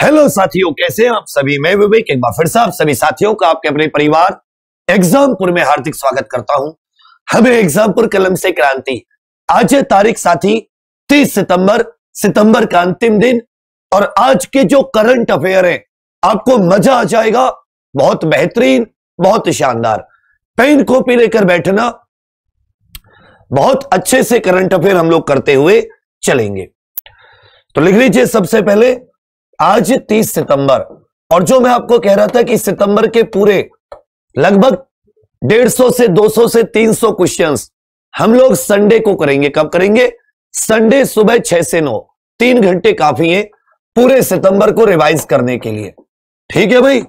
hello साथियों कैसे हैं आप सभी मैं विवेक एक बार फिर से आप सभी साथियों का आपके अपने परिवार एग्जामपुर में हार्दिक स्वागत करता हूं हमें एग्जामपुर कलम से क्रांति आज है तारीख साथी 30 सितंबर सितंबर का अंतिम दिन और आज के जो करंट अफेयर है आपको मजा आ जाएगा बहुत बेहतरीन बहुत शानदार पेन कॉपी लेकर बैठना बहुत अच्छे से करंट अफेयर हम लोग करते हुए चलेंगे तो लिख लीजिए सबसे पहले आज 30 सितंबर और जो मैं आपको कह रहा था कि सितंबर के पूरे लगभग 150 से 200 से 300 क्वेश्चंस हम लोग संडे को करेंगे कब करेंगे संडे सुबह छह से नौ तीन घंटे काफी है पूरे सितंबर को रिवाइज करने के लिए ठीक है भाई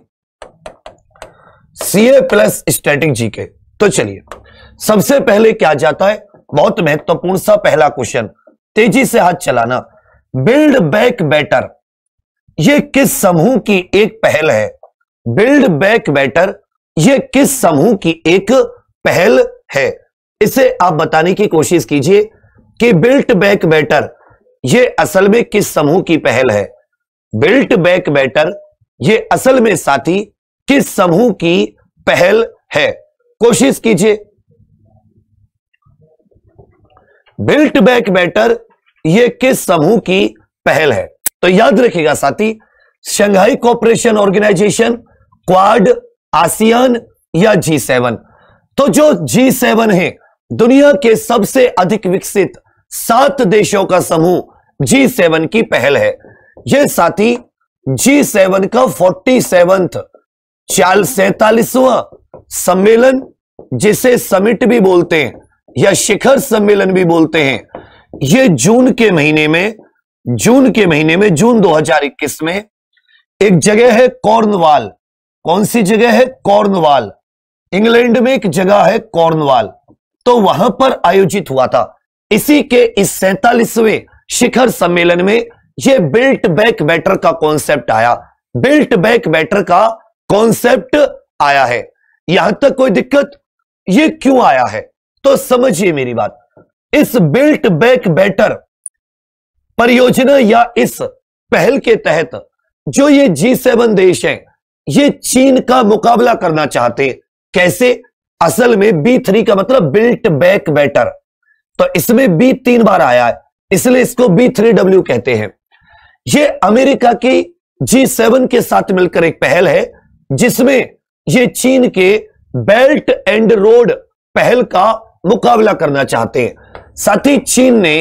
सीए प्लस स्टैटिक जी के तो चलिए सबसे पहले क्या जाता है बहुत महत्वपूर्ण सा पहला क्वेश्चन तेजी से हाथ चलाना बिल्ड बैक बेटर ये किस समूह की एक पहल है बिल्ड बैक बेटर ये किस समूह की एक पहल है इसे आप बताने की कोशिश कीजिए कि बिल्ट बैक बेटर ये असल में किस समूह की पहल है बिल्ट बैक बेटर ये असल में साथी किस समूह की पहल है कोशिश कीजिए बिल्ट बैक बेटर ये किस समूह की पहल है तो याद रखिएगा साथी Shanghai cooperation organisation Quad ASEAN या जी सेवन तो जो जी सेवन है दुनिया के सबसे अधिक विकसित सात देशों का समूह जी सेवन की पहल है यह साथी जी सेवन का फोर्टी सेवंथ चाल सैतालीसवा सम्मेलन जिसे समिट भी बोलते हैं या शिखर सम्मेलन भी बोलते हैं यह जून के महीने में जून के महीने में जून 2021 में एक जगह है कॉर्नवाल कौन सी जगह है कॉर्नवाल इंग्लैंड में एक जगह है कॉर्नवाल तो वहां पर आयोजित हुआ था इसी के इस सैतालीसवें शिखर सम्मेलन में यह बिल्ट बैक बैटर का कॉन्सेप्ट आया बिल्ट बैक बैटर का कॉन्सेप्ट आया है यहां तक कोई दिक्कत ये क्यों आया है तो समझिए मेरी बात इस बिल्ट बैक बैटर परियोजना या इस पहल के तहत जो ये जी सेवन देश हैं ये चीन का मुकाबला करना चाहते हैं कैसे असल में बी थ्री का मतलब बिल्ट बैक बेटर तो इसमें बी तीन बार आया है इसलिए इसको बी थ्री डब्ल्यू कहते हैं ये अमेरिका की जी सेवन के साथ मिलकर एक पहल है जिसमें ये चीन के बेल्ट एंड रोड पहल का मुकाबला करना चाहते हैं साथ ही चीन ने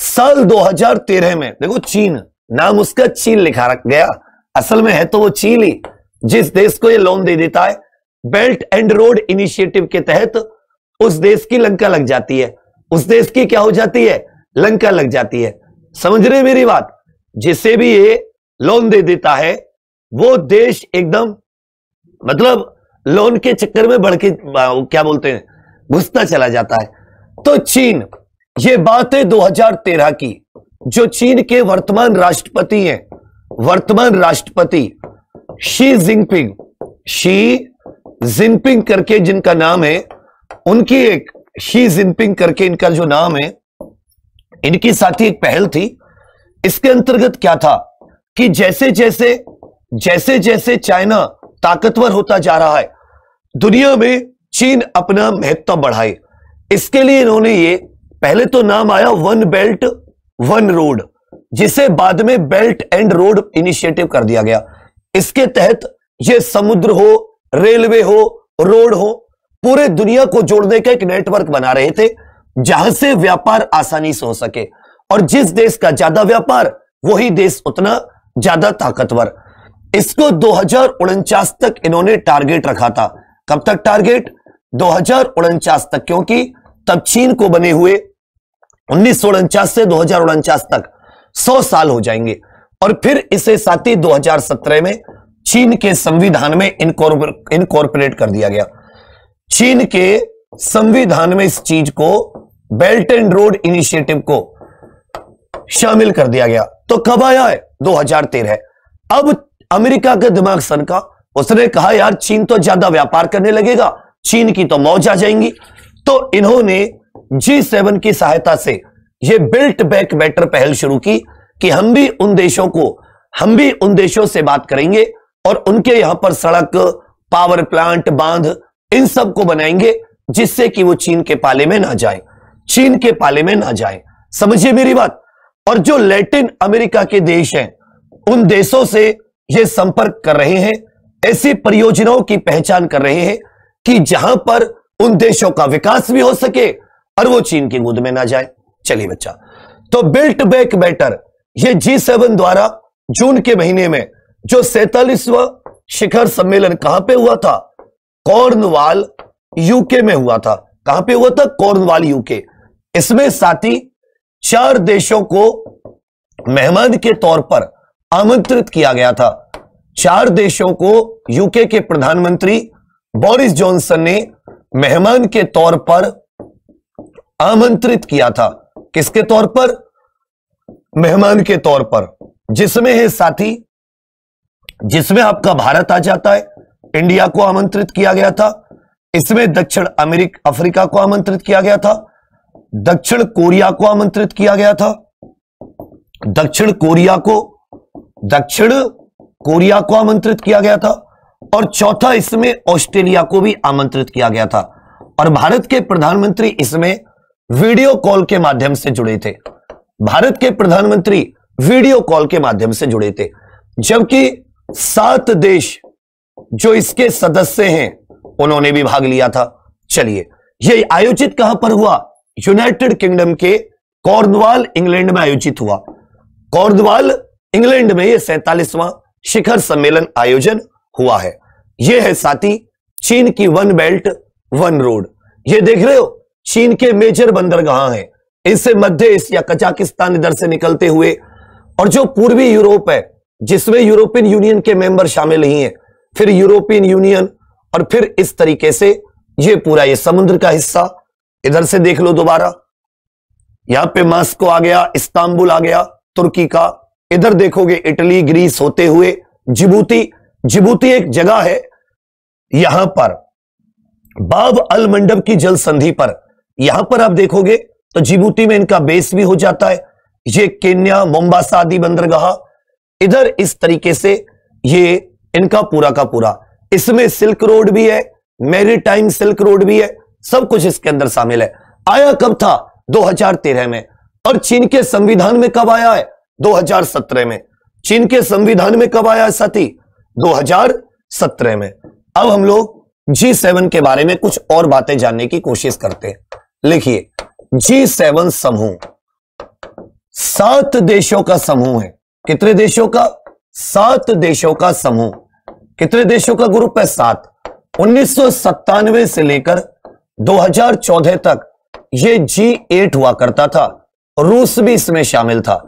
साल 2013 में देखो चीन नाम उसका चीन लिखा रख गया असल में है तो वो चीन ही जिस देश को ये लोन दे देता है बेल्ट एंड रोड इनिशिएटिव के तहत उस देश की लंका लग जाती है उस देश की क्या हो जाती है लंका लग जाती है समझ रहे मेरी बात जिसे भी ये लोन दे देता है वो देश एकदम मतलब लोन के चक्कर में बढ़ के क्या बोलते हैं घुसता चला जाता है तो चीन ये बात है 2013 की जो चीन के वर्तमान राष्ट्रपति हैं वर्तमान राष्ट्रपति शी जिनपिंग शी जिनपिंग करके जिनका नाम है उनकी एक शी जिनपिंग करके इनका जो नाम है इनकी साथी एक पहल थी इसके अंतर्गत क्या था कि जैसे जैसे जैसे जैसे चाइना ताकतवर होता जा रहा है दुनिया में चीन अपना महत्व बढ़ाए इसके लिए इन्होंने ये पहले तो नाम आया वन बेल्ट वन रोड जिसे बाद में बेल्ट एंड रोड इनिशिएटिव कर दिया गया इसके तहत ये समुद्र हो रेलवे हो रोड हो पूरे दुनिया को जोड़ने का एक नेटवर्क बना रहे थे जहां से व्यापार आसानी से हो सके और जिस देश का ज्यादा व्यापार वही देश उतना ज्यादा ताकतवर इसको दो तक इन्होंने टारगेट रखा था कब तक टारगेट दो तक क्योंकि तब चीन को बने हुए उन्नीस से दो तक सौ साल हो जाएंगे और फिर इसे साथ ही 2017 में चीन के संविधान में इनकॉर्पोरेट कर दिया गया चीन के संविधान में इस चीज को बेल्ट एंड रोड इनिशिएटिव को शामिल कर दिया गया तो कब आया है 2013 अब अमेरिका के दिमाग सन का उसने कहा यार चीन तो ज्यादा व्यापार करने लगेगा चीन की तो मौज आ जाएंगी तो इन्होंने जी सेवन की सहायता से ये बिल्ट बैक बेटर पहल शुरू की कि हम भी उन देशों को हम भी उन देशों से बात करेंगे और उनके यहां पर सड़क पावर प्लांट बांध इन सब को बनाएंगे जिससे कि वो चीन के पाले में ना जाए चीन के पाले में ना जाए समझिए मेरी बात और जो लैटिन अमेरिका के देश हैं उन देशों से ये संपर्क कर रहे हैं ऐसी परियोजनाओं की पहचान कर रहे हैं कि जहां पर उन देशों का विकास भी हो सके और वो चीन की गोद में ना जाए चलिए बच्चा तो बिल्ट बैक बेटर ये जी सेवन द्वारा जून के महीने में जो सैतालीसवा शिखर सम्मेलन कहां पे हुआ था कॉर्नवाल यूके में हुआ था कहां पे हुआ था कॉर्नवाल यूके इसमें साथी चार देशों को मेहमान के तौर पर आमंत्रित किया गया था चार देशों को यूके के प्रधानमंत्री बोरिस जॉनसन ने मेहमान के तौर पर आमंत्रित किया था किसके तौर पर मेहमान के तौर पर जिसमें है साथी जिसमें आपका भारत आ जाता है इंडिया को आमंत्रित किया गया था इसमें दक्षिण अमेरिका अफ्रीका को आमंत्रित किया गया था दक्षिण कोरिया को आमंत्रित किया गया था दक्षिण कोरिया को दक्षिण कोरिया को आमंत्रित किया गया था और चौथा इसमें ऑस्ट्रेलिया को भी आमंत्रित किया गया था और भारत के प्रधानमंत्री इसमें वीडियो कॉल के माध्यम से जुड़े थे भारत के प्रधानमंत्री वीडियो कॉल के माध्यम से जुड़े थे जबकि सात देश जो इसके सदस्य हैं उन्होंने भी भाग लिया था चलिए यह आयोजित कहां पर हुआ यूनाइटेड किंगडम के कॉर्नवाल इंग्लैंड में आयोजित हुआ कॉर्नवाल इंग्लैंड में यह सैतालीसवां शिखर सम्मेलन आयोजन हुआ है यह है साथी चीन की वन बेल्ट वन रोड ये देख रहे हो चीन के मेजर बंदरगाह हैं इससे मध्य एशिया कजाकिस्तान इधर से निकलते हुए और जो पूर्वी यूरोप है जिसमें यूरोपियन यूनियन के मेंबर शामिल ही हैं फिर यूरोपियन यूनियन और फिर इस तरीके से ये पूरा ये समुद्र का हिस्सा इधर से देख लो दोबारा यहां पे मास्को आ गया इस्तांबुल आ गया तुर्की का इधर देखोगे इटली ग्रीस होते हुए जिबूती जिबूती एक जगह है यहां पर बाब अल मंडप की जल संधि पर यहां पर आप देखोगे तो जिबूती में इनका बेस भी हो जाता है ये केन्या मोम्बासा आदि बंदरगाह इधर इस तरीके से ये इनका पूरा का पूरा इसमें सिल्क रोड भी है मेरी टाइम सिल्क रोड भी है सब कुछ इसके अंदर शामिल है आया कब था 2013 में और चीन के संविधान में कब आया है 2017 में चीन के संविधान में कब आया है साथी 2017 में अब हम लोग जी सेवन के बारे में कुछ और बातें जानने की कोशिश करते हैं लिखिए जी सेवन समूह सात देशों का समूह है कितने देशों का सात देशों का समूह कितने देशों का ग्रुप है सात उन्नीस से लेकर 2014 तक यह जी एट हुआ करता था रूस भी इसमें शामिल था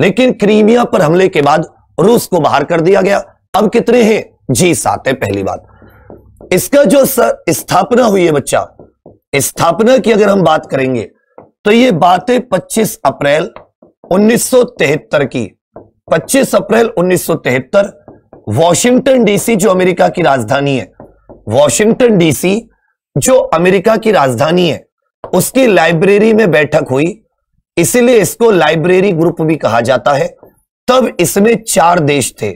लेकिन क्रीमिया पर हमले के बाद रूस को बाहर कर दिया गया अब कितने हैं जी सात है पहली बात इसका जो स्थापना हुई है बच्चा स्थापना की अगर हम बात करेंगे तो ये बातें 25 अप्रैल 1973 की 25 अप्रैल 1973 वॉशिंगटन डीसी जो अमेरिका की राजधानी है वॉशिंगटन डीसी जो अमेरिका की राजधानी है उसकी लाइब्रेरी में बैठक हुई इसीलिए इसको लाइब्रेरी ग्रुप भी कहा जाता है तब इसमें चार देश थे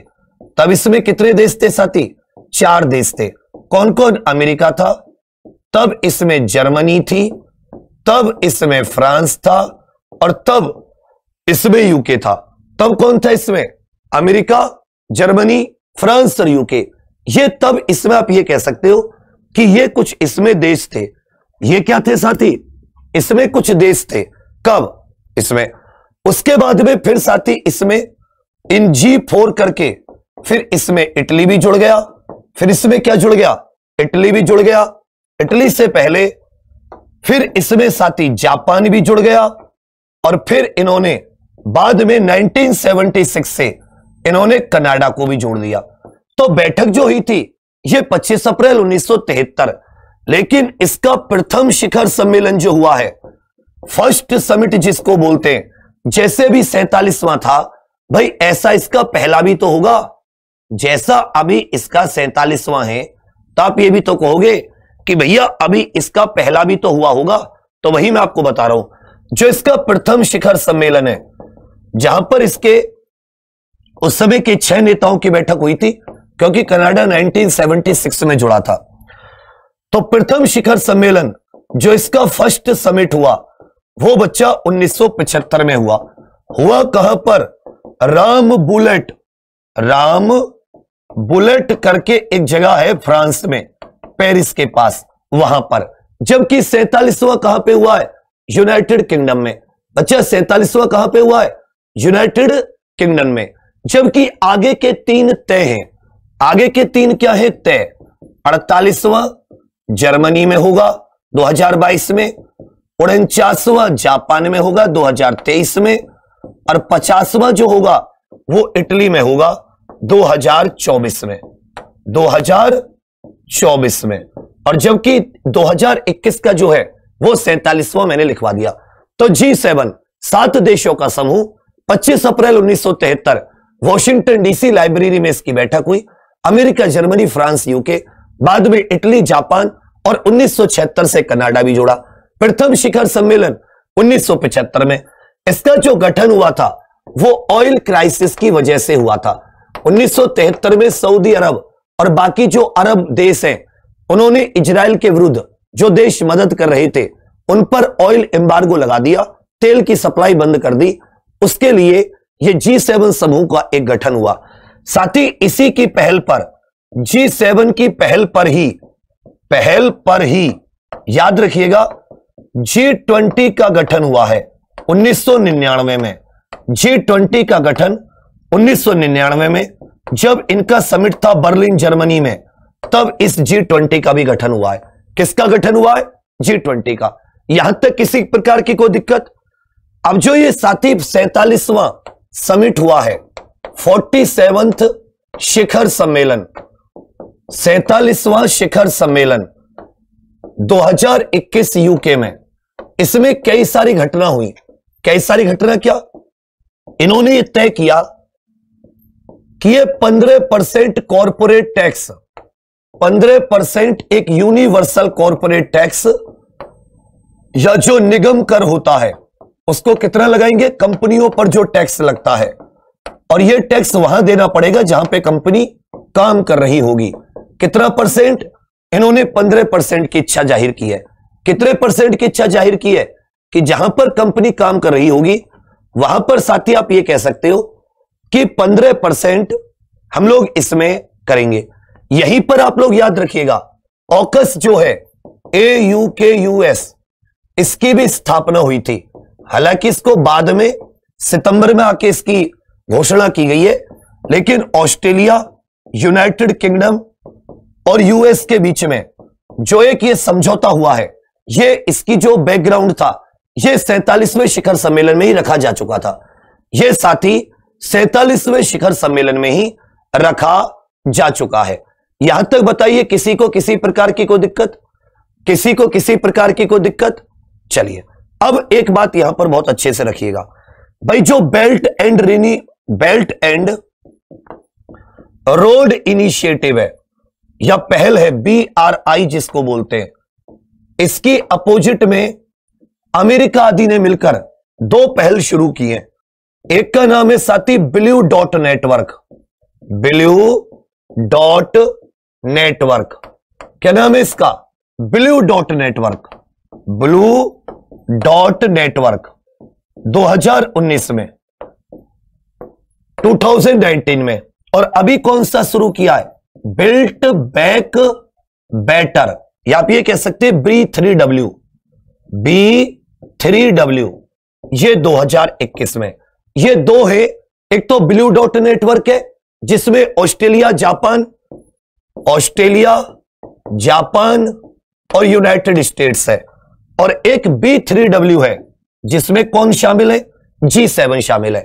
तब इसमें कितने देश थे साथी चार देश थे कौन कौन अमेरिका था तब इसमें जर्मनी थी तब इसमें फ्रांस था और तब इसमें यूके था तब कौन था इसमें अमेरिका जर्मनी फ्रांस और यूके ये तब इसमें आप ये कह सकते हो कि ये कुछ इसमें देश थे ये क्या थे साथी इसमें कुछ देश थे कब इसमें उसके बाद में फिर साथी इसमें इन जी फोर करके फिर इसमें इटली भी जुड़ गया फिर इसमें क्या जुड़ गया इटली भी जुड़ गया इटली से पहले फिर इसमें साथ ही जापान भी जुड़ गया और फिर इन्होंने बाद में 1976 से इन्होंने कनाडा को भी जोड़ दिया तो बैठक जो हुई थी ये 25 अप्रैल 1973 लेकिन इसका प्रथम शिखर सम्मेलन जो हुआ है फर्स्ट समिट जिसको बोलते हैं जैसे भी सैतालीसवां था भाई ऐसा इसका पहला भी तो होगा जैसा अभी इसका सैतालीसवां है तो आप ये भी तो कहोगे कि भैया अभी इसका पहला भी तो हुआ होगा तो वही मैं आपको बता रहा हूं जो इसका प्रथम शिखर सम्मेलन है जहां पर इसके उस समय के छह नेताओं की बैठक हुई थी क्योंकि कनाडा 1976 में जुड़ा था तो प्रथम शिखर सम्मेलन जो इसका फर्स्ट समिट हुआ वो बच्चा 1975 में हुआ हुआ कहां पर राम बुलेट राम बुलेट करके एक जगह है फ्रांस में पेरिस के पास वहां पर जबकि सैतालीसवां कहां पे हुआ है यूनाइटेड किंगडम में अच्छा सैतालीसवां कहां पे हुआ है यूनाइटेड किंगडम में जबकि आगे के तीन तय हैं आगे के तीन क्या है तय अड़तालीसवां जर्मनी में होगा 2022 में उनचासवां जापान में होगा 2023 में और पचासवां जो होगा वो इटली में होगा 2024 में चौबीस में और जबकि 2021 का जो है वो सैतालीसवा मैंने लिखवा दिया तो जी सेवन सात देशों का समूह 25 अप्रैल 1973 वॉशिंगटन डीसी लाइब्रेरी में इसकी बैठक हुई अमेरिका जर्मनी फ्रांस यूके बाद में इटली जापान और उन्नीस से कनाडा भी जोड़ा प्रथम शिखर सम्मेलन उन्नीस में इसका जो गठन हुआ था वो ऑयल क्राइसिस की वजह से हुआ था उन्नीस में सऊदी अरब और बाकी जो अरब देश हैं उन्होंने इजराइल के विरुद्ध जो देश मदद कर रहे थे उन पर ऑयल एम्बार्गो लगा दिया तेल की सप्लाई बंद कर दी उसके लिए ये जी सेवन समूह का एक गठन हुआ साथ ही इसी की पहल पर जी सेवन की पहल पर ही पहल पर ही याद रखिएगा जी ट्वेंटी का गठन हुआ है 1999 में जी ट्वेंटी का गठन 1999 में जब इनका समिट था बर्लिन जर्मनी में तब इस जी ट्वेंटी का भी गठन हुआ है किसका गठन हुआ है जी ट्वेंटी का यहां तक किसी प्रकार की कोई दिक्कत अब जो ये साथी सैतालीसवां समिट हुआ है फोर्टी सेवंथ शिखर सम्मेलन सैतालीसवां शिखर सम्मेलन 2021 यूके में इसमें कई सारी घटना हुई कई सारी घटना क्या इन्होंने ये तय किया कि ये पंद्रह परसेंट कॉरपोरेट टैक्स पंद्रह परसेंट एक यूनिवर्सल कॉरपोरेट टैक्स या जो निगम कर होता है उसको कितना लगाएंगे कंपनियों पर जो टैक्स लगता है और यह टैक्स वहां देना पड़ेगा जहां पे कंपनी काम कर रही होगी कितना परसेंट इन्होंने पंद्रह परसेंट की इच्छा जाहिर की है कितने परसेंट की इच्छा जाहिर की है कि जहां पर कंपनी काम कर रही होगी वहां पर ही आप ये कह सकते हो कि 15 परसेंट हम लोग इसमें करेंगे यहीं पर आप लोग याद रखिएगा ऑकस जो है ए यू के यूएस इसकी भी स्थापना हुई थी हालांकि इसको बाद में सितंबर में आके इसकी घोषणा की गई है लेकिन ऑस्ट्रेलिया यूनाइटेड किंगडम और यूएस के बीच में जो एक ये समझौता हुआ है ये इसकी जो बैकग्राउंड था ये सैतालीसवें शिखर सम्मेलन में ही रखा जा चुका था ये साथ ही सैतालीसवें शिखर सम्मेलन में ही रखा जा चुका है यहां तक बताइए किसी को किसी प्रकार की कोई दिक्कत किसी को किसी प्रकार की कोई दिक्कत चलिए अब एक बात यहां पर बहुत अच्छे से रखिएगा भाई जो बेल्ट एंड रिनी बेल्ट एंड रोड इनिशिएटिव है या पहल है बी आर आई जिसको बोलते हैं इसकी अपोजिट में अमेरिका आदि ने मिलकर दो पहल शुरू की हैं एक का नाम है साथी blue dot network blue dot network क्या नाम है इसका blue dot network blue dot network 2019 में 2019 में और अभी कौन सा शुरू किया है बिल्ट बैक बेटर या आप ये कह सकते हैं B three W B three W ये 2021 में ये दो है एक तो ब्लू डॉट नेटवर्क है जिसमें ऑस्ट्रेलिया जापान ऑस्ट्रेलिया जापान और यूनाइटेड स्टेट्स है और एक बी थ्री डब्ल्यू है जिसमें कौन शामिल है जी सेवन शामिल है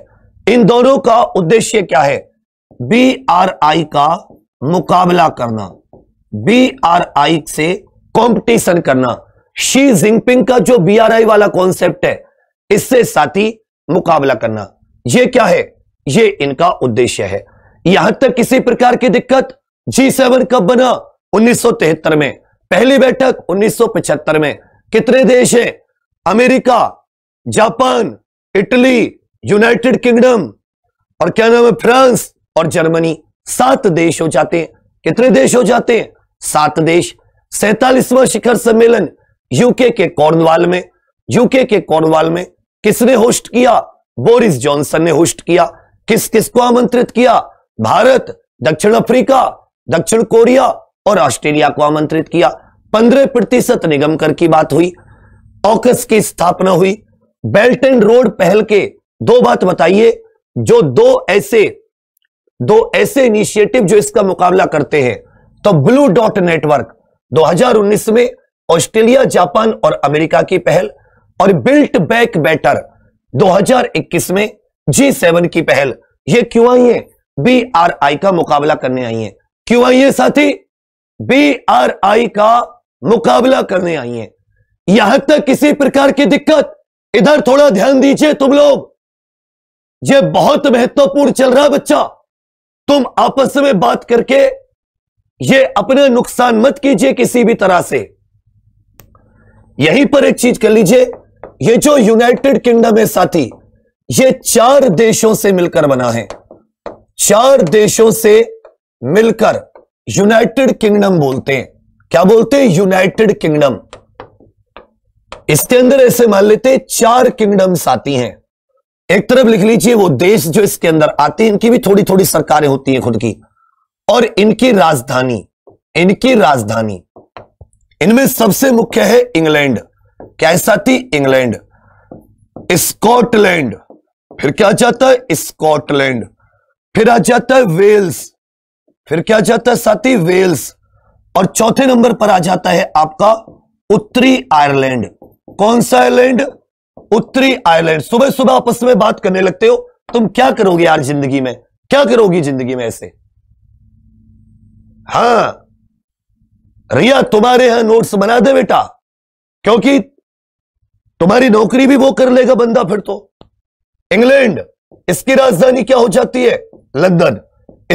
इन दोनों का उद्देश्य क्या है बी आर आई का मुकाबला करना बी आर आई से कंपटीशन करना शी जिंगपिंग का जो बी आर आई वाला कॉन्सेप्ट है इससे साथी मुकाबला करना यह क्या है ये इनका उद्देश्य है यहां तक किसी प्रकार की दिक्कत जी सेवन कब बना उन्नीस में पहली बैठक 1975 में कितने देश हैं America Japan Italy United Kingdom और क्या नाम है फ्रांस और जर्मनी सात देश हो जाते हैं कितने देश हो जाते हैं सात देश सैतालीसवां शिखर सम्मेलन यूके के कॉर्नवाल में यूके के कॉर्नवाल में किसने होस्ट किया बोरिस जॉनसन ने होस्ट किया किस किस को आमंत्रित किया भारत दक्षिण अफ्रीका दक्षिण कोरिया और ऑस्ट्रेलिया को आमंत्रित किया पंद्रह प्रतिशत निगम कर की बात हुई ऑकस की स्थापना हुई बेल्ट एंड रोड पहल के दो बात बताइए जो दो ऐसे दो ऐसे इनिशिएटिव जो इसका मुकाबला करते हैं तो ब्लू डॉट नेटवर्क 2019 में ऑस्ट्रेलिया जापान और अमेरिका की पहल और बिल्ट बैक बेटर 2021 में जी सेवन की पहल ये क्यों आई है बी आर आई का मुकाबला करने आई है क्यों आई है साथी बी आर आई का मुकाबला करने आई है यहां तक किसी प्रकार की दिक्कत इधर थोड़ा ध्यान दीजिए तुम लोग ये बहुत महत्वपूर्ण चल रहा है बच्चा तुम आपस में बात करके ये अपना नुकसान मत कीजिए किसी भी तरह से यहीं पर एक चीज कर लीजिए ये जो यूनाइटेड किंगडम है साथी ये चार देशों से मिलकर बना है चार देशों से मिलकर यूनाइटेड किंगडम बोलते हैं क्या बोलते हैं यूनाइटेड किंगडम इसके अंदर ऐसे मान लेते चार किंगडम साथी हैं एक तरफ लिख लीजिए वो देश जो इसके अंदर आते हैं इनकी भी थोड़ी थोड़ी सरकारें होती हैं खुद की और इनकी राजधानी इनकी राजधानी इनमें सबसे मुख्य है इंग्लैंड कैसा थी इंग्लैंड स्कॉटलैंड फिर क्या जाता है स्कॉटलैंड फिर आ जाता है वेल्स फिर क्या जाता है साथी वेल्स और चौथे नंबर पर आ जाता है आपका उत्तरी आयरलैंड कौन सा आयरलैंड उत्तरी आयरलैंड सुबह सुबह आपस में बात करने लगते हो तुम क्या करोगे यार जिंदगी में क्या करोगी जिंदगी में ऐसे हां रिया तुम्हारे यहां नोट्स बना दे बेटा क्योंकि तुम्हारी नौकरी भी वो कर लेगा बंदा फिर तो इंग्लैंड इसकी राजधानी क्या हो जाती है लंदन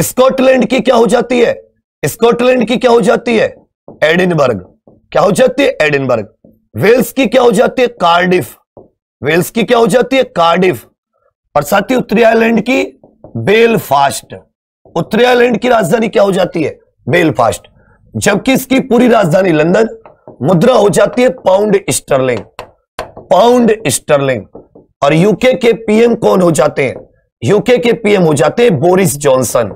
स्कॉटलैंड की क्या हो जाती है स्कॉटलैंड की क्या हो जाती है एडिनबर्ग क्या हो जाती है एडिनबर्ग वेल्स की क्या हो जाती है कार्डिफ वेल्स की क्या हो जाती है कार्डिफ और साथ ही उत्तरी आयरलैंड की बेलफास्ट उत्तरी आयरलैंड की राजधानी क्या हो जाती है बेलफास्ट जबकि इसकी पूरी राजधानी लंदन मुद्रा हो जाती है पाउंड स्टर्लिंग पाउंड स्टर्लिंग और यूके के पीएम कौन हो जाते हैं यूके के पीएम हो जाते हैं बोरिस जॉनसन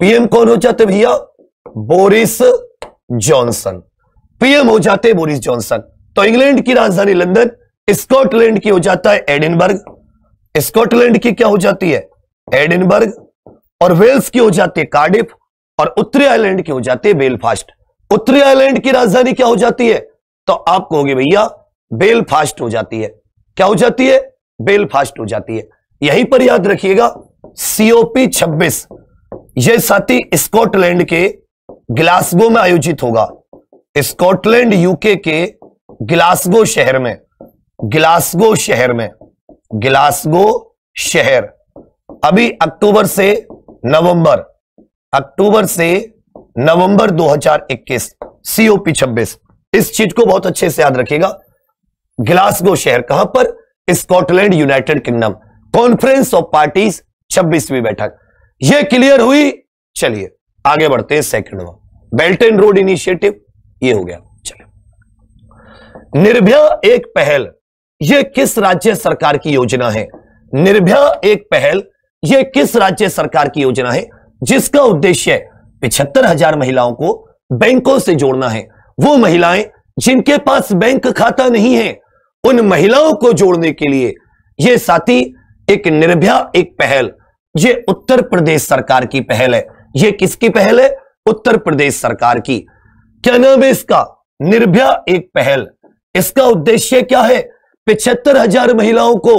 पीएम कौन हो जाते भैया बोरिस जॉनसन पीएम हो जाते बोरिस जॉनसन तो इंग्लैंड की राजधानी लंदन स्कॉटलैंड की हो जाता है एडिनबर्ग स्कॉटलैंड की क्या हो जाती है एडिनबर्ग और वेल्स की हो जाती है कार्डिफ और उत्तरी आयरलैंड की हो जाती है बेलफास्ट उत्तरी आयरलैंड की राजधानी क्या हो जाती है तो आप कहोगे भैया बेल फास्ट हो जाती है क्या हो जाती है बेल फास्ट हो जाती है यहीं पर याद रखिएगा सीओपी 26 यह साथी स्कॉटलैंड के ग्लासगो में आयोजित होगा स्कॉटलैंड यूके के ग्लासगो शहर में ग्लासगो शहर में ग्लासगो शहर अभी अक्टूबर से नवंबर अक्टूबर से नवंबर 2021 सीओपी 26 इस चीज को बहुत अच्छे से याद रखिएगा ग्लासगो शहर कहां पर Scotland United Kingdom Conference of Parties छब्बीसवीं बैठक यह क्लियर हुई चलिए आगे बढ़ते हैं second one Belt and road Initiative ये हो गया चलो निर्भया एक पहल यह किस राज्य सरकार की योजना है निर्भया एक पहल यह किस राज्य सरकार की योजना है जिसका उद्देश्य पिछहत्तर हजार महिलाओं को बैंकों से जोड़ना है वो महिलाएं जिनके पास बैंक खाता नहीं है उन महिलाओं को जोड़ने के लिए यह साथी एक निर्भया एक पहल ये उत्तर प्रदेश सरकार की पहल है ये किसकी पहल है उत्तर प्रदेश सरकार की क्या नाम है इसका निर्भया एक पहल इसका उद्देश्य क्या है पिछहत्तर हजार महिलाओं को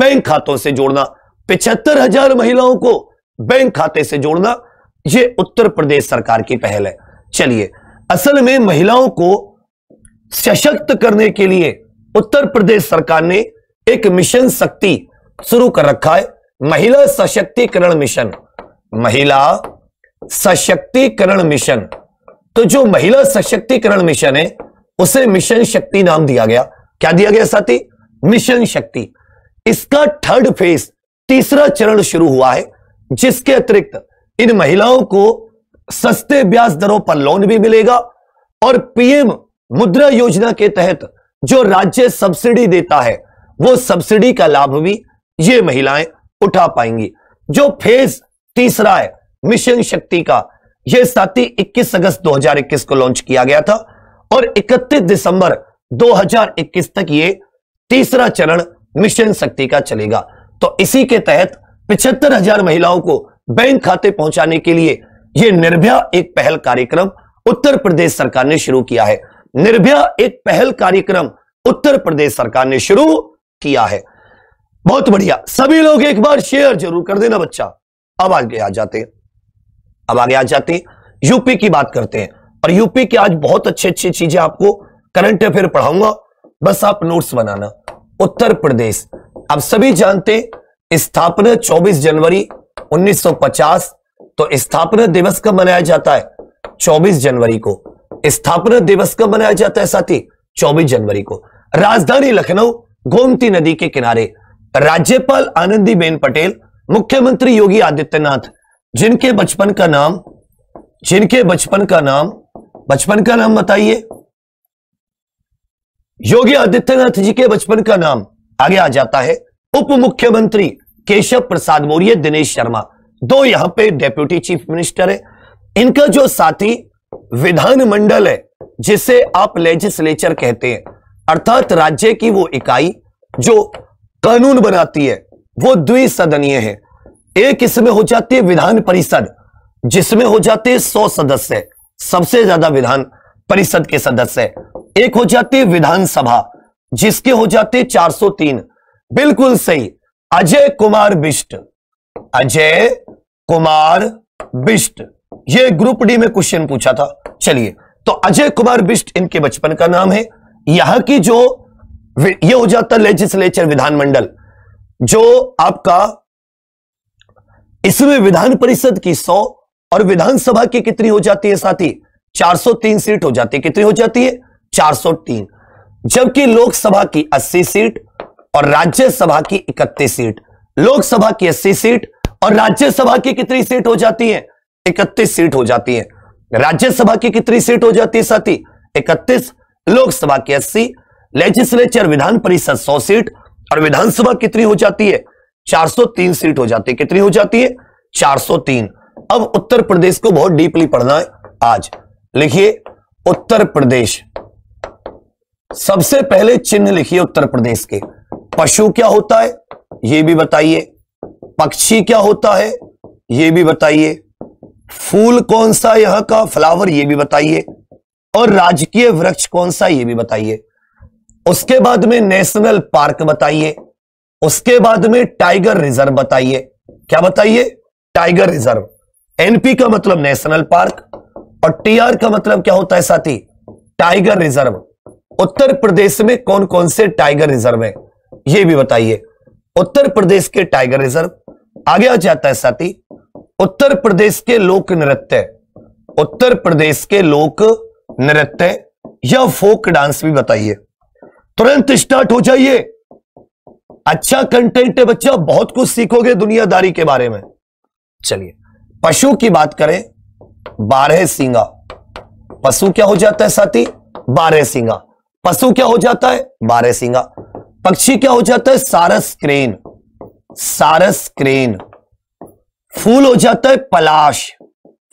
बैंक खातों से जोड़ना पिछहत्तर हजार महिलाओं को बैंक खाते से जोड़ना यह उत्तर प्रदेश सरकार की पहल है चलिए असल में महिलाओं को सशक्त करने के लिए उत्तर प्रदेश सरकार ने एक मिशन शक्ति शुरू कर रखा है महिला सशक्तिकरण मिशन महिला सशक्तिकरण मिशन तो जो महिला सशक्तिकरण मिशन है उसे मिशन शक्ति नाम दिया गया क्या दिया गया साथी मिशन शक्ति इसका थर्ड फेज तीसरा चरण शुरू हुआ है जिसके अतिरिक्त इन महिलाओं को सस्ते ब्याज दरों पर लोन भी मिलेगा और पीएम मुद्रा योजना के तहत जो राज्य सब्सिडी देता है वो सब्सिडी का लाभ भी ये महिलाएं उठा पाएंगी जो फेज तीसरा है मिशन शक्ति का यह साथी 21 अगस्त 2021 को लॉन्च किया गया था और 31 दिसंबर 2021 तक ये तीसरा चरण मिशन शक्ति का चलेगा तो इसी के तहत पिछहत्तर हजार महिलाओं को बैंक खाते पहुंचाने के लिए यह निर्भया एक पहल कार्यक्रम उत्तर प्रदेश सरकार ने शुरू किया है निर्भया एक पहल कार्यक्रम उत्तर प्रदेश सरकार ने शुरू किया है बहुत बढ़िया सभी लोग एक बार शेयर जरूर कर देना बच्चा अब आगे आ जाते हैं अब आगे आ जाते हैं यूपी की बात करते हैं और यूपी की आज बहुत अच्छी अच्छी चीजें आपको करंट अफेयर पढ़ाऊंगा बस आप नोट्स बनाना उत्तर प्रदेश आप सभी जानते स्थापना 24 जनवरी 1950 तो स्थापना दिवस कब मनाया जाता है 24 जनवरी को स्थापना दिवस कब मनाया जाता है साथी 24 जनवरी को राजधानी लखनऊ गोमती नदी के किनारे राज्यपाल आनंदीबेन पटेल मुख्यमंत्री योगी आदित्यनाथ जिनके बचपन का नाम जिनके बचपन का नाम बचपन का नाम बताइए योगी आदित्यनाथ जी के बचपन का नाम आगे आ जाता है उप मुख्यमंत्री केशव प्रसाद मौर्य दिनेश शर्मा दो यहां पे डेप्यूटी चीफ मिनिस्टर है इनका जो साथी विधानमंडल है जिसे आप लेजिस्लेचर कहते हैं अर्थात राज्य की वो इकाई जो कानून बनाती है वो द्विसदनीय है एक इसमें हो जाती है विधान परिषद जिसमें हो जाते हैं सौ सदस्य सबसे ज्यादा विधान परिषद के सदस्य एक हो जाते है विधानसभा जिसके हो जाते सौ 403 बिल्कुल सही अजय कुमार बिष्ट अजय कुमार बिष्ट ये ग्रुप डी में क्वेश्चन पूछा था चलिए तो अजय कुमार बिस्ट इनके बचपन का नाम है यहां की जो ये हो जाता लेजिस्लेचर विधानमंडल जो आपका इसमें विधान परिषद की सौ और विधानसभा की कितनी हो जाती है साथी 403 सीट हो जाती है कितनी हो जाती है 403 जबकि लोकसभा की 80 सीट और राज्यसभा की 31 सीट लोकसभा की 80 सीट और राज्यसभा की कितनी सीट हो जाती है इकतीस सीट हो जाती है राज्यसभा की कितनी सीट हो जाती है साथी इकतीस लोकसभा की अस्सी लेजिस्लेचर विधान परिषद सौ सीट और विधानसभा कितनी हो जाती है 403 सीट हो जाती है कितनी हो जाती है 403 अब उत्तर प्रदेश को बहुत डीपली पढ़ना है आज लिखिए उत्तर प्रदेश सबसे पहले चिन्ह लिखिए उत्तर प्रदेश के पशु क्या होता है यह भी बताइए पक्षी क्या होता है यह भी बताइए फूल कौन सा यह का फ्लावर ये भी बताइए और राजकीय वृक्ष कौन सा ये भी बताइए उसके बाद में नेशनल पार्क बताइए उसके बाद में टाइगर रिजर्व बताइए क्या बताइए टाइगर रिजर्व एनपी का मतलब नेशनल पार्क और टीआर का मतलब क्या होता है साथी टाइगर रिजर्व उत्तर प्रदेश में कौन कौन से टाइगर रिजर्व है यह भी बताइए उत्तर प्रदेश के टाइगर रिजर्व आगे आ जाता है साथी उत्तर प्रदेश के लोक नृत्य उत्तर प्रदेश के लोक नृत्य या फोक डांस भी बताइए तुरंत स्टार्ट हो जाइए अच्छा कंटेंट है बच्चा बहुत कुछ सीखोगे दुनियादारी के बारे में चलिए पशु की बात करें बारह सिंगा पशु क्या हो जाता है साथी बारह सिंगा पशु क्या हो जाता है बारह सिंगा पक्षी क्या हो जाता है सारस क्रेन सारस क्रेन फूल हो जाता है पलाश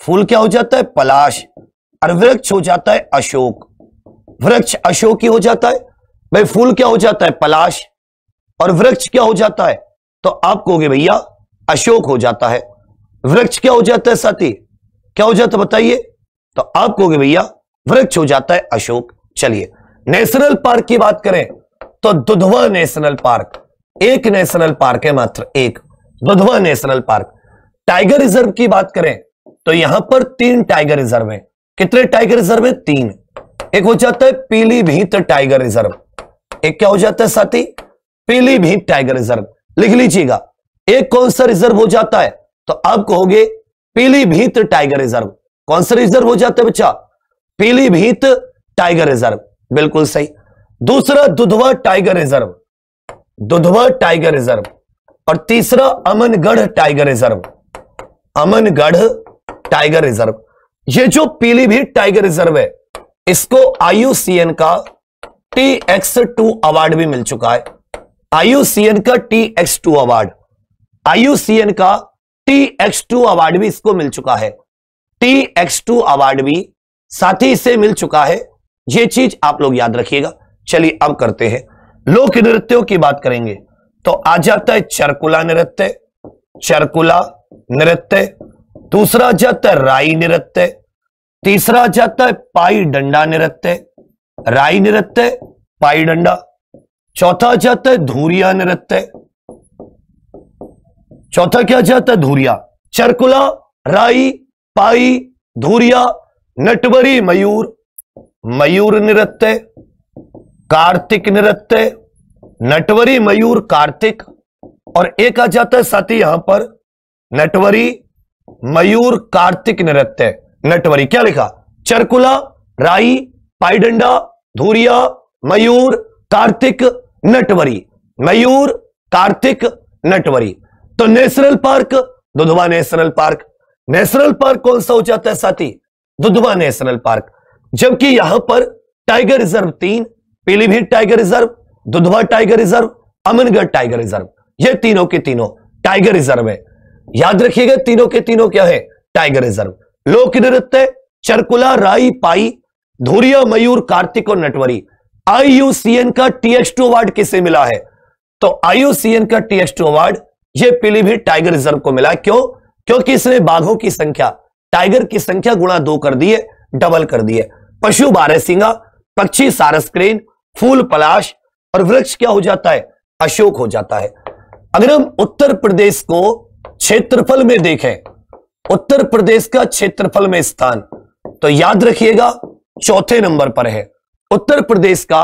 फूल क्या हो जाता है पलाश और वृक्ष हो जाता है अशोक वृक्ष अशोक ही हो जाता है भाई फूल क्या हो जाता है पलाश और वृक्ष क्या हो जाता है तो आप कहोगे भैया अशोक हो जाता है वृक्ष क्या हो जाता है साथी क्या हो जाता है बताइए तो आप कहोगे भैया वृक्ष हो जाता है अशोक चलिए नेशनल पार्क की बात करें तो दुधवा नेशनल पार्क एक नेशनल पार्क है मात्र एक Dudhwa National Park Tiger Reserve की बात करें तो यहां पर तीन टाइगर रिजर्व है कितने टाइगर रिजर्व है तीन एक हो जाता है पीलीभीत टाइगर रिजर्व एक क्या हो जाता है साथी पीलीभीत टाइगर रिजर्व लिख लीजिएगा एक कौन सा रिजर्व हो जाता है तो आप कहोगे पीलीभीत टाइगर रिजर्व कौन सा रिजर्व हो जाता है बच्चा पीलीभीत टाइगर रिजर्व बिल्कुल सही दूसरा Dudhwa Tiger Reserve Dudhwa Tiger Reserve और तीसरा Amangarh Tiger Reserve Amangarh Tiger Reserve ये जो पीलीभीत टाइगर रिजर्व है इसको आईयूसीएन का टी एक्स टू अवार्ड भी मिल चुका है आईयूसीएन का T X two award IUCN का टी एक्स टू अवार्ड भी इसको मिल चुका है टी एक्स टू अवार्ड भी साथ ही इसे मिल चुका है ये चीज आप लोग याद रखिएगा चलिए अब करते हैं लोक नृत्यों की बात करेंगे तो आ जाता है चरकुला नृत्य चरकुला नृत्य दूसरा जाता है राई नृत्य तीसरा जाता है पाई डंडा नृत्य राई नृत्य पाई डंडा चौथा जाता है धूरिया नृत्य चौथा क्या जाता है धूरिया चरकुला राई पाई धूरिया नटवरी मयूर मयूर नृत्य कार्तिक नृत्य नटवरी मयूर कार्तिक और एक आ जाता है साथी यहां पर नटवरी मयूर कार्तिक नृत्य नटवरी क्या लिखा चरकुला राई पाइडंडा धूरिया मयूर कार्तिक नटवरी मयूर कार्तिक नटवरी तो national park Dudhwa National Park national park कौन सा हो जाता है साथी दुधवा नेशनल पार्क जबकि यहां पर टाइगर रिजर्व तीन Pilibhit Tiger Reserve Dudhwa Tiger Reserve Amangarh Tiger Reserve ये तीनों के तीनों टाइगर रिजर्व है याद रखिएगा तीनों के तीनों क्या है टाइगर रिजर्व लोक नृत्य चरकुला राई पाई धुरिया मयूर कार्तिक और नटवरी आईयूसीएन का टीएच टू अवार्ड किसे मिला है तो आईयूसीएन का टीएच टू अवार्ड यह पीलीभीत टाइगर रिजर्व को मिला क्यों क्योंकि इसने बाघों की संख्या टाइगर की संख्या गुणा दो कर दी है डबल कर दी है पशु सिंगा पक्षी सारस्क्रीन फूल पलाश और वृक्ष क्या हो जाता है अशोक हो जाता है अगर हम उत्तर प्रदेश को क्षेत्रफल में देखें उत्तर प्रदेश का क्षेत्रफल में स्थान तो याद रखिएगा चौथे नंबर पर है उत्तर प्रदेश का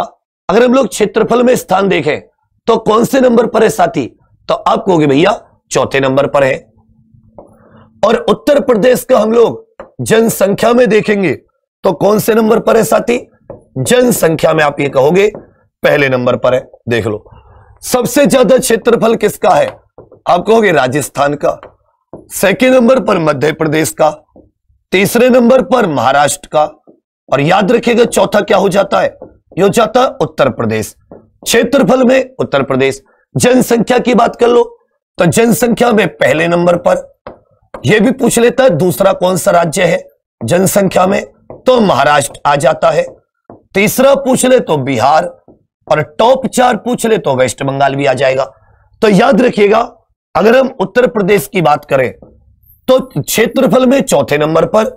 अगर हम लोग क्षेत्रफल में स्थान देखें तो कौन से नंबर पर है साथी तो आप कहोगे भैया चौथे नंबर पर है और उत्तर प्रदेश का हम लोग जनसंख्या में देखेंगे तो कौन से नंबर पर है साथी जनसंख्या में आप ये कहोगे पहले नंबर पर है देख लो सबसे ज्यादा क्षेत्रफल किसका है आप कहोगे राजस्थान का सेकेंड नंबर पर मध्य प्रदेश का तीसरे नंबर पर महाराष्ट्र का और याद रखिएगा चौथा क्या हो जाता है हो जाता है उत्तर प्रदेश क्षेत्रफल में उत्तर प्रदेश जनसंख्या की बात कर लो तो जनसंख्या में पहले नंबर पर यह भी पूछ लेता है दूसरा कौन सा राज्य है जनसंख्या में तो महाराष्ट्र आ जाता है तीसरा पूछ ले तो बिहार और टॉप चार पूछ ले तो वेस्ट बंगाल भी आ जाएगा तो याद रखिएगा अगर हम उत्तर प्रदेश की बात करें तो क्षेत्रफल में चौथे नंबर पर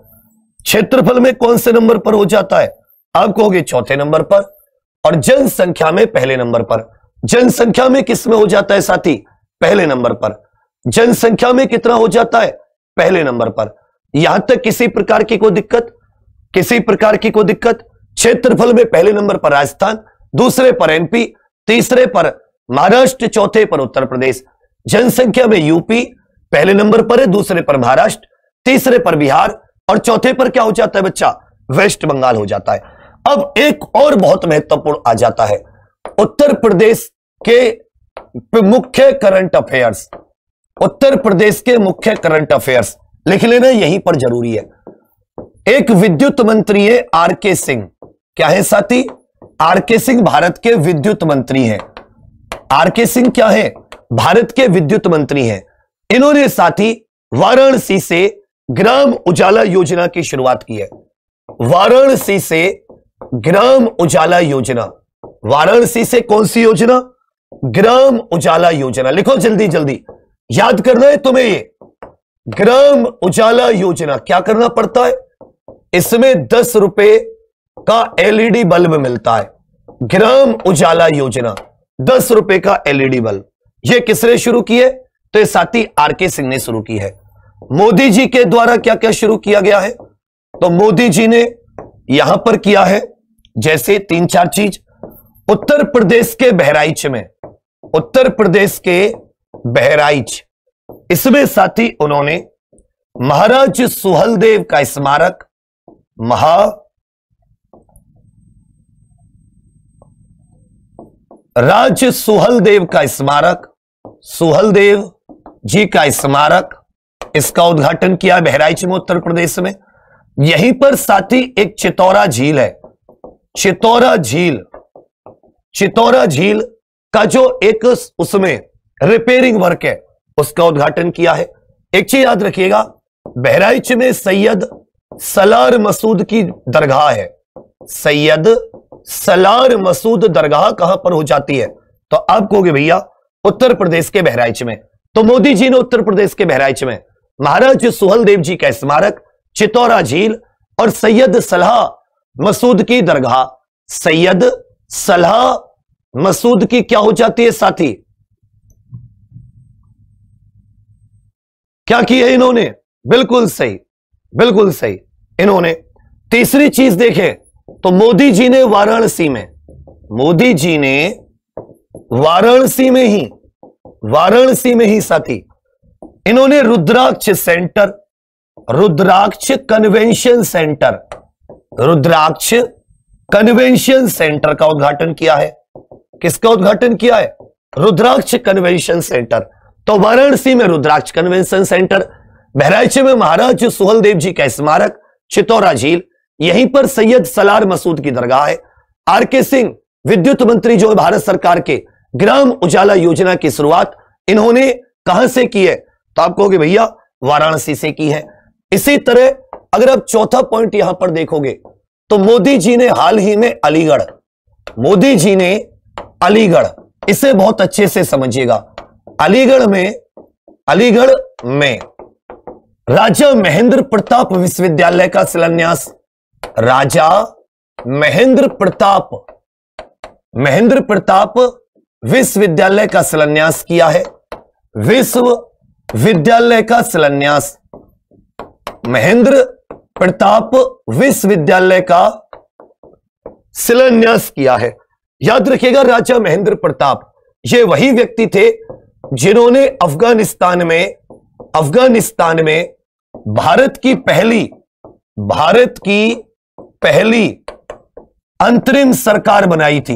क्षेत्रफल में कौन से नंबर पर हो जाता है आप कहोगे चौथे नंबर पर और जनसंख्या में पहले नंबर पर जनसंख्या में किस में हो जाता है साथी पहले नंबर पर जनसंख्या में कितना हो जाता है पहले नंबर पर यहां तक किसी प्रकार की कोई दिक्कत किसी प्रकार की कोई दिक्कत क्षेत्रफल में पहले नंबर पर राजस्थान दूसरे पर एमपी तीसरे पर महाराष्ट्र चौथे पर उत्तर प्रदेश जनसंख्या में यूपी पहले नंबर पर है दूसरे पर महाराष्ट्र तीसरे पर बिहार और चौथे पर क्या हो जाता है बच्चा वेस्ट बंगाल हो जाता है अब एक और बहुत महत्वपूर्ण आ जाता है उत्तर प्रदेश के मुख्य करंट अफेयर्स उत्तर प्रदेश के मुख्य करंट अफेयर्स लिख लेना यहीं पर जरूरी है एक विद्युत मंत्री है आर के सिंह क्या है साथी आरके सिंह भारत के विद्युत मंत्री हैं आर के सिंह क्या है भारत के विद्युत मंत्री हैं इन्होंने साथ ही वाराणसी से ग्राम उजाला योजना की शुरुआत की है वाराणसी से ग्राम उजाला योजना वाराणसी से कौन सी योजना ग्राम उजाला योजना लिखो जल्दी जल्दी याद करना है तुम्हें ये ग्राम उजाला योजना क्या करना पड़ता है इसमें दस रुपए का एलईडी e बल्ब मिलता है ग्राम उजाला योजना दस रुपए का एलईडी e बल्ब ये किसने शुरू किए तो ये साथी आर के सिंह ने शुरू की है मोदी जी के द्वारा क्या क्या शुरू किया गया है तो मोदी जी ने यहां पर किया है जैसे तीन चार चीज उत्तर प्रदेश के बहराइच में उत्तर प्रदेश के बहराइच इसमें साथी उन्होंने महाराज सुहलदेव का स्मारक महा राज्य सुहलदेव का स्मारक सुहलदेव जी का स्मारक इसका उद्घाटन किया बहराइच में उत्तर प्रदेश में यहीं पर साथ ही एक चितौरा झील है चितौरा झील चितौरा झील का जो एक उसमें रिपेयरिंग वर्क है उसका उद्घाटन किया है एक चीज याद रखिएगा बहराइच में सैयद सलार मसूद की दरगाह है सैयद सलार मसूद दरगाह कहां पर हो जाती है तो आप कहोगे भैया उत्तर प्रदेश के बहराइच में तो मोदी जी ने उत्तर प्रदेश के बहराइच में महाराज सुहल देव जी का स्मारक चितौरा झील और सैयद सलाह मसूद की दरगाह सैयद सलाह मसूद की क्या हो जाती है साथी क्या किया इन्होंने बिल्कुल सही बिल्कुल सही इन्होंने तीसरी चीज देखें तो मोदी जी ने वाराणसी में मोदी जी ने वाराणसी में ही वाराणसी में ही साथी इन्होंने Rudraksh centre Rudraksh convention centre Rudraksh convention centre का उद्घाटन किया है किसका उद्घाटन किया है रुद्राक्ष कन्वेंशन सेंटर तो वाराणसी में रुद्राक्ष कन्वेंशन सेंटर बहराइच में महाराज सुहलदेव जी का स्मारक चितौरा झील यहीं पर सैयद सलार मसूद की दरगाह है आर के सिंह विद्युत मंत्री जो है भारत सरकार के ग्राम उजाला योजना की शुरुआत इन्होंने कहां से की है तो आप कहोगे भैया वाराणसी से की है इसी तरह अगर आप चौथा पॉइंट यहां पर देखोगे तो मोदी जी ने हाल ही में अलीगढ़ मोदी जी ने अलीगढ़ इसे बहुत अच्छे से समझिएगा अलीगढ़ में अलीगढ़ में राजा महेंद्र प्रताप विश्वविद्यालय का शिलान्यास राजा महेंद्र प्रताप महेंद्र प्रताप विश्वविद्यालय का शिलान्यास किया है विश्वविद्यालय का शिलान्यास महेंद्र प्रताप विश्वविद्यालय का शिलान्यास किया है याद रखिएगा राजा महेंद्र प्रताप ये वही व्यक्ति थे जिन्होंने अफगानिस्तान में अफगानिस्तान में भारत की पहली भारत की पहली अंतरिम सरकार बनाई थी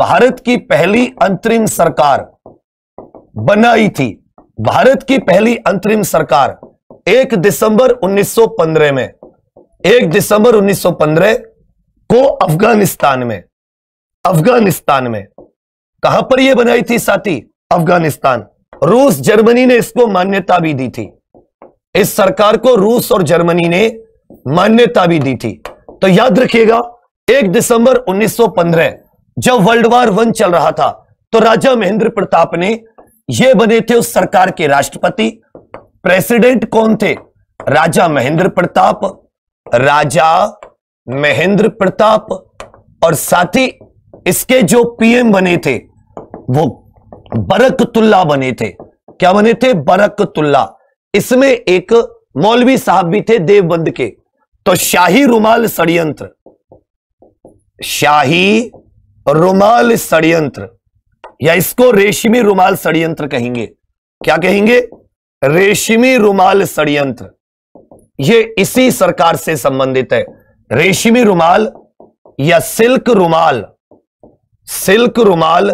भारत की पहली अंतरिम सरकार बनाई थी भारत की पहली अंतरिम सरकार एक दिसंबर 1915 में एक दिसंबर 1915 को अफगानिस्तान में अफगानिस्तान में कहां पर यह बनाई थी साथी अफगानिस्तान रूस जर्मनी ने इसको मान्यता भी दी थी इस सरकार को रूस और जर्मनी ने मान्यता भी दी थी तो याद रखिएगा एक दिसंबर 1915 जब वर्ल्ड वार वन चल रहा था तो राजा महेंद्र प्रताप ने ये बने थे उस सरकार के राष्ट्रपति प्रेसिडेंट कौन थे राजा महेंद्र प्रताप राजा महेंद्र प्रताप और साथ ही इसके जो पीएम बने थे वो बरकतुल्ला बने थे क्या बने थे बरकतुल्ला इसमें एक मौलवी साहब भी थे देवबंद के तो शाही रुमाल षडयंत्र शाही रुमाल षडयंत्र या इसको रेशमी रुमाल षडयंत्र कहेंगे क्या कहेंगे रेशमी रुमाल षडयंत्र ये इसी सरकार से संबंधित है रेशमी रुमाल या सिल्क रुमाल सिल्क रुमाल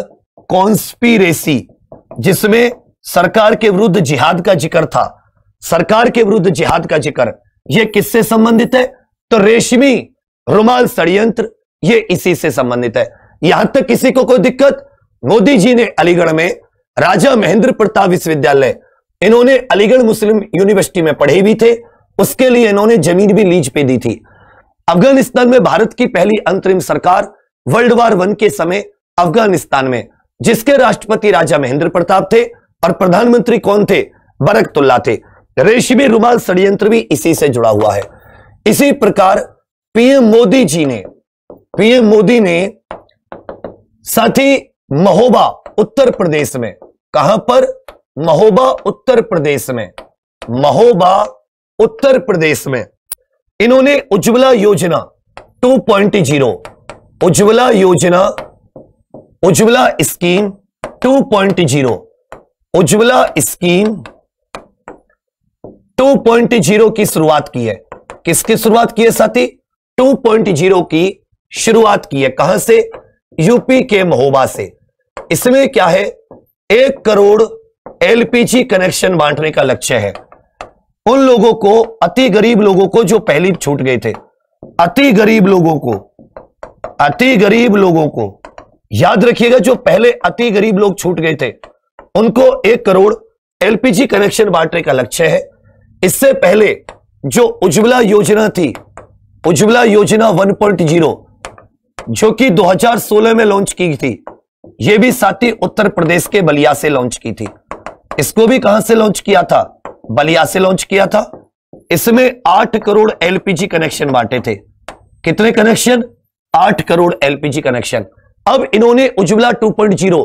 कॉन्स्पीरेसी जिसमें सरकार के विरुद्ध जिहाद का जिक्र था सरकार के विरुद्ध जिहाद का जिक्र यह किससे संबंधित है तो रेशमी रुमाल षडयंत्र ये इसी से संबंधित है यहां तक किसी को कोई दिक्कत मोदी जी ने अलीगढ़ में राजा महेंद्र प्रताप विश्वविद्यालय इन्होंने अलीगढ़ मुस्लिम यूनिवर्सिटी में पढ़े भी थे उसके लिए इन्होंने जमीन भी लीज पे दी थी अफगानिस्तान में भारत की पहली अंतरिम सरकार वर्ल्ड वार वन के समय अफगानिस्तान में जिसके राष्ट्रपति राजा महेंद्र प्रताप थे और प्रधानमंत्री कौन थे बरकतुल्ला थे रेशमी रुमाल षडयंत्र भी इसी से जुड़ा हुआ है इसी प्रकार पीएम मोदी जी ने पीएम मोदी ने साथी महोबा उत्तर प्रदेश में कहां पर महोबा उत्तर प्रदेश में महोबा उत्तर प्रदेश में इन्होंने उज्ज्वला योजना 2.0 उज्ज्वला योजना उज्ज्वला स्कीम 2.0 उज्ज्वला स्कीम 2.0 की शुरुआत की है किसकी शुरुआत की है साथी 2.0 की शुरुआत की है कहां से यूपी के महोबा से इसमें क्या है एक करोड़ एलपीजी कनेक्शन बांटने का लक्ष्य है उन लोगों को अति गरीब लोगों को जो पहली छूट गए थे अति गरीब लोगों को अति गरीब लोगों को याद रखिएगा जो पहले अति गरीब लोग छूट गए थे उनको एक करोड़ एलपीजी कनेक्शन बांटने का लक्ष्य है इससे पहले जो उज्ज्वला योजना थी उज्ज्वला योजना 1.0 जो कि 2016 में लॉन्च की थी यह भी साथ ही उत्तर प्रदेश के बलिया से लॉन्च की थी इसको भी कहां से लॉन्च किया था बलिया से लॉन्च किया था इसमें आठ करोड़ एलपीजी कनेक्शन बांटे थे कितने कनेक्शन आठ करोड़ एलपीजी कनेक्शन अब इन्होंने उज्ज्वला 2.0 जीरो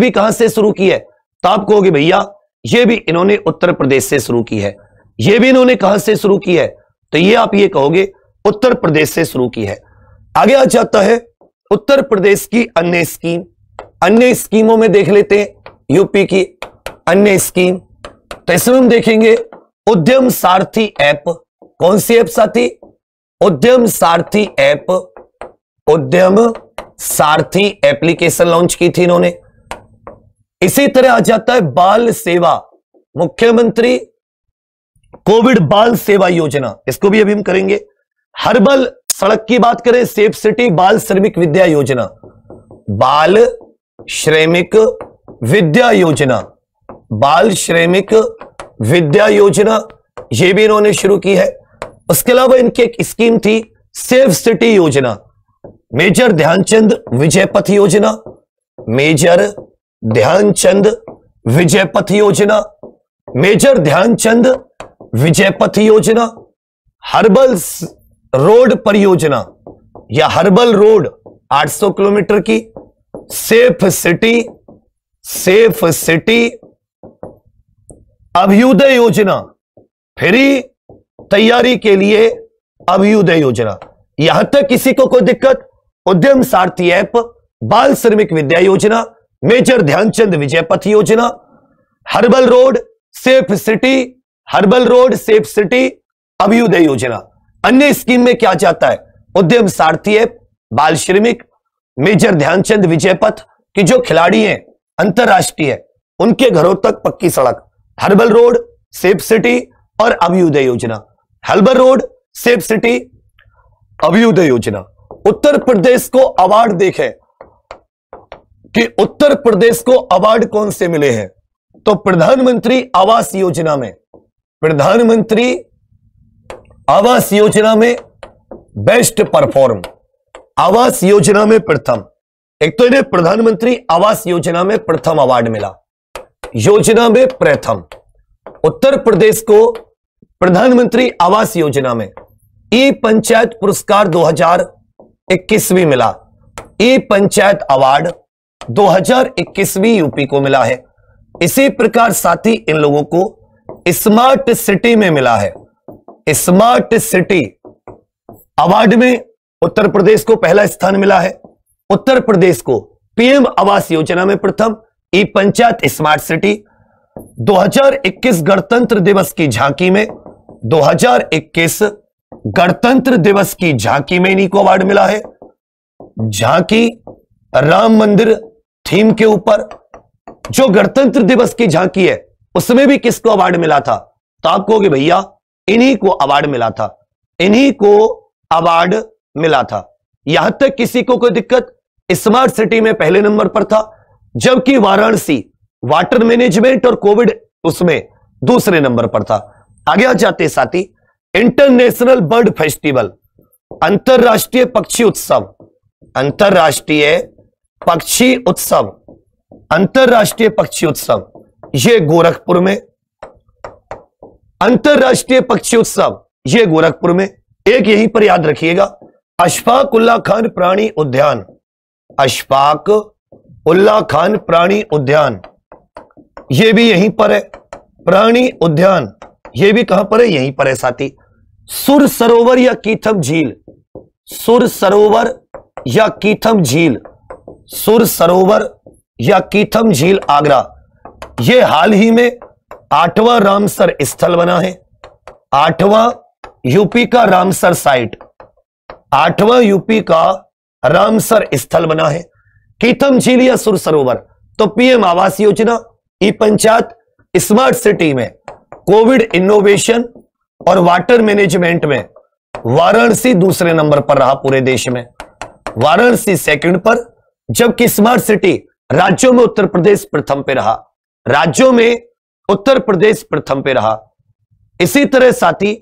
भी कहां से शुरू की है तो आप कहोगे भैया ये भी इन्होंने उत्तर प्रदेश से शुरू की है यह भी इन्होंने कहां से शुरू की है तो ये आप ये कहोगे उत्तर प्रदेश से शुरू की है आगे आ जाता है उत्तर प्रदेश की अन्य स्कीम अन्य स्कीमों में देख लेते हैं यूपी की अन्य स्कीम तो इसमें हम देखेंगे उद्यम सारथी ऐप कौन सी ऐप साथी उद्यम सारथी ऐप उद्यम सारथी एप्लीकेशन लॉन्च की थी इन्होंने इसी तरह आ जाता है बाल सेवा मुख्यमंत्री कोविड बाल सेवा योजना इसको भी अभी हम करेंगे हर्बल सड़क की बात करें सेफ सिटी बाल श्रमिक विद्या योजना बाल श्रमिक विद्या योजना बाल श्रमिक विद्या योजना ये भी इन्होंने शुरू की है उसके अलावा इनकी एक स्कीम थी सेफ सिटी योजना मेजर ध्यानचंद विजयपथ योजना मेजर ध्यानचंद विजयपथ योजना मेजर ध्यानचंद विजयपथ योजना हर्बल रोड परियोजना या हर्बल रोड 800 किलोमीटर की safe city safe city Abhyuday योजना फ्री तैयारी के लिए अभ्युदय योजना यहां तक किसी को कोई दिक्कत उद्यम सारथी ऐप बाल श्रमिक विद्या योजना मेजर ध्यानचंद विजयपथ योजना herbal road safe city herbal road safe city Abhyuday योजना अन्य स्कीम में क्या चाहता है उद्यम सारथी एप बाल श्रमिक मेजर ध्यानचंद विजयपथ की जो खिलाड़ी हैं अंतरराष्ट्रीय है, उनके घरों तक पक्की सड़क हर्बल रोड सेफ सिटी और अभ्युदय योजना herbal road safe city Abhyuday योजना उत्तर प्रदेश को अवार्ड देखें कि उत्तर प्रदेश को अवार्ड कौन से मिले हैं तो प्रधानमंत्री आवास योजना में प्रधानमंत्री आवास योजना में बेस्ट परफॉर्म आवास योजना में प्रथम एक तो इन्हें प्रधानमंत्री आवास योजना में प्रथम अवार्ड मिला योजना में प्रथम उत्तर प्रदेश को प्रधानमंत्री आवास योजना में ई पंचायत पुरस्कार 2021 मिला ई पंचायत अवार्ड 2021 यूपी को मिला है इसी प्रकार साथी इन लोगों को स्मार्ट सिटी में मिला है स्मार्ट सिटी अवार्ड में उत्तर प्रदेश को पहला स्थान मिला है उत्तर प्रदेश को पीएम आवास योजना में प्रथम ई पंचायत स्मार्ट सिटी 2021 गणतंत्र दिवस की झांकी में 2021 गणतंत्र दिवस की झांकी में इन्हीं को अवार्ड मिला है झांकी राम मंदिर थीम के ऊपर जो गणतंत्र दिवस की झांकी है उसमें भी किसको अवार्ड मिला था तो आप कहोगे भैया इन्हीं को अवार्ड मिला था इन्हीं को अवार्ड मिला था यहां तक किसी को कोई दिक्कत स्मार्ट सिटी में पहले नंबर पर था जबकि वाराणसी वाटर मैनेजमेंट और कोविड उसमें दूसरे नंबर पर था आगे आ जाते साथी इंटरनेशनल बर्ड फेस्टिवल अंतरराष्ट्रीय पक्षी उत्सव अंतरराष्ट्रीय पक्षी उत्सव अंतरराष्ट्रीय पक्षी उत्सव ये गोरखपुर में अंतरराष्ट्रीय पक्षी उत्सव ये गोरखपुर में एक यहीं पर याद रखिएगा अशफाक उल्ला खान प्राणी उद्यान अशफाक उल्ला खान प्राणी उद्यान ये भी यहीं पर है प्राणी उद्यान ये भी कहां पर है यहीं पर है साथी सुर सरोवर या कीथम झील सुर सरोवर या कीथम झील सुर सरोवर या कीथम झील आगरा यह हाल ही में आठवां रामसर स्थल बना है आठवां यूपी का रामसर साइट आठवां यूपी का रामसर स्थल बना है कीथम झील या सुर सरोवर तो पीएम आवास योजना ई पंचायत स्मार्ट सिटी में कोविड इनोवेशन और वाटर मैनेजमेंट में वाराणसी दूसरे नंबर पर रहा पूरे देश में वाराणसी सेकंड पर जबकि स्मार्ट सिटी राज्यों में उत्तर प्रदेश प्रथम पे रहा राज्यों में उत्तर प्रदेश प्रथम पे रहा इसी तरह साथी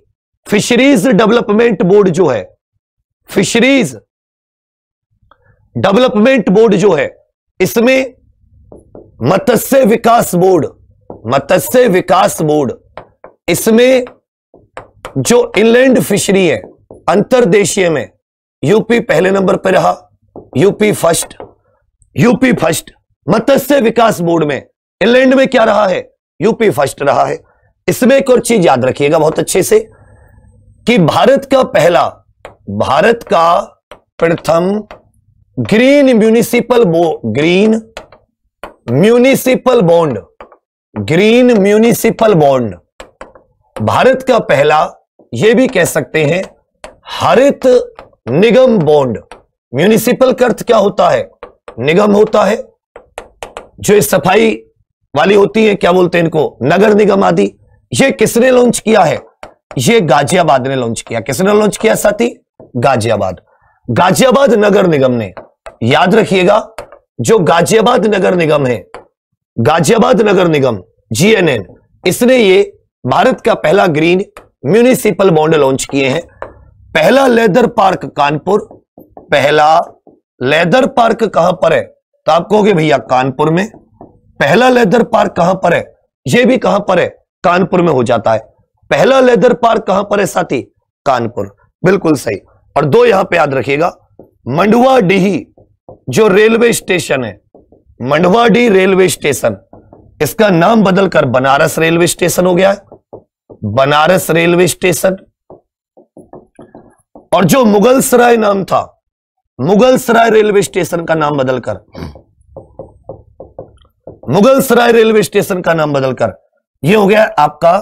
फिशरीज डेवलपमेंट बोर्ड जो है फिशरीज डेवलपमेंट बोर्ड जो है इसमें मत्स्य विकास बोर्ड मत्स्य विकास बोर्ड इसमें जो इनलैंड फिशरी है अंतरदेशीय में यूपी पहले नंबर पर रहा यूपी फर्स्ट यूपी फर्स्ट मत्स्य विकास बोर्ड में इंग्लैंड में क्या रहा है यूपी फर्स्ट रहा है इसमें एक और चीज याद रखिएगा बहुत अच्छे से कि भारत का पहला भारत का प्रथम ग्रीन म्यूनिसिपल बो green municipal bond green municipal bond Bharat का पहला यह भी कह सकते हैं हरित निगम बॉन्ड म्यूनिसिपल का अर्थ क्या होता है निगम होता है जो सफाई वाली होती है क्या बोलते हैं इनको नगर निगम आदि ये किसने लॉन्च किया है ये गाजियाबाद ने लॉन्च किया किसने लॉन्च किया साथी गाजियाबाद गाजियाबाद नगर निगम ने याद रखिएगा जो गाजियाबाद नगर निगम है गाजियाबाद नगर निगम जीएनएन इसने ये भारत का पहला ग्रीन म्यूनिसिपल बॉन्ड लॉन्च किए हैं पहला लेदर पार्क कानपुर पहला लेदर पार्क कहां पर है तो आप कहोगे भैया कानपुर में पहला लेदर पार्क कहां पर है यह भी कहां पर है कानपुर में हो जाता है पहला लेदर पार्क कहां पर है साथी कानपुर बिल्कुल सही और दो यहां पे याद रखिएगा मंडवा डीही जो रेलवे स्टेशन है मंडवाडी रेलवे स्टेशन इसका नाम बदलकर बनारस रेलवे स्टेशन हो गया है बनारस रेलवे स्टेशन और जो मुगल सराय नाम था मुगल सराय रेलवे स्टेशन का नाम बदलकर मुगल सराय रेलवे स्टेशन का नाम बदलकर यह हो गया आपका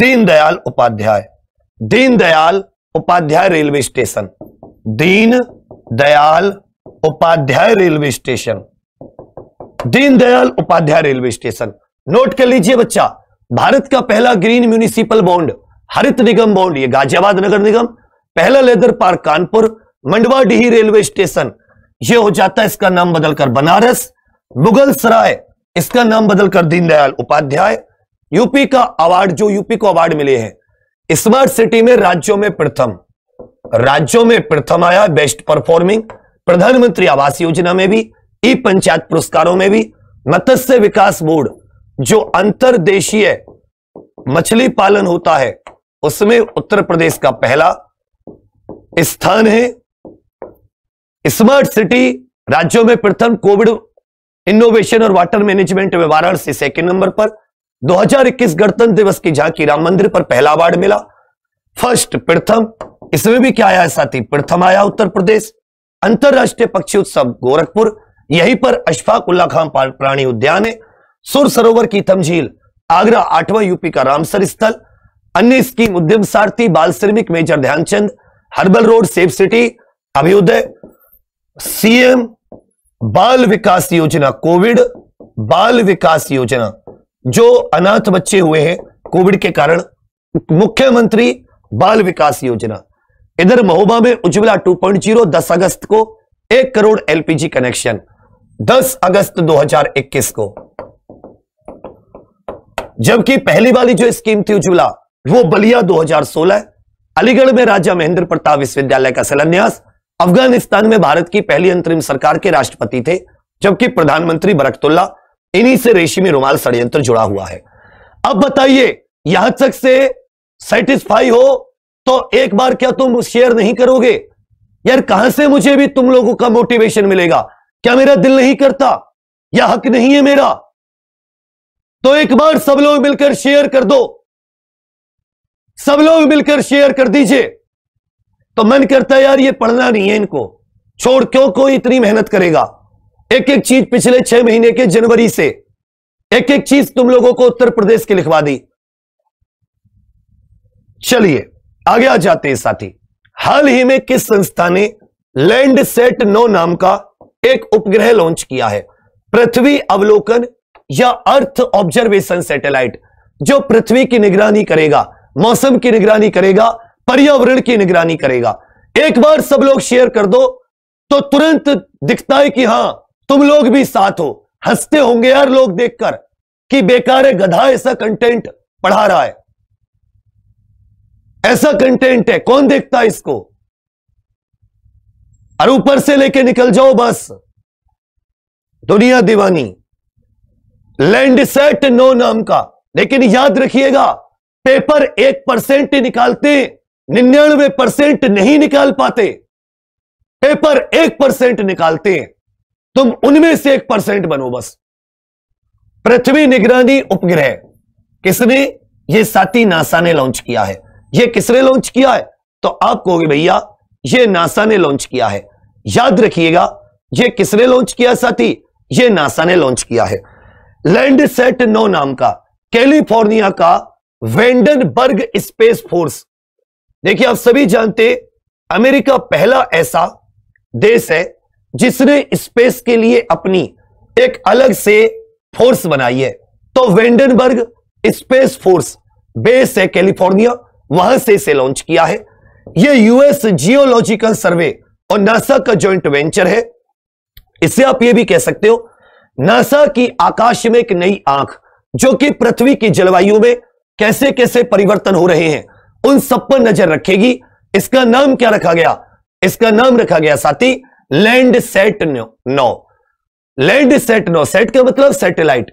Deendayal Upadhyay Deendayal Upadhyay railway station Deen Dayal Upadhyay railway station Deendayal Upadhyay railway station note कर लीजिए बच्चा भारत का पहला ग्रीन म्यूनिसिपल बॉन्ड हरित निगम बॉन्ड ये गाजियाबाद नगर निगम पहला leather park Kanpur Manduadih railway station ये हो जाता है इसका नाम बदलकर बनारस मुगल सराय इसका नाम बदलकर दीनदयाल उपाध्याय यूपी का अवार्ड जो यूपी को अवार्ड मिले हैं स्मार्ट सिटी में राज्यों में प्रथम राज्यों में प्रथम आया बेस्ट परफॉर्मिंग प्रधानमंत्री आवास योजना में भी ई पंचायत पुरस्कारों में भी मत्स्य विकास बोर्ड जो अंतरदेशीय मछली पालन होता है उसमें उत्तर प्रदेश का पहला स्थान है स्मार्ट सिटी राज्यों में प्रथम कोविड इनोवेशन और वाटर मैनेजमेंट में वाराणसी सेकेंड नंबर पर 2021 गणतंत्र दिवस की झांकी राम मंदिर पर पहला अवार्ड मिला फर्स्ट प्रथम इसमें भी क्या आया साथी प्रथम आया उत्तर प्रदेश अंतरराष्ट्रीय पक्षी उत्सव गोरखपुर यहीं पर अशफाक उल्ला खान प्राणी उद्यान है सुर सरोवर की थम झील आगरा आठवां यूपी का रामसर स्थल अन्य स्कीम उद्यम सारथी बाल श्रमिक major Dhyanchand herbal road safe city Abhyuday CM बाल विकास योजना कोविड बाल विकास योजना जो अनाथ बच्चे हुए हैं कोविड के कारण मुख्यमंत्री बाल विकास योजना इधर महोबा में उज्ज्वला 2.0 10 अगस्त को एक करोड़ एलपीजी कनेक्शन 10 अगस्त 2021 को जबकि पहली वाली जो स्कीम थी उज्ज्वला वो बलिया 2016 अलीगढ़ में राजा महेंद्र प्रताप विश्वविद्यालय का शिलान्यास अफगानिस्तान में भारत की पहली अंतरिम सरकार के राष्ट्रपति थे जबकि प्रधानमंत्री बरकतुल्ला इन्हीं से रेशमी रुमाल षडयंत्र जुड़ा हुआ है अब बताइए यहां तक से सेटिस्फाई हो तो एक बार क्या तुम शेयर नहीं करोगे यार कहां से मुझे भी तुम लोगों का मोटिवेशन मिलेगा क्या मेरा दिल नहीं करता या हक नहीं है मेरा तो एक बार सब लोग मिलकर शेयर कर दो सब लोग मिलकर शेयर कर दीजिए तो मन करता है यार ये पढ़ना नहीं है इनको छोड़ क्यों कोई इतनी मेहनत करेगा एक एक चीज पिछले छह महीने के जनवरी से एक एक चीज तुम लोगों को उत्तर प्रदेश की लिखवा दी चलिए आगे आ जाते हैं साथी हाल ही में किस संस्था ने लैंड सेट नो नाम का एक उपग्रह लॉन्च किया है पृथ्वी अवलोकन या अर्थ ऑब्जर्वेशन सैटेलाइट जो पृथ्वी की निगरानी करेगा मौसम की निगरानी करेगा पर्यावरण की निगरानी करेगा एक बार सब लोग शेयर कर दो तो तुरंत दिखता है कि हां तुम लोग भी साथ हो हंसते होंगे यार लोग देखकर कि बेकार है गधा ऐसा कंटेंट पढ़ा रहा है ऐसा कंटेंट है कौन देखता है इसको और ऊपर से लेके निकल जाओ बस दुनिया दीवानी लैंडसेट नो नाम का लेकिन याद रखिएगा पेपर एक परसेंट निकालते निन्यानवे परसेंट नहीं निकाल पाते पेपर एक परसेंट निकालते हैं तुम उनमें से एक परसेंट बनो बस पृथ्वी निगरानी उपग्रह किसने ये साथी नासा ने लॉन्च किया है ये किसने लॉन्च किया है तो आप कहोगे भैया ये नासा ने लॉन्च किया है याद रखिएगा ये किसने लॉन्च किया साथी ये नासा ने लॉन्च किया है लैंड सेट नो नाम का कैलिफोर्निया का वेंडनबर्ग स्पेस फोर्स देखिए आप सभी जानते अमेरिका पहला ऐसा देश है जिसने स्पेस के लिए अपनी एक अलग से फोर्स बनाई है तो वेंडनबर्ग स्पेस फोर्स बेस है कैलिफोर्निया वहां से इसे लॉन्च किया है यह यूएस जियोलॉजिकल सर्वे और नासा का जॉइंट वेंचर है इसे आप यह भी कह सकते हो नासा की आकाश में एक नई आंख जो कि पृथ्वी की जलवायु में कैसे कैसे परिवर्तन हो रहे हैं उन सब पर नजर रखेगी इसका नाम क्या रखा गया इसका नाम रखा गया साथी Landsat nine Landsat nine sat का मतलब सैटेलाइट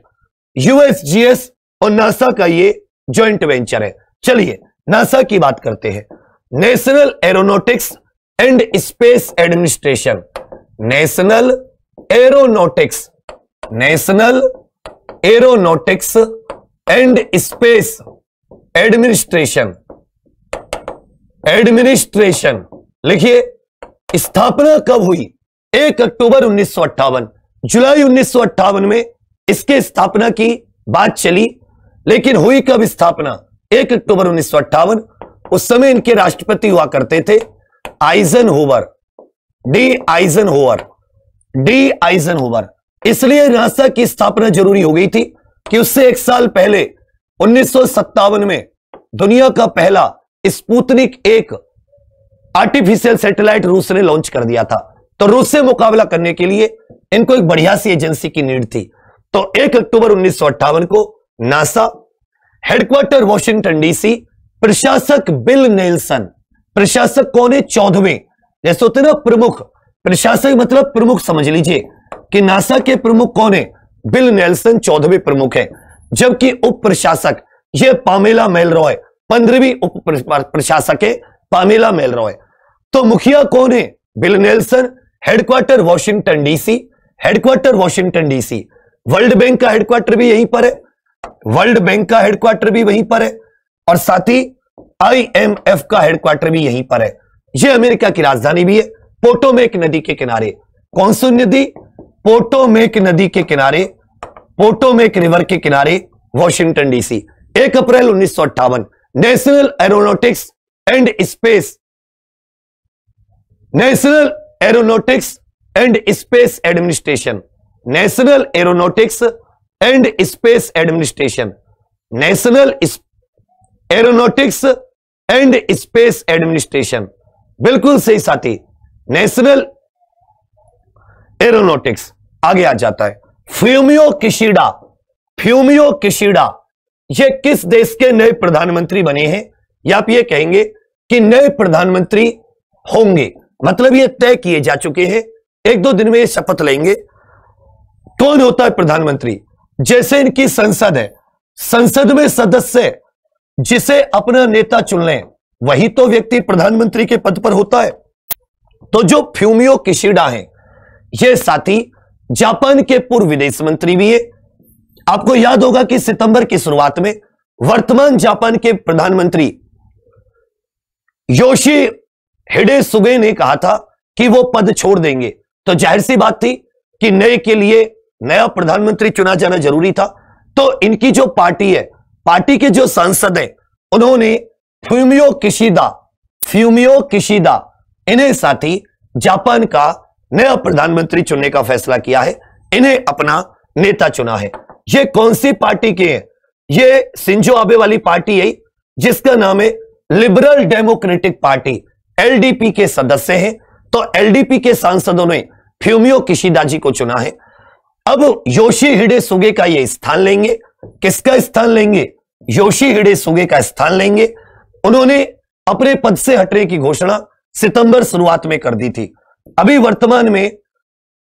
यूएसजीएस और नासा का ये ज्वाइंट वेंचर है चलिए नासा की बात करते हैं National Aeronautics and Space Administration National Aeronautics National Aeronautics and Space Administration Administration लिखिए स्थापना कब हुई एक अक्टूबर उन्नीस जुलाई उन्नीस में इसके स्थापना की बात चली लेकिन हुई कब स्थापना एक अक्टूबर उन्नीस उस समय इनके राष्ट्रपति हुआ करते थे Eisenhower D Eisenhower D Eisenhower इसलिए नासा की स्थापना जरूरी हो गई थी कि उससे एक साल पहले उन्नीस में दुनिया का पहला स्पूतनिक एक आर्टिफिशियल सैटेलाइट रूस ने लॉन्च कर दिया था तो रूस से मुकाबला करने के लिए इनको एक बढ़िया सी एजेंसी की नीड थी तो 1 अक्टूबर उन्नीस को नासा हेडक्वार्टर वॉशिंगटन डीसी प्रशासक बिल नेल्सन प्रशासक कौन है चौदहवें जैसे होते ना प्रमुख प्रशासक मतलब प्रमुख समझ लीजिए कि नासा के प्रमुख कौन है बिल नेल्सन चौदहवें प्रमुख है जबकि उप प्रशासक यह पामेला मेलरॉय पंद्रहवीं उप प्रशासक है पामेला रॉय तो मुखिया कौन है Bill Nelson headquarters Washington DC headquarters Washington DC World Bank का हेडक्वार्टर भी यहीं पर है वर्ल्ड बैंक का हेडक्वार्टर भी वहीं पर है और साथ ही आईएमएफ का हेडक्वार्टर भी यहीं पर है यह अमेरिका की राजधानी भी है पोटोमेक नदी के किनारे कौन सी नदी पोटोमेक नदी के किनारे पोटोमेक रिवर के किनारे वॉशिंगटन डीसी एक अप्रैल उन्नीस National Aeronautics and Space National Aeronautics and Space Administration National Aeronautics and Space Administration National Aeronautics and Space Administration बिल्कुल सही साथी नेशनल एरोनॉटिक्स आगे आ जाता है फ्यूमियो किशिडा फ्यूमियो किशिडा ये किस देश के नए प्रधानमंत्री बने हैं या आप ये कहेंगे कि नए प्रधानमंत्री होंगे मतलब ये तय किए जा चुके हैं एक दो दिन में ये शपथ लेंगे कौन होता है प्रधानमंत्री जैसे इनकी संसद है संसद में सदस्य जिसे अपना नेता चुन लें वही तो व्यक्ति प्रधानमंत्री के पद पर होता है तो जो फ्यूमियो किशिडा है ये साथी जापान के पूर्व विदेश मंत्री भी है आपको याद होगा कि सितंबर की शुरुआत में वर्तमान जापान के प्रधानमंत्री योशी हिडे सुगे ने कहा था कि वो पद छोड़ देंगे तो जाहिर सी बात थी कि नए के लिए नया प्रधानमंत्री चुना जाना जरूरी था तो इनकी जो पार्टी है पार्टी के जो सांसद हैं उन्होंने फ्यूमियो किशिदा फ्यूमियो किशिदा इन्हें साथ ही जापान का नया प्रधानमंत्री चुनने का फैसला किया है इन्हें अपना नेता चुना है ये कौन सी पार्टी के हैं ये सिंजो आबे वाली पार्टी है जिसका नाम है लिबरल डेमोक्रेटिक पार्टी एलडीपी के सदस्य हैं तो एलडीपी के सांसदों ने फ्यूमियो किशिदा जी को चुना है अब योशी हिडे सुगे का ये स्थान लेंगे किसका स्थान लेंगे योशी हिडे सुगे का स्थान लेंगे उन्होंने अपने पद से हटने की घोषणा सितंबर शुरुआत में कर दी थी अभी वर्तमान में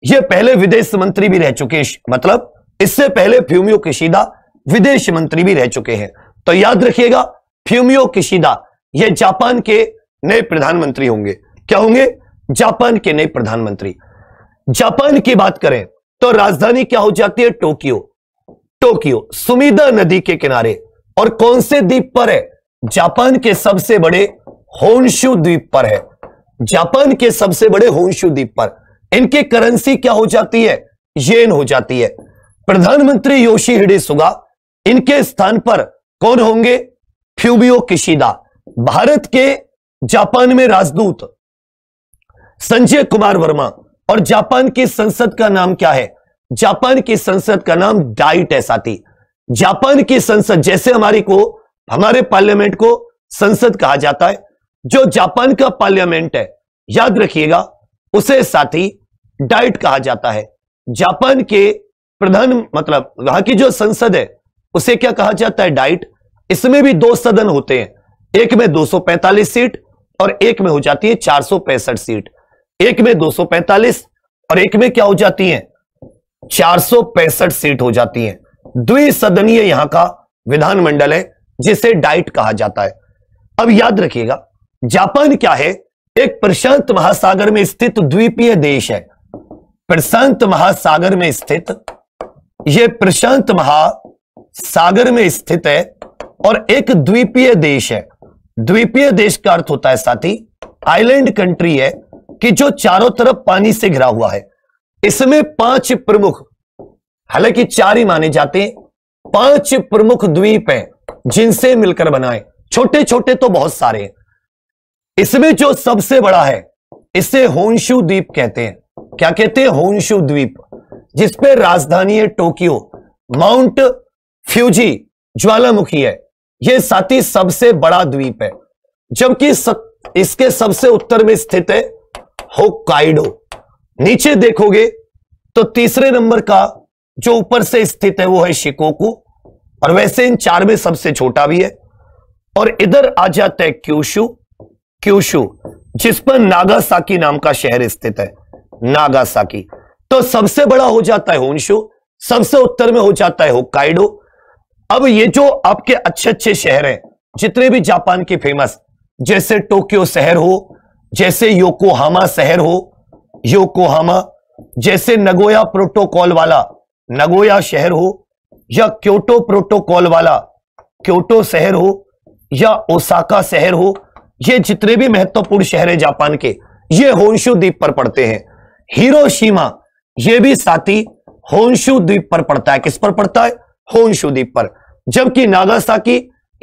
यह पहले विदेश मंत्री भी रह चुके मतलब इससे पहले फ्यूमियो किशिदा विदेश मंत्री भी रह चुके हैं तो याद रखिएगा फ्यूमियो किशिदा ये जापान के नए प्रधानमंत्री होंगे क्या होंगे जापान के नए प्रधानमंत्री जापान की बात करें तो राजधानी क्या हो जाती है टोक्यो टोक्यो सुमिदा नदी के किनारे और कौन से द्वीप पर है जापान के सबसे बड़े होन्शु द्वीप पर है जापान के सबसे बड़े होन्शु द्वीप पर इनकी करेंसी क्या हो जाती है येन हो जाती है प्रधानमंत्री हिडे सुगा इनके स्थान पर कौन होंगे फ्यूबियो किशिदा भारत के जापान में राजदूत संजय कुमार वर्मा और जापान की संसद का नाम क्या है जापान की संसद का नाम डाइट है साथी जापान की संसद जैसे हमारी को हमारे पार्लियामेंट को संसद कहा जाता है जो जापान का पार्लियामेंट है याद रखिएगा उसे साथी डाइट कहा जाता है जापान के प्रधान मतलब वहां की जो संसद है उसे क्या कहा जाता है डाइट इसमें भी दो सदन होते हैं एक में 245 सीट और एक में हो जाती है चार सीट एक में 245 और एक में क्या हो जाती है चार सीट हो जाती है द्विसदनीय यहां का विधानमंडल है जिसे डाइट कहा जाता है अब याद रखिएगा जापान क्या है एक प्रशांत महासागर में स्थित द्वीपीय देश है प्रशांत महासागर में स्थित यह प्रशांत महासागर में स्थित है और एक द्वीपीय देश है द्वीपीय देश का अर्थ होता है साथी आइलैंड कंट्री है कि जो चारों तरफ पानी से घिरा हुआ है इसमें पांच प्रमुख हालांकि चार ही माने जाते हैं पांच प्रमुख द्वीप हैं जिनसे मिलकर बनाए छोटे छोटे तो बहुत सारे हैं इसमें जो सबसे बड़ा है इसे होन्शु द्वीप कहते हैं क्या कहते हैं होनशु द्वीप जिसपे राजधानी है टोक्यो माउंट फ्यूजी ज्वालामुखी है यह साथ ही सबसे बड़ा द्वीप है जबकि इसके सबसे उत्तर में स्थित है होकाइडो नीचे देखोगे तो तीसरे नंबर का जो ऊपर से स्थित है वो है शिकोकू और वैसे इन चार में सबसे छोटा भी है और इधर आ जाता है क्यूशु क्यूशु जिस पर नागासाकी नाम का शहर स्थित है नागासाकी तो सबसे बड़ा हो जाता है होंशो सबसे उत्तर में हो जाता है होकाइडो अब ये जो आपके अच्छे अच्छे शहर हैं जितने भी जापान के फेमस जैसे टोक्यो शहर हो जैसे योकोहामा शहर हो योकोहामा जैसे नगोया प्रोटोकॉल वाला नगोया शहर हो या क्योटो प्रोटोकॉल वाला क्योटो शहर हो या ओसाका शहर हो ये जितने भी महत्वपूर्ण शहर है जापान के ये होंशु द्वीप पर पड़ते हैं हीरोशीमा यह भी साथी होंशु द्वीप पर पड़ता है किस पर पड़ता है होंशु द्वीप पर जबकि नागासाकी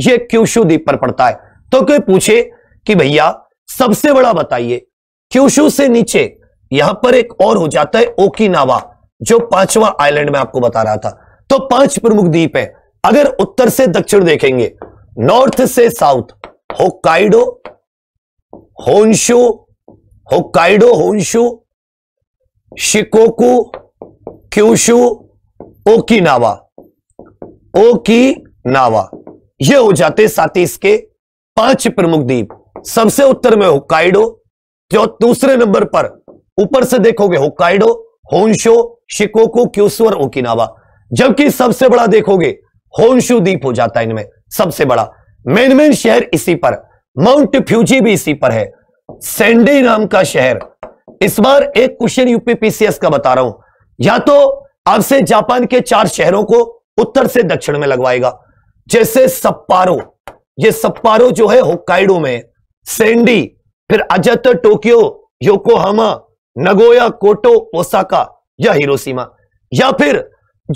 यह क्यूशु द्वीप पर पड़ता है तो कोई पूछे कि भैया सबसे बड़ा बताइए क्यूशु से नीचे यहां पर एक और हो जाता है ओकिनावा जो पांचवा आइलैंड में आपको बता रहा था तो पांच प्रमुख द्वीप है अगर उत्तर से दक्षिण देखेंगे नॉर्थ से south Hokkaido Honshu Hokkaido Honshu Shikoku Kyushu Okinawa नावा ये हो जाते साथ ही इसके पांच प्रमुख द्वीप सबसे उत्तर में होकाइडो जो दूसरे नंबर पर ऊपर से देखोगे होकाइडो होन्शो शिकोको क्यूशु और ओकिनावा जबकि सबसे बड़ा देखोगे होन्शु द्वीप हो जाता है इनमें सबसे बड़ा मेन मेन शहर इसी पर माउंट फ्यूजी भी इसी पर है सेंडे नाम का शहर इस बार एक क्वेश्चन यूपीपीसीएस का बता रहा हूं या तो आपसे जापान के चार शहरों को उत्तर से दक्षिण में लगवाएगा जैसे सप्पारो ये सप्पारो जो है होक्काइडो में सेंडी फिर अजत Tokyo Yokohama Nagoya Kyoto Osaka या हिरोशिमा या फिर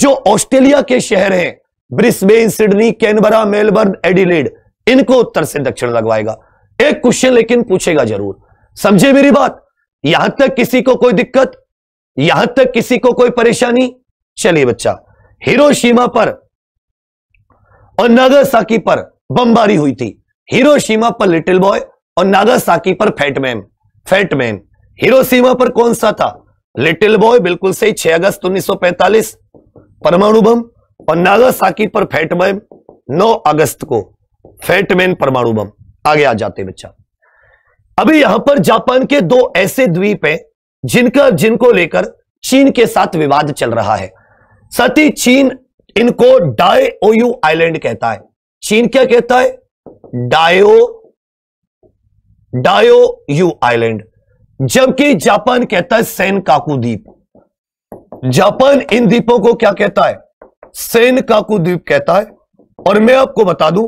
जो ऑस्ट्रेलिया के शहर हैं Brisbane Sydney Canberra Melbourne Adelaide इनको उत्तर से दक्षिण लगवाएगा एक क्वेश्चन लेकिन पूछेगा जरूर समझे मेरी बात यहां तक किसी को कोई दिक्कत यहां तक किसी को कोई परेशानी चलिए बच्चा हिरोशिमा पर और नागासाकी पर बमबारी हुई थी हिरोशिमा पर लिटिल बॉय और नागासाकी पर फैटमैन फैटमैन हिरोशिमा पर कौन सा था लिटिल बॉय बिल्कुल सही 6 अगस्त 1945 परमाणु बम और नागासाकी पर फैटमैन 9 अगस्त को फैटमैन परमाणु बम आगे आ जाते बच्चा अभी यहां पर जापान के दो ऐसे द्वीप हैं जिनका जिनको लेकर चीन के साथ विवाद चल रहा है साथ ही चीन इनको डायओयू आइलैंड कहता है चीन क्या कहता है डायो यू आइलैंड जबकि जापान कहता है काकू द्वीप जापान इन द्वीपों को क्या कहता है काकू द्वीप कहता है और मैं आपको बता दूं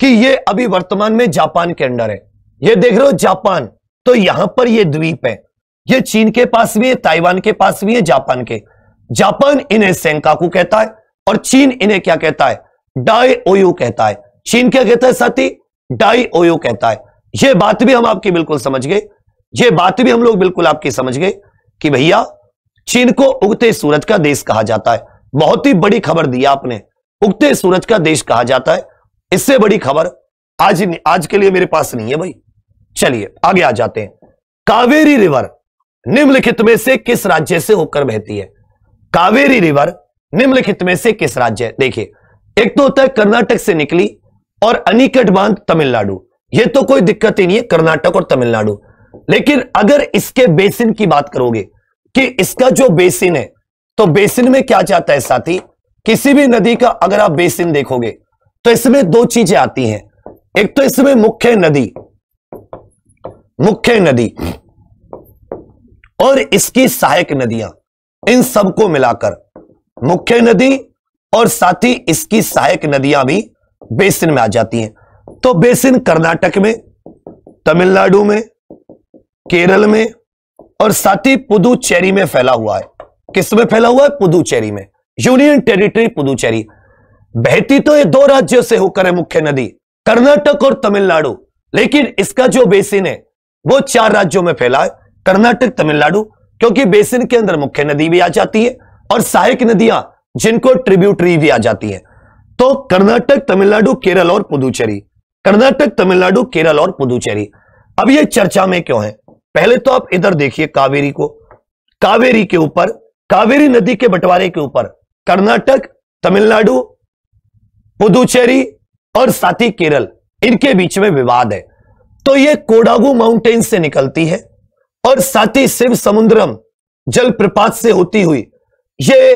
कि यह अभी वर्तमान में जापान के अंडर है ये देख रहे हो जापान तो यहां पर ये द्वीप है ये चीन के पास भी है ताइवान के पास भी है जापान के जापान इन्हें सेंकाकू कहता है और चीन इन्हें क्या कहता है डाई ओयू कहता है चीन क्या कहता है साथी डाई ओयू कहता है यह बात भी हम आपकी बिल्कुल समझ गए ये बात भी हम लोग बिल्कुल आपकी समझ गए कि भैया चीन को उगते सूरज का देश कहा जाता है बहुत ही बड़ी खबर दी आपने उगते सूरज का देश कहा जाता है इससे बड़ी खबर आज आज के लिए मेरे पास नहीं है भाई चलिए आगे आ जाते हैं कावेरी रिवर निम्नलिखित में से किस राज्य से होकर बहती है कावेरी रिवर निम्नलिखित में से किस राज्य देखिए एक तो होता है कर्नाटक से निकली और अनिकट बांध तमिलनाडु ये तो कोई दिक्कत ही नहीं है कर्नाटक और तमिलनाडु लेकिन अगर इसके बेसिन की बात करोगे कि इसका जो बेसिन है तो बेसिन में क्या जाता है साथी किसी भी नदी का अगर आप बेसिन देखोगे तो इसमें दो चीजें आती हैं एक तो इसमें मुख्य नदी मुख्य नदी और इसकी सहायक नदियां इन सबको मिलाकर मुख्य नदी और साथ ही इसकी सहायक नदियां भी बेसिन में आ जाती हैं तो बेसिन कर्नाटक में तमिलनाडु में केरल में और साथ ही पुदुचेरी में फैला हुआ है किस में फैला हुआ है पुदुचेरी में यूनियन टेरिटरी पुदुचेरी बहती तो ये दो राज्यों से होकर है मुख्य नदी कर्नाटक और तमिलनाडु लेकिन इसका जो बेसिन है वो चार राज्यों में फैला है कर्नाटक तमिलनाडु क्योंकि बेसिन के अंदर मुख्य नदी भी आ जाती है और सहायक नदियां जिनको ट्रिब्यूटरी भी आ जाती है तो कर्नाटक तमिलनाडु केरल और पुदुचेरी कर्नाटक तमिलनाडु केरल और पुदुचेरी अब ये चर्चा में क्यों है पहले तो आप इधर देखिए कावेरी को कावेरी के ऊपर कावेरी नदी के बंटवारे के ऊपर कर्नाटक तमिलनाडु पुदुचेरी और साथ ही केरल इनके बीच में विवाद है तो ये कोडागू माउंटेन से निकलती है और साथ ही शिव समुद्रम जलप्रपात से होती हुई ये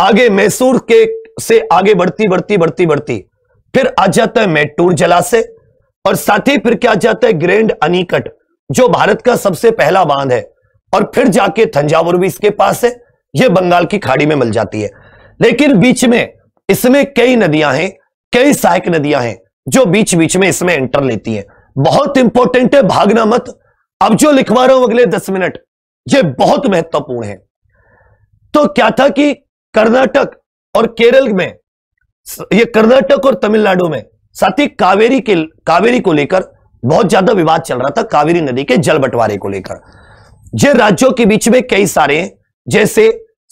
आगे मैसूर के से आगे बढ़ती बढ़ती बढ़ती बढ़ती फिर आ जाता है मेटूर जलाशय और साथ ही फिर क्या जाता है ग्रैंड अनिकट जो भारत का सबसे पहला बांध है और फिर जाके थंजावुर भी इसके पास है यह बंगाल की खाड़ी में मिल जाती है लेकिन बीच में इसमें कई नदियां हैं कई सहायक नदियां हैं जो बीच बीच में इसमें एंटर लेती हैं बहुत इंपॉर्टेंट है भागना मत अब जो लिखवा रहा हूं अगले दस मिनट ये बहुत महत्वपूर्ण है तो क्या था कि कर्नाटक और केरल में ये कर्नाटक और तमिलनाडु में साथ ही कावेरी के कावेरी को लेकर बहुत ज्यादा विवाद चल रहा था कावेरी नदी के जल बंटवारे को लेकर ये राज्यों के बीच में कई सारे जैसे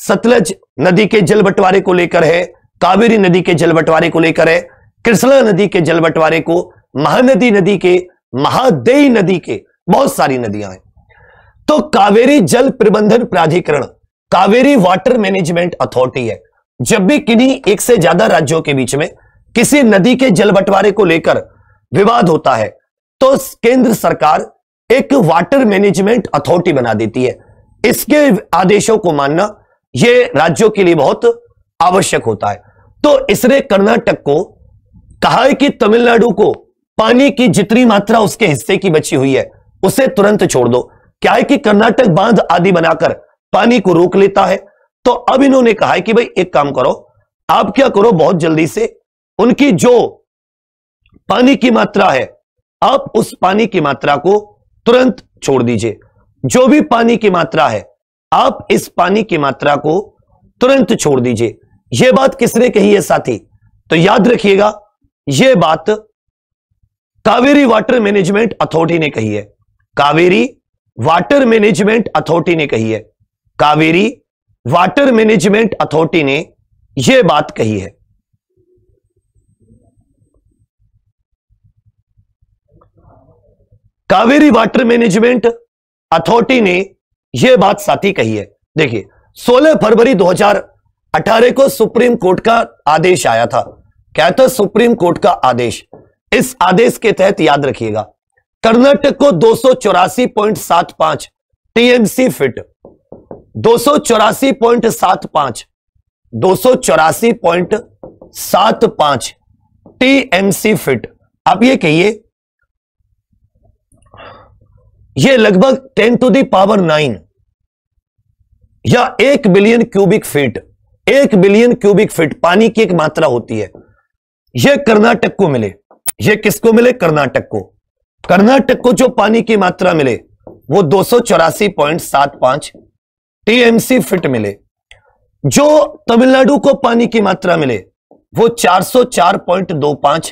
सतलज नदी के जल बंटवारे को लेकर है कावेरी नदी के जल बंटवारे को लेकर है कृष्णा नदी के जल बंटवारे को महानदी नदी के महादेई नदी के बहुत सारी नदियां हैं तो कावेरी जल प्रबंधन प्राधिकरण कावेरी वाटर मैनेजमेंट अथॉरिटी है जब भी किन्हीं एक से ज्यादा राज्यों के बीच में किसी नदी के जल बंटवारे को लेकर विवाद होता है तो केंद्र सरकार एक वाटर मैनेजमेंट अथॉरिटी बना देती है इसके आदेशों को मानना यह राज्यों के लिए बहुत आवश्यक होता है तो इसने कर्नाटक को कहा है कि तमिलनाडु को पानी की जितनी मात्रा उसके हिस्से की बची हुई है उसे तुरंत छोड़ दो क्या है कि कर्नाटक बांध आदि बनाकर पानी को रोक लेता है तो अब इन्होंने कहा है कि भाई एक काम करो आप क्या करो बहुत जल्दी से उनकी जो पानी की मात्रा है आप उस पानी की मात्रा को तुरंत छोड़ दीजिए जो भी पानी की मात्रा है आप इस पानी की मात्रा को तुरंत छोड़ दीजिए यह बात किसने कही है साथी तो याद रखिएगा यह बात कावेरी वाटर मैनेजमेंट अथॉरिटी ने कही है कावेरी वाटर मैनेजमेंट अथॉरिटी ने कही है कावेरी वाटर मैनेजमेंट अथॉरिटी ने यह बात कही है कावेरी वाटर मैनेजमेंट अथॉरिटी ने यह बात साथी कही है देखिए 16 फरवरी 2018 को सुप्रीम कोर्ट का आदेश आया था क्या था सुप्रीम कोर्ट का आदेश इस आदेश के तहत याद रखिएगा कर्नाटक को दो टीएमसी फिट दो सौ चौरासी पॉइंट सात पांच दो सौ चौरासी पॉइंट सात पांच टीएमसी फिट आप ये कहिए ये लगभग टेन टू दावर नाइन या एक बिलियन क्यूबिक फीट एक बिलियन क्यूबिक फीट पानी की एक मात्रा होती है यह कर्नाटक को मिले ये किसको मिले कर्नाटक को कर्नाटक को जो पानी की मात्रा मिले वो दो टीएमसी फिट मिले जो तमिलनाडु को पानी की मात्रा मिले वो 404.25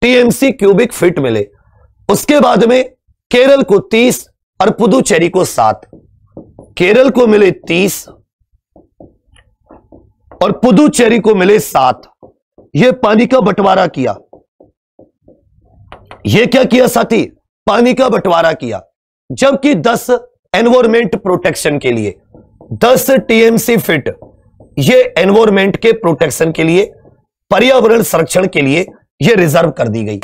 टीएमसी क्यूबिक फिट मिले उसके बाद में केरल को 30 और पुदुचेरी को 7 केरल को मिले 30 और पुदुचेरी को मिले 7 ये पानी का बंटवारा किया ये क्या किया साथी पानी का बंटवारा किया जबकि 10 एनवायरमेंट प्रोटेक्शन के लिए 10 टीएमसी फिट ये एनवायरमेंट के प्रोटेक्शन के लिए पर्यावरण संरक्षण के लिए ये रिजर्व कर दी गई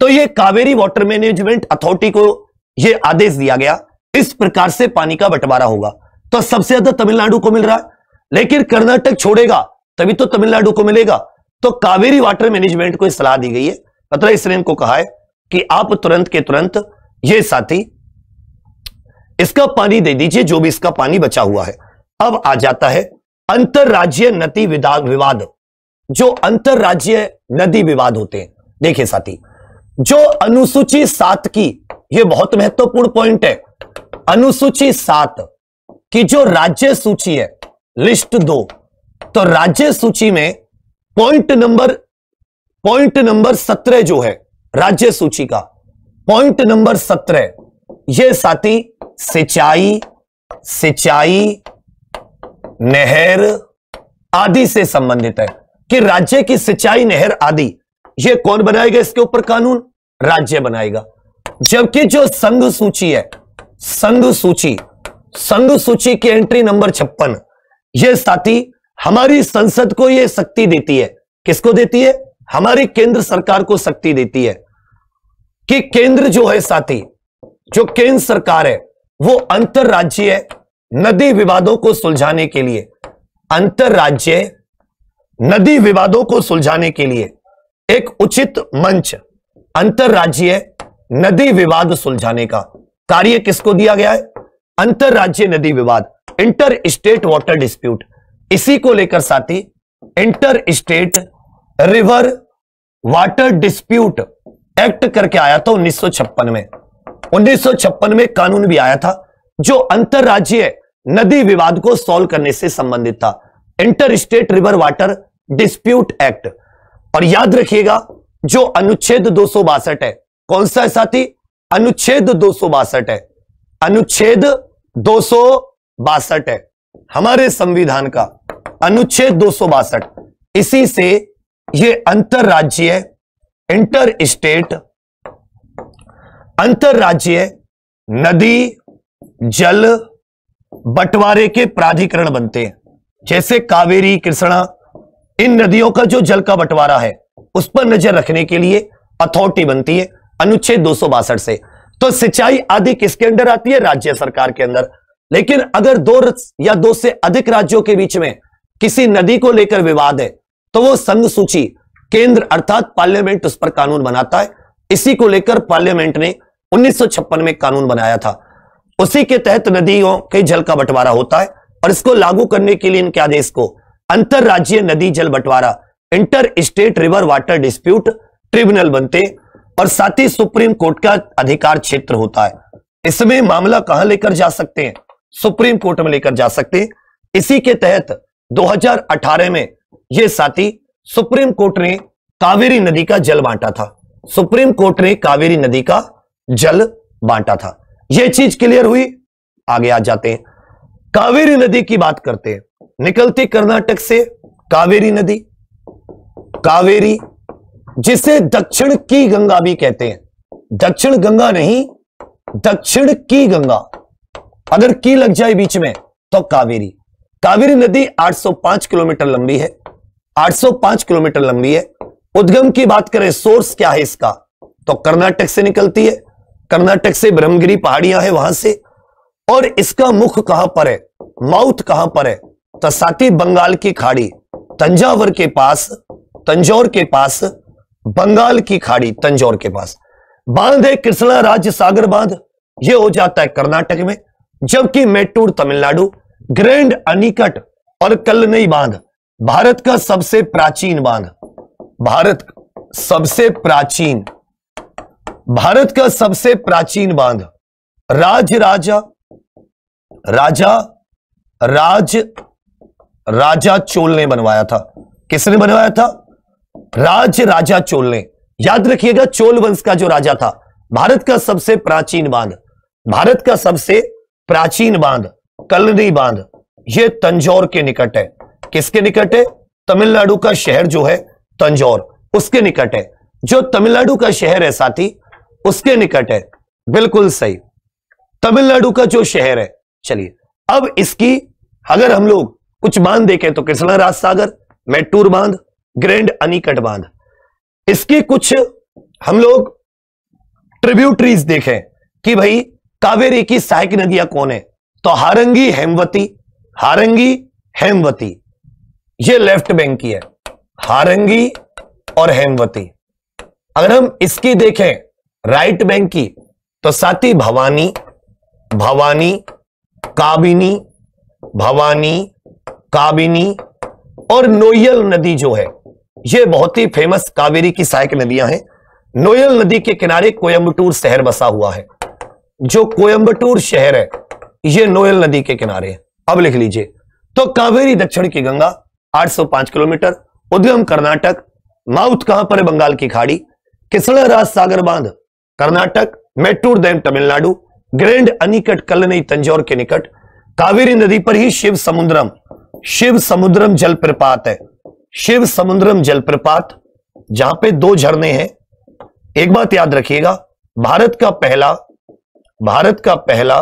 तो ये कावेरी वाटर मैनेजमेंट अथॉरिटी को ये आदेश दिया गया इस प्रकार से पानी का बंटवारा होगा तो सबसे ज्यादा तमिलनाडु को मिल रहा है लेकिन कर्नाटक छोड़ेगा तभी तो तमिलनाडु को मिलेगा तो कावेरी वाटर मैनेजमेंट को सलाह दी गई है मतलब इसने इनको कहा है कि आप तुरंत के तुरंत ये साथी इसका पानी दे दीजिए जो भी इसका पानी बचा हुआ है अब आ जाता है अंतरराज्य नदी विवाद जो अंतरराज्य नदी विवाद होते हैं देखिए साथी जो अनुसूची सात की यह बहुत महत्वपूर्ण पॉइंट है अनुसूची सात की जो राज्य सूची है लिस्ट दो तो राज्य सूची में पॉइंट नंबर पॉइंट नंबर सत्रह जो है राज्य सूची का पॉइंट नंबर सत्रह यह साथी सिंचाई सिंचाई नहर आदि से संबंधित है कि राज्य की सिंचाई नहर आदि यह कौन बनाएगा इसके ऊपर कानून राज्य बनाएगा जबकि जो संघ सूची है संघ सूची संघ सूची की एंट्री नंबर छप्पन यह साथी हमारी संसद को यह शक्ति देती है किसको देती है हमारी केंद्र सरकार को शक्ति देती है कि केंद्र जो है साथी जो केंद्र सरकार है वो अंतरराज्यीय नदी विवादों को सुलझाने के लिए अंतरराज्य नदी विवादों को सुलझाने के लिए एक उचित मंच अंतरराज्यीय नदी विवाद सुलझाने का कार्य किसको दिया गया है अंतरराज्य नदी विवाद इंटर स्टेट वाटर डिस्प्यूट इसी को लेकर साथी inter state river water dispute act करके आया था उन्नीस में उन्नीस में कानून भी आया था जो अंतरराज्यीय नदी विवाद को सॉल्व करने से संबंधित था inter state river water dispute act और याद रखिएगा जो अनुच्छेद दो है कौन सा है साथी अनुच्छेद दो है अनुच्छेद दो है हमारे संविधान का अनुच्छेद दो इसी से ये राज्य इंटर स्टेट राज्य नदी जल बंटवारे के प्राधिकरण बनते हैं जैसे कावेरी कृष्णा इन नदियों का जो जल का बंटवारा है उस पर नजर रखने के लिए अथॉरिटी बनती है अनुच्छेद दो से तो सिंचाई आदि किसके अंदर आती है राज्य सरकार के अंदर लेकिन अगर दो या दो से अधिक राज्यों के बीच में किसी नदी को लेकर विवाद है तो वो संघ सूची केंद्र अर्थात पार्लियामेंट उस पर कानून बनाता है इसी को लेकर पार्लियामेंट ने उन्नीस में कानून बनाया था उसी के तहत नदियों के जल का बंटवारा होता है और इसको लागू करने के लिए इनके आदेश को अंतरराज्यीय नदी जल बंटवारा inter state river water dispute tribunal बनते और साथ ही सुप्रीम कोर्ट का अधिकार क्षेत्र होता है इसमें मामला कहां लेकर जा सकते हैं सुप्रीम कोर्ट में लेकर जा सकते हैं इसी के तहत 2018 में ये साथी सुप्रीम कोर्ट ने कावेरी नदी का जल बांटा था सुप्रीम कोर्ट ने कावेरी नदी का जल बांटा था यह चीज क्लियर हुई आगे आ जाते हैं कावेरी नदी की बात करते हैं निकलती कर्नाटक से कावेरी नदी कावेरी जिसे दक्षिण की गंगा भी कहते हैं दक्षिण गंगा नहीं दक्षिण की गंगा अगर की लग जाए बीच में तो कावेरी कावेरी नदी 805 किलोमीटर लंबी है 805 किलोमीटर लंबी है उद्गम की बात करें सोर्स क्या है इसका तो कर्नाटक से निकलती है कर्नाटक से ब्रह्मगिरी पहाड़ियां है वहां से और इसका मुख कहां पर है माउथ कहां पर है तो साथी बंगाल की खाड़ी तंजावर के पास तंजौर के पास बंगाल की खाड़ी तंजौर के पास बांध है कृष्णा राज्य सागर बांध यह हो जाता है कर्नाटक में जबकि मेट्टूर तमिलनाडु ग्रैंड अनिकट और कलनई बांध भारत का सबसे प्राचीन बांध भारत सबसे प्राचीन भारत का सबसे प्राचीन बांध राज राजा राजा राज राजा चोल ने बनवाया था किसने बनवाया था राज राजा चोल ने याद रखिएगा चोल वंश का जो राजा था भारत का सबसे प्राचीन बांध भारत का सबसे प्राचीन बांध कलरी बांध यह तंजौर के निकट है किसके निकट है तमिलनाडु का शहर जो है तंजौर उसके निकट है जो तमिलनाडु का शहर है साथी उसके निकट है बिल्कुल सही तमिलनाडु का जो शहर है चलिए अब इसकी अगर हम लोग कुछ बांध देखें तो कृष्णा राज सागर मेट्टूर बांध ग्रैंड अनिकट बांध इसकी कुछ हम लोग ट्रिब्यूटरीज देखें कि भाई कावेरी की सहायक नदियां कौन है तो हारंगी हेमवती हारंगी हेमवती ये लेफ्ट बैंक की है हारंगी और हेमवती अगर हम इसकी देखें राइट बैंक की तो साथी भवानी भवानी काबिनी भवानी काबिनी और नोयल नदी जो है ये बहुत ही फेमस कावेरी की सहायक नदियां हैं नोयल नदी के किनारे कोयम्बटूर शहर बसा हुआ है जो कोयम्बटूर शहर है ये नोयल नदी के किनारे है अब लिख लीजिए तो कावेरी दक्षिण की गंगा 805 किलोमीटर उद्यम कर्नाटक माउथ कहां पर है बंगाल की खाड़ी किसलराज सागर बांध Karnataka Mettur dam Tamil Nadu grand anicut Kallanai Tanjore के निकट कावेरी नदी पर ही शिव समुद्रम शिव समुद्रम जलप्रपात है शिव समुद्रम जलप्रपात जहां पे दो झरने हैं एक बात याद रखिएगा भारत का पहला भारत का पहला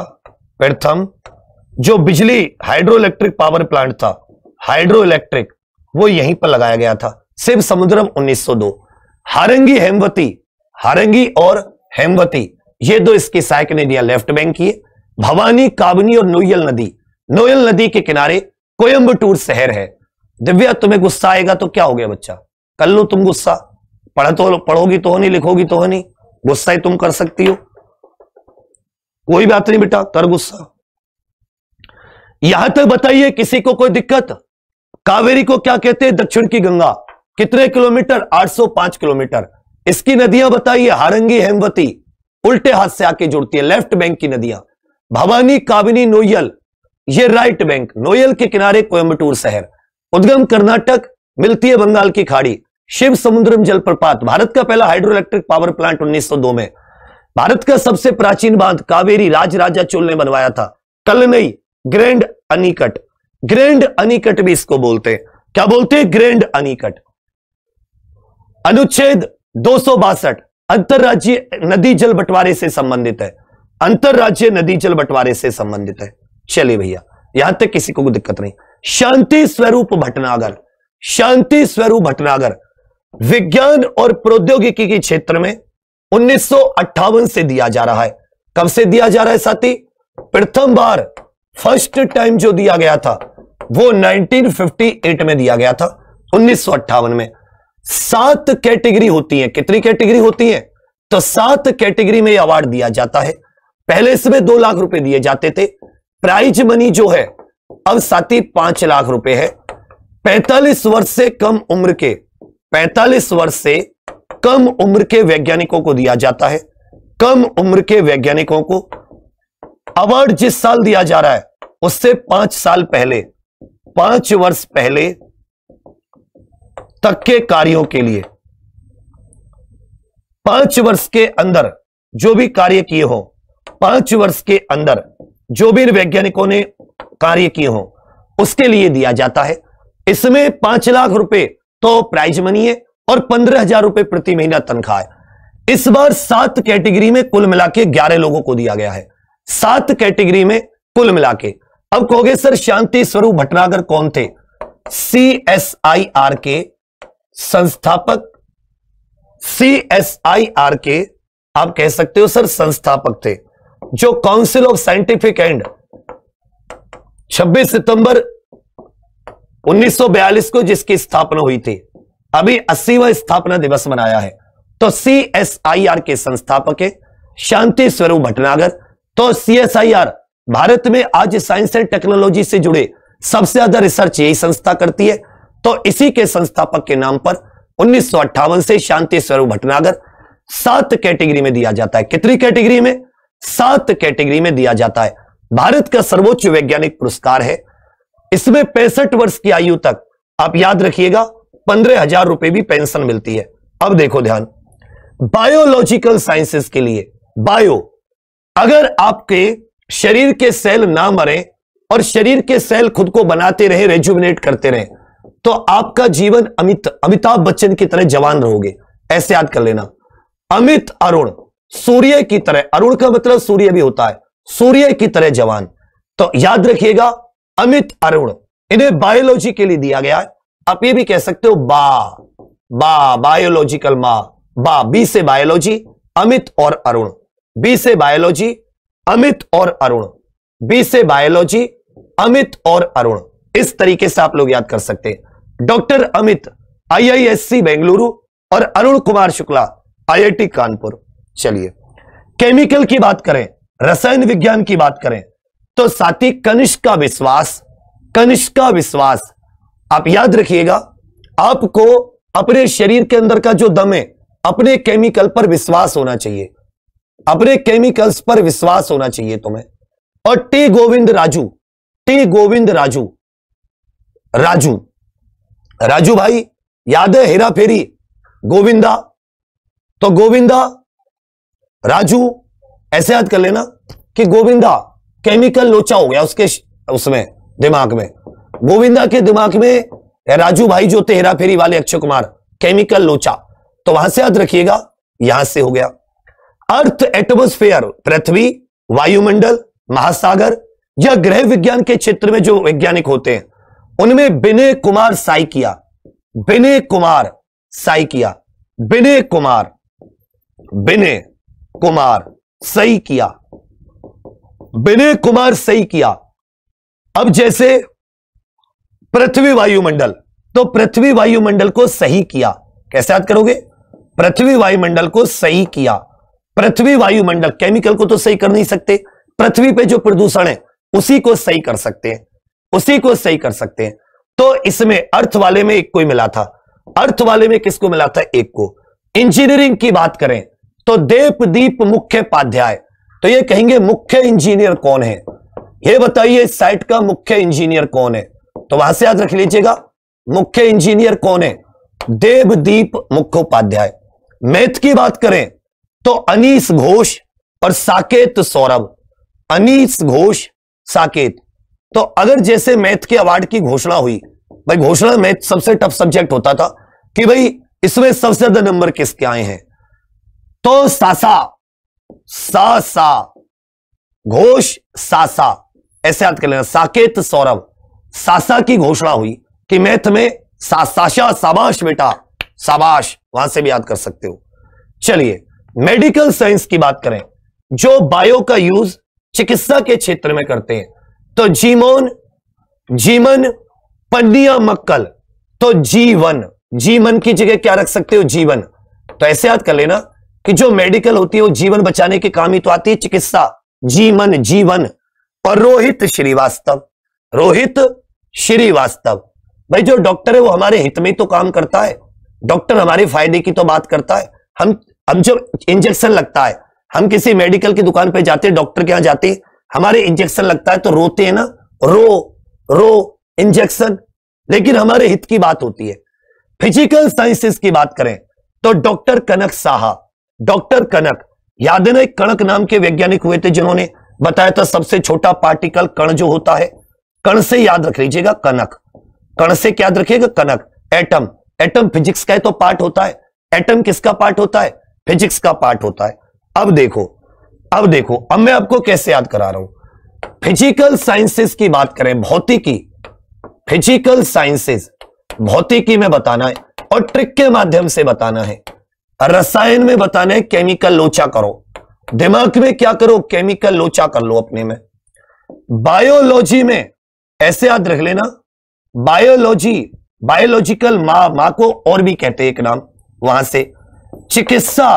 प्रथम जो बिजली हाइड्रो इलेक्ट्रिक पावर प्लांट था हाइड्रो इलेक्ट्रिक वो यहीं पर लगाया गया था शिव समुद्रम 1902 हारंगी हेमवती हारंगी और हेमवती ये दो इसकी सहायक नदियां लेफ्ट बैंक की भवानी काबनी और नोयल नदी नोयल नदी के किनारे कोयम्बटूर शहर है दिव्या तुम्हें गुस्सा आएगा तो क्या हो गया बच्चा कर लो तुम गुस्सा पढ़ तो पढ़ोगी तो नहीं लिखोगी तो नहीं गुस्सा ही तुम कर सकती हो कोई बात नहीं बेटा कर गुस्सा यहां तक बताइए किसी को कोई दिक्कत कावेरी को क्या कहते हैं दक्षिण की गंगा कितने किलोमीटर 805 किलोमीटर इसकी नदियां बताइए हारंगी हेमवती उल्टे हाथ से आके जुड़ती है लेफ्ट बैंक की नदियां भवानी काबिनी नोयल ये राइट बैंक नोयल के किनारे कोयम्बटूर शहर उद्गम कर्नाटक मिलती है बंगाल की खाड़ी शिव समुद्रम जलप्रपात भारत का पहला हाइड्रो इलेक्ट्रिक पावर प्लांट 1902 में भारत का सबसे प्राचीन बांध कावेरी राज राजा चोल ने बनवाया था कल नहीं ग्रैंड अनिकट ग्रैंड अनिकट भी इसको बोलते हैं क्या बोलते हैं ग्रैंड अनिकट अनुच्छेद दो अंतरराज्य नदी जल बंटवारे से संबंधित है अंतरराज्य नदी जल बंटवारे से संबंधित है चलिए भैया यहां तक किसी को दिक्कत नहीं शांति स्वरूप भटनागर शांति स्वरूप भटनागर विज्ञान और प्रौद्योगिकी के क्षेत्र में उन्नीस से दिया जा रहा है कब से दिया जा रहा है साथी प्रथम बार फर्स्ट टाइम जो दिया गया था वो 1958 में दिया गया था उन्नीस में सात कैटेगरी होती है कितनी कैटेगरी होती है तो सात कैटेगरी में अवार्ड दिया जाता है पहले इसमें दो लाख रुपए दिए जाते थे प्राइज मनी जो है अब साथी पांच लाख रुपए है पैतालीस वर्ष से कम उम्र के पैतालीस वर्ष से कम उम्र के वैज्ञानिकों को दिया जाता है कम उम्र के वैज्ञानिकों को अवार्ड जिस साल दिया जा रहा है उससे पांच साल पहले पांच वर्ष पहले तक के कार्यों के लिए पांच वर्ष के अंदर जो भी कार्य किए हो पांच वर्ष के अंदर जो भी वैज्ञानिकों ने कार्य किए हो उसके लिए दिया जाता है इसमें पांच लाख रुपए तो प्राइज मनी है और पंद्रह हजार रुपए प्रति महीना तनख्वाह है इस बार सात कैटेगरी में कुल मिला के ग्यारह लोगों को दिया गया है सात कैटेगरी में कुल मिला के अब कहोगे सर शांति स्वरूप भटनागर कौन थे सी एस आई आर के संस्थापक सी एस आई आर के आप कह सकते हो सर संस्थापक थे जो काउंसिल ऑफ साइंटिफिक एंड 26 सितंबर 1942 को जिसकी स्थापना हुई थी अभी अस्सीवा स्थापना दिवस मनाया है तो सी एस आई आर के संस्थापक है शांति स्वरूप भटनागर तो C S I R Bharat में आज साइंस एंड टेक्नोलॉजी से जुड़े सबसे ज्यादा रिसर्च यही संस्था करती है तो इसी के संस्थापक के नाम पर उन्नीस से शांति स्वरूप भटनागर सात कैटेगरी में दिया जाता है कितनी कैटेगरी में सात कैटेगरी में दिया जाता है भारत का सर्वोच्च वैज्ञानिक पुरस्कार है इसमें पैंसठ वर्ष की आयु तक आप याद रखिएगा पंद्रह हजार रुपए भी पेंशन मिलती है अब देखो ध्यान बायोलॉजिकल साइंसेस के लिए बायो अगर आपके शरीर के सेल ना मरे और शरीर के सेल खुद को बनाते रहे रेजुमिनेट करते रहे तो आपका जीवन अमित अमिताभ बच्चन की तरह जवान रहोगे ऐसे याद कर लेना अमित अरुण सूर्य की तरह अरुण का मतलब सूर्य भी होता है सूर्य की तरह जवान तो याद रखिएगा अमित अरुण इन्हें बायोलॉजी के लिए दिया गया है आप ये भी कह सकते हो बा बा बायोलॉजिकल मा बा बी से बायोलॉजी अमित और अरुण बी से बायोलॉजी अमित और अरुण बी से बायोलॉजी अमित और अरुण इस तरीके से आप लोग याद कर सकते हैं डॉक्टर अमित आईआईएससी बेंगलुरु और अरुण कुमार शुक्ला आईआईटी कानपुर चलिए केमिकल की बात करें रसायन विज्ञान की बात करें तो साथी कनिष्क का विश्वास कनिष्क का विश्वास आप याद रखिएगा आपको अपने शरीर के अंदर का जो दम है अपने केमिकल पर विश्वास होना चाहिए अपने केमिकल्स पर विश्वास होना चाहिए तुम्हें और टी गोविंद राजू टी गोविंद राजू राजू राजू भाई याद है हेरा फेरी गोविंदा तो गोविंदा राजू ऐसे याद कर लेना कि गोविंदा केमिकल लोचा हो गया उसके उसमें दिमाग में गोविंदा के दिमाग में राजू भाई जो थे हेरा फेरी वाले अक्षय कुमार केमिकल लोचा तो वहां से याद रखिएगा यहां से हो गया अर्थ एटमोस्फेयर पृथ्वी वायुमंडल महासागर या ग्रह विज्ञान के क्षेत्र में जो वैज्ञानिक होते हैं उनमें विनय कुमार साई किया विनय कुमार साई किया विनय कुमार विनय कुमार सही किया विनय कुमार सही किया अब जैसे पृथ्वी वायुमंडल तो पृथ्वी वायुमंडल को सही किया कैसे याद करोगे पृथ्वी वायुमंडल को सही किया पृथ्वी वायुमंडल केमिकल को तो सही कर नहीं सकते पृथ्वी पे जो प्रदूषण है उसी को सही कर सकते हैं उसी को सही कर सकते हैं तो इसमें अर्थ वाले में एक को मिला था अर्थ वाले में किसको मिला था एक को इंजीनियरिंग की बात करें तो देवदीप मुख्य उपाध्याय तो ये कहेंगे मुख्य इंजीनियर कौन है ये बताइए साइट का मुख्य इंजीनियर कौन है तो वहां से याद रख लीजिएगा मुख्य इंजीनियर कौन है देवदीप मुख्य उपाध्याय मैथ की बात करें तो अनीस घोष और साकेत सौरभ अनीस घोष साकेत तो अगर जैसे मैथ के अवार्ड की घोषणा हुई भाई घोषणा मैथ सबसे टफ सब्जेक्ट होता था कि भाई इसमें सबसे ज्यादा नंबर किसके आए हैं तो सासा सासा घोष सासा ऐसे याद कर लेना साकेत सौरभ सासा की घोषणा हुई कि मैथ में साशाशा साबाश बेटा साबाश वहां से भी याद कर सकते हो चलिए मेडिकल साइंस की बात करें जो बायो का यूज चिकित्सा के क्षेत्र में करते हैं तो जीमोन जीमन पंडिया मक्कल तो जीवन जीवन की जगह क्या रख सकते हो जीवन तो ऐसे याद कर लेना कि जो मेडिकल होती है वो जीवन बचाने के काम ही तो आती है चिकित्सा जीवन जीवन और रोहित श्रीवास्तव रोहित श्रीवास्तव भाई जो डॉक्टर है वो हमारे हित में तो काम करता है डॉक्टर हमारे फायदे की तो बात करता है हम अब जब इंजेक्शन लगता है हम किसी मेडिकल की दुकान पर जाते हैं डॉक्टर के यहां जाते हमारे इंजेक्शन लगता है तो रोते हैं ना रो रो इंजेक्शन लेकिन हमारे हित की बात होती है फिजिकल साइंसेस की बात करें तो डॉक्टर कनक साहा डॉक्टर कनक याद है ना एक कणक नाम के वैज्ञानिक हुए थे जिन्होंने बताया था सबसे छोटा पार्टिकल कण जो होता है कण से याद रख लीजिएगा कनक कण से याद रखिएगा कनक एटम एटम फिजिक्स का है तो पार्ट होता है एटम किसका पार्ट होता है फिजिक्स का पार्ट होता है अब देखो अब देखो अब मैं आपको कैसे याद करा रहा हूं फिजिकल साइंसेस की बात करें भौतिकी फिजिकल साइंसेस भौतिकी में बताना है और ट्रिक के माध्यम से बताना है रसायन में बताना है केमिकल लोचा करो दिमाग में क्या करो केमिकल लोचा कर लो अपने में बायोलॉजी में ऐसे याद रख लेना बायोलॉजी बायोलॉजिकल मा मा को और भी कहते हैं एक नाम वहां से चिकित्सा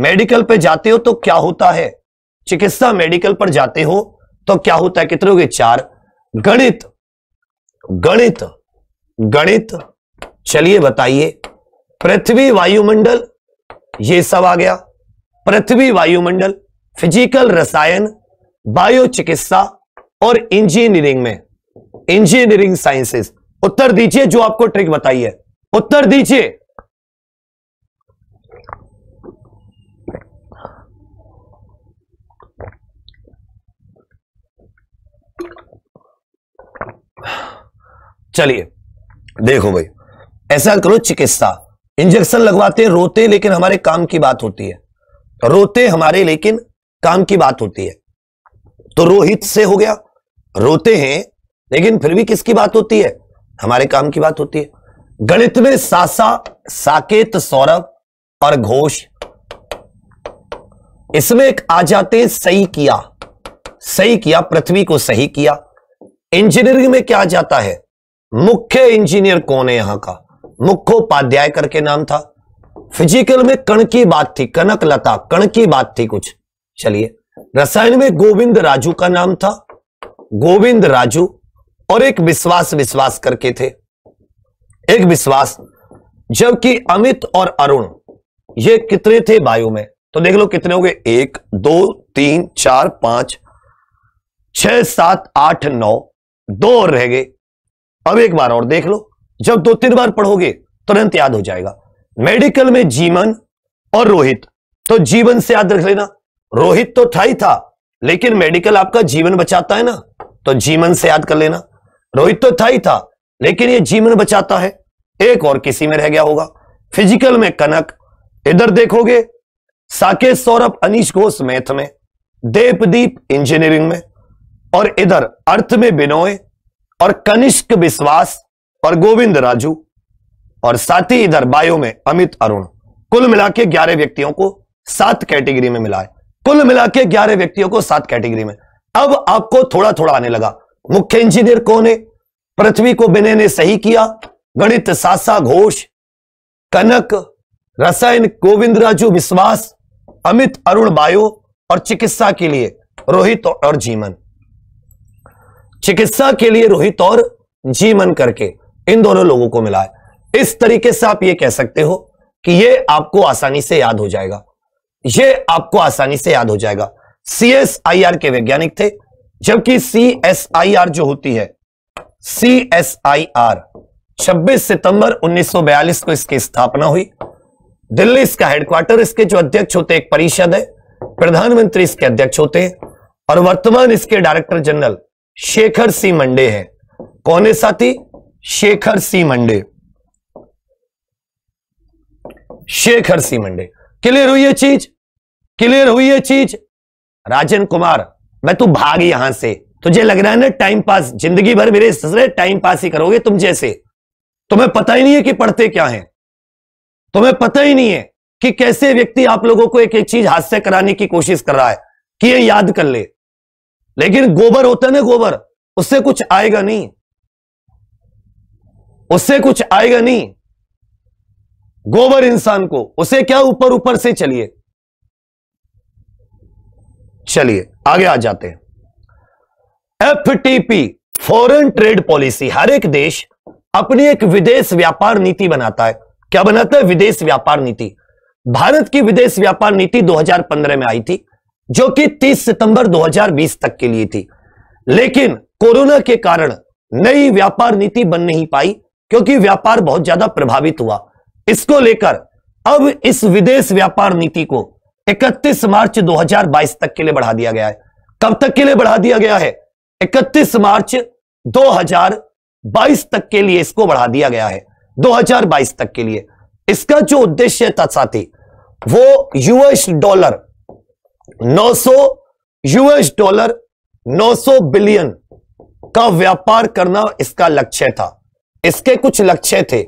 मेडिकल पे जाते हो तो क्या होता है चिकित्सा मेडिकल पर जाते हो तो क्या होता है कितने हो गए चार गणित गणित गणित चलिए बताइए पृथ्वी वायुमंडल ये सब आ गया पृथ्वी वायुमंडल फिजिकल रसायन बायो चिकित्सा और इंजीनियरिंग में इंजीनियरिंग साइंसेस उत्तर दीजिए जो आपको ट्रिक बताई है उत्तर दीजिए चलिए देखो भाई ऐसा करो चिकित्सा इंजेक्शन लगवाते रोते लेकिन हमारे काम की बात होती है रोते हमारे लेकिन काम की बात होती है तो रोहित से हो गया रोते हैं लेकिन फिर भी किसकी बात होती है हमारे काम की बात होती है गणित में सासा साकेत सौरभ और घोष इसमें एक आ जाते सही किया सही किया पृथ्वी को सही किया इंजीनियरिंग में क्या आ जाता है मुख्य इंजीनियर कौन है यहां का मुख्योपाध्याय करके नाम था फिजिकल में कण की बात थी कनक लता कण की बात थी कुछ चलिए रसायन में गोविंद राजू का नाम था गोविंद राजू और एक विश्वास विश्वास करके थे एक विश्वास जबकि अमित और अरुण ये कितने थे वायु में तो देख लो कितने हो गए एक दो तीन चार पांच छह सात आठ नौ दो और रह गए अब एक बार और देख लो जब दो तीन बार पढ़ोगे तुरंत याद हो जाएगा मेडिकल में जीवन और रोहित तो जीवन से याद रख लेना रोहित तो था ही था लेकिन मेडिकल आपका जीवन बचाता है ना तो जीवन से याद कर लेना रोहित तो था ही था लेकिन ये जीवन बचाता है एक और किसी में रह गया होगा फिजिकल में कनक इधर देखोगे साकेत सौरभ अनिश घोष मैथ में देवदीप इंजीनियरिंग में और इधर अर्थ में बिनोय और कनिष्क विश्वास और गोविंद राजू और साथ ही इधर बायो में अमित अरुण कुल मिला के ग्यारह व्यक्तियों को सात कैटेगरी में मिला है कुल मिला के ग्यारह व्यक्तियों को सात कैटेगरी में अब आपको थोड़ा थोड़ा आने लगा मुख्य इंजीनियर कौन है पृथ्वी को बिने ने सही किया गणित सासा घोष कनक रसायन गोविंद राजू विश्वास अमित अरुण बायो और चिकित्सा के लिए रोहित और जीवन चिकित्सा के लिए रोहित और जीमन करके इन दोनों लोगों को मिला है इस तरीके से आप ये कह सकते हो कि ये आपको आसानी से याद हो जाएगा ये आपको आसानी से याद हो जाएगा सी के वैज्ञानिक थे जबकि सी जो होती है आर 26 सितंबर 1942 को इसकी स्थापना हुई दिल्ली इसका हेडक्वार्टर इसके जो अध्यक्ष होते एक परिषद है प्रधानमंत्री इसके अध्यक्ष होते हैं और वर्तमान इसके director general Shekhar C Mande हैं कौन है साथी Shekhar C Mande Shekhar C Mande clear हुई ये चीज क्लियर हुई ये चीज राजन कुमार मैं तू तो भाग यहां से तुझे लग रहा है ना टाइम पास जिंदगी भर मेरे ससरे टाइम पास ही करोगे तुम जैसे तुम्हें पता ही नहीं है कि पढ़ते क्या है तुम्हें पता ही नहीं है कि कैसे व्यक्ति आप लोगों को एक एक चीज हास्य कराने की कोशिश कर रहा है कि ये याद कर ले लेकिन गोबर होता ना गोबर उससे कुछ आएगा नहीं उससे कुछ आएगा नहीं गोबर इंसान को उसे क्या ऊपर ऊपर से चलिए चलिए आगे आ जाते हैं एफटीपी फॉरेन ट्रेड पॉलिसी हर एक देश अपनी एक विदेश व्यापार नीति बनाता है क्या बनाता है विदेश व्यापार नीति भारत की विदेश व्यापार नीति 2015 में आई थी जो कि 30 सितंबर 2020 तक के लिए थी लेकिन कोरोना के कारण नई व्यापार नीति बन नहीं पाई क्योंकि व्यापार बहुत ज्यादा प्रभावित हुआ इसको लेकर अब इस विदेश व्यापार नीति को 31 मार्च 2022 तक के लिए बढ़ा दिया गया है कब तक के लिए बढ़ा दिया गया है 31 मार्च 2022 तक के लिए इसको बढ़ा दिया गया है 2022 तक के लिए इसका जो उद्देश्य था साथी वो US dollar 900 US dollar 900 billion का व्यापार करना इसका लक्ष्य था इसके कुछ लक्ष्य थे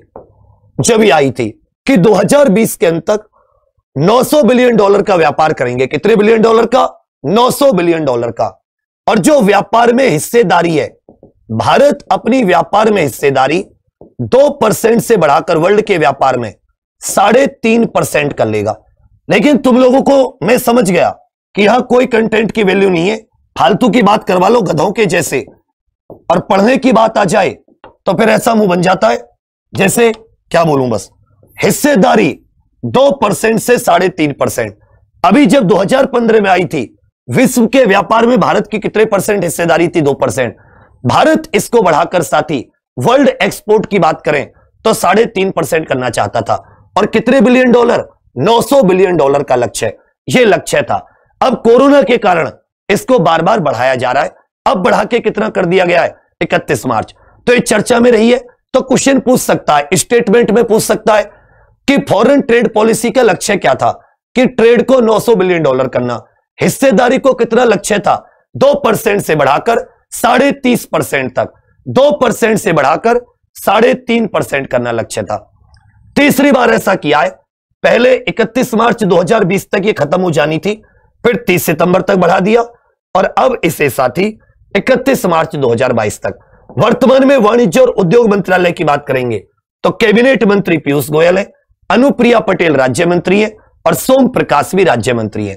जब ये आई थी कि 2020 के अंत तक 900 बिलियन डॉलर का व्यापार करेंगे कितने बिलियन डॉलर का 900 बिलियन डॉलर का और जो व्यापार में हिस्सेदारी है भारत अपनी व्यापार में हिस्सेदारी दो परसेंट से बढ़ाकर वर्ल्ड के व्यापार में साढ़े तीन परसेंट कर लेगा लेकिन तुम लोगों को मैं समझ गया कि यहां कोई कंटेंट की वैल्यू नहीं है फालतू की बात करवा लो गधों के जैसे और पढ़ने की बात आ जाए तो फिर ऐसा मुंह बन जाता है जैसे क्या बोलूं बस हिस्सेदारी दो परसेंट से साढ़े तीन परसेंट अभी जब 2015 में आई थी विश्व के व्यापार में भारत की कितने परसेंट हिस्सेदारी थी दो परसेंट भारत इसको बढ़ाकर साथी वर्ल्ड एक्सपोर्ट की बात करें तो साढ़े तीन परसेंट करना चाहता था और कितने बिलियन डॉलर 900 बिलियन डॉलर का लक्ष्य यह लक्ष्य था अब कोरोना के कारण इसको बार बार बढ़ाया जा रहा है अब बढ़ा के कितना कर दिया गया है इकतीस मार्च तो ये चर्चा में रही है तो क्वेश्चन पूछ सकता है स्टेटमेंट में पूछ सकता है कि फॉरेन ट्रेड पॉलिसी का लक्ष्य क्या था कि ट्रेड को 900 बिलियन डॉलर करना हिस्सेदारी को कितना लक्ष्य था दो परसेंट से बढ़ाकर साढ़े तीस परसेंट तक दो परसेंट से बढ़ाकर साढ़े तीन परसेंट करना लक्ष्य था तीसरी बार ऐसा किया है पहले 31 मार्च 2020 तक ये खत्म हो जानी थी फिर 30 सितंबर तक बढ़ा दिया और अब इसे साथ ही इकतीस मार्च 2022 तक वर्तमान में वाणिज्य और उद्योग मंत्रालय की बात करेंगे तो कैबिनेट मंत्री पीयूष गोयल है अनुप्रिया पटेल राज्य मंत्री है और सोम प्रकाश भी राज्य मंत्री है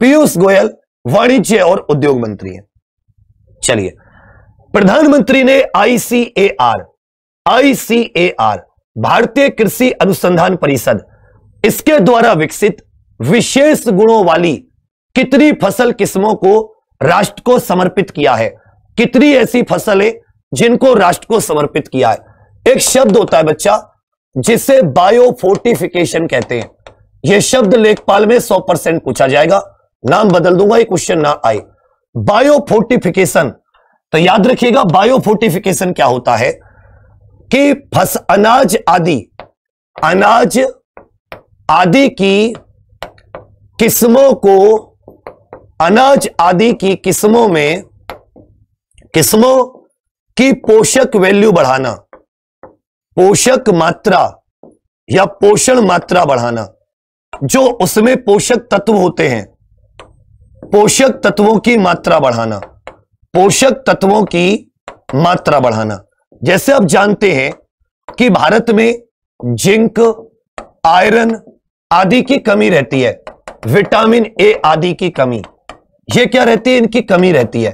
पीयूष गोयल वाणिज्य और उद्योग मंत्री है चलिए प्रधानमंत्री ने आईसीएआर आईसीएआर भारतीय कृषि अनुसंधान परिषद इसके द्वारा विकसित विशेष गुणों वाली कितनी फसल किस्मों को राष्ट्र को समर्पित किया है कितनी ऐसी फसल है जिनको राष्ट्र को समर्पित किया है एक शब्द होता है बच्चा जिसे बायोफोर्टिफिकेशन कहते हैं यह शब्द लेखपाल में 100 परसेंट पूछा जाएगा नाम बदल दूंगा ये क्वेश्चन ना आए बायोफोर्टिफिकेशन तो याद रखिएगा बायोफोर्टिफिकेशन क्या होता है कि फस अनाज आदि अनाज आदि की किस्मों को अनाज आदि की किस्मों में किस्मों की पोषक वैल्यू बढ़ाना पोषक मात्रा या पोषण मात्रा बढ़ाना जो उसमें पोषक तत्व होते हैं पोषक तत्वों की मात्रा बढ़ाना पोषक तत्वों की मात्रा बढ़ाना जैसे आप जानते हैं कि भारत में जिंक आयरन आदि की कमी रहती है विटामिन ए आदि की कमी ये क्या रहती है इनकी कमी रहती है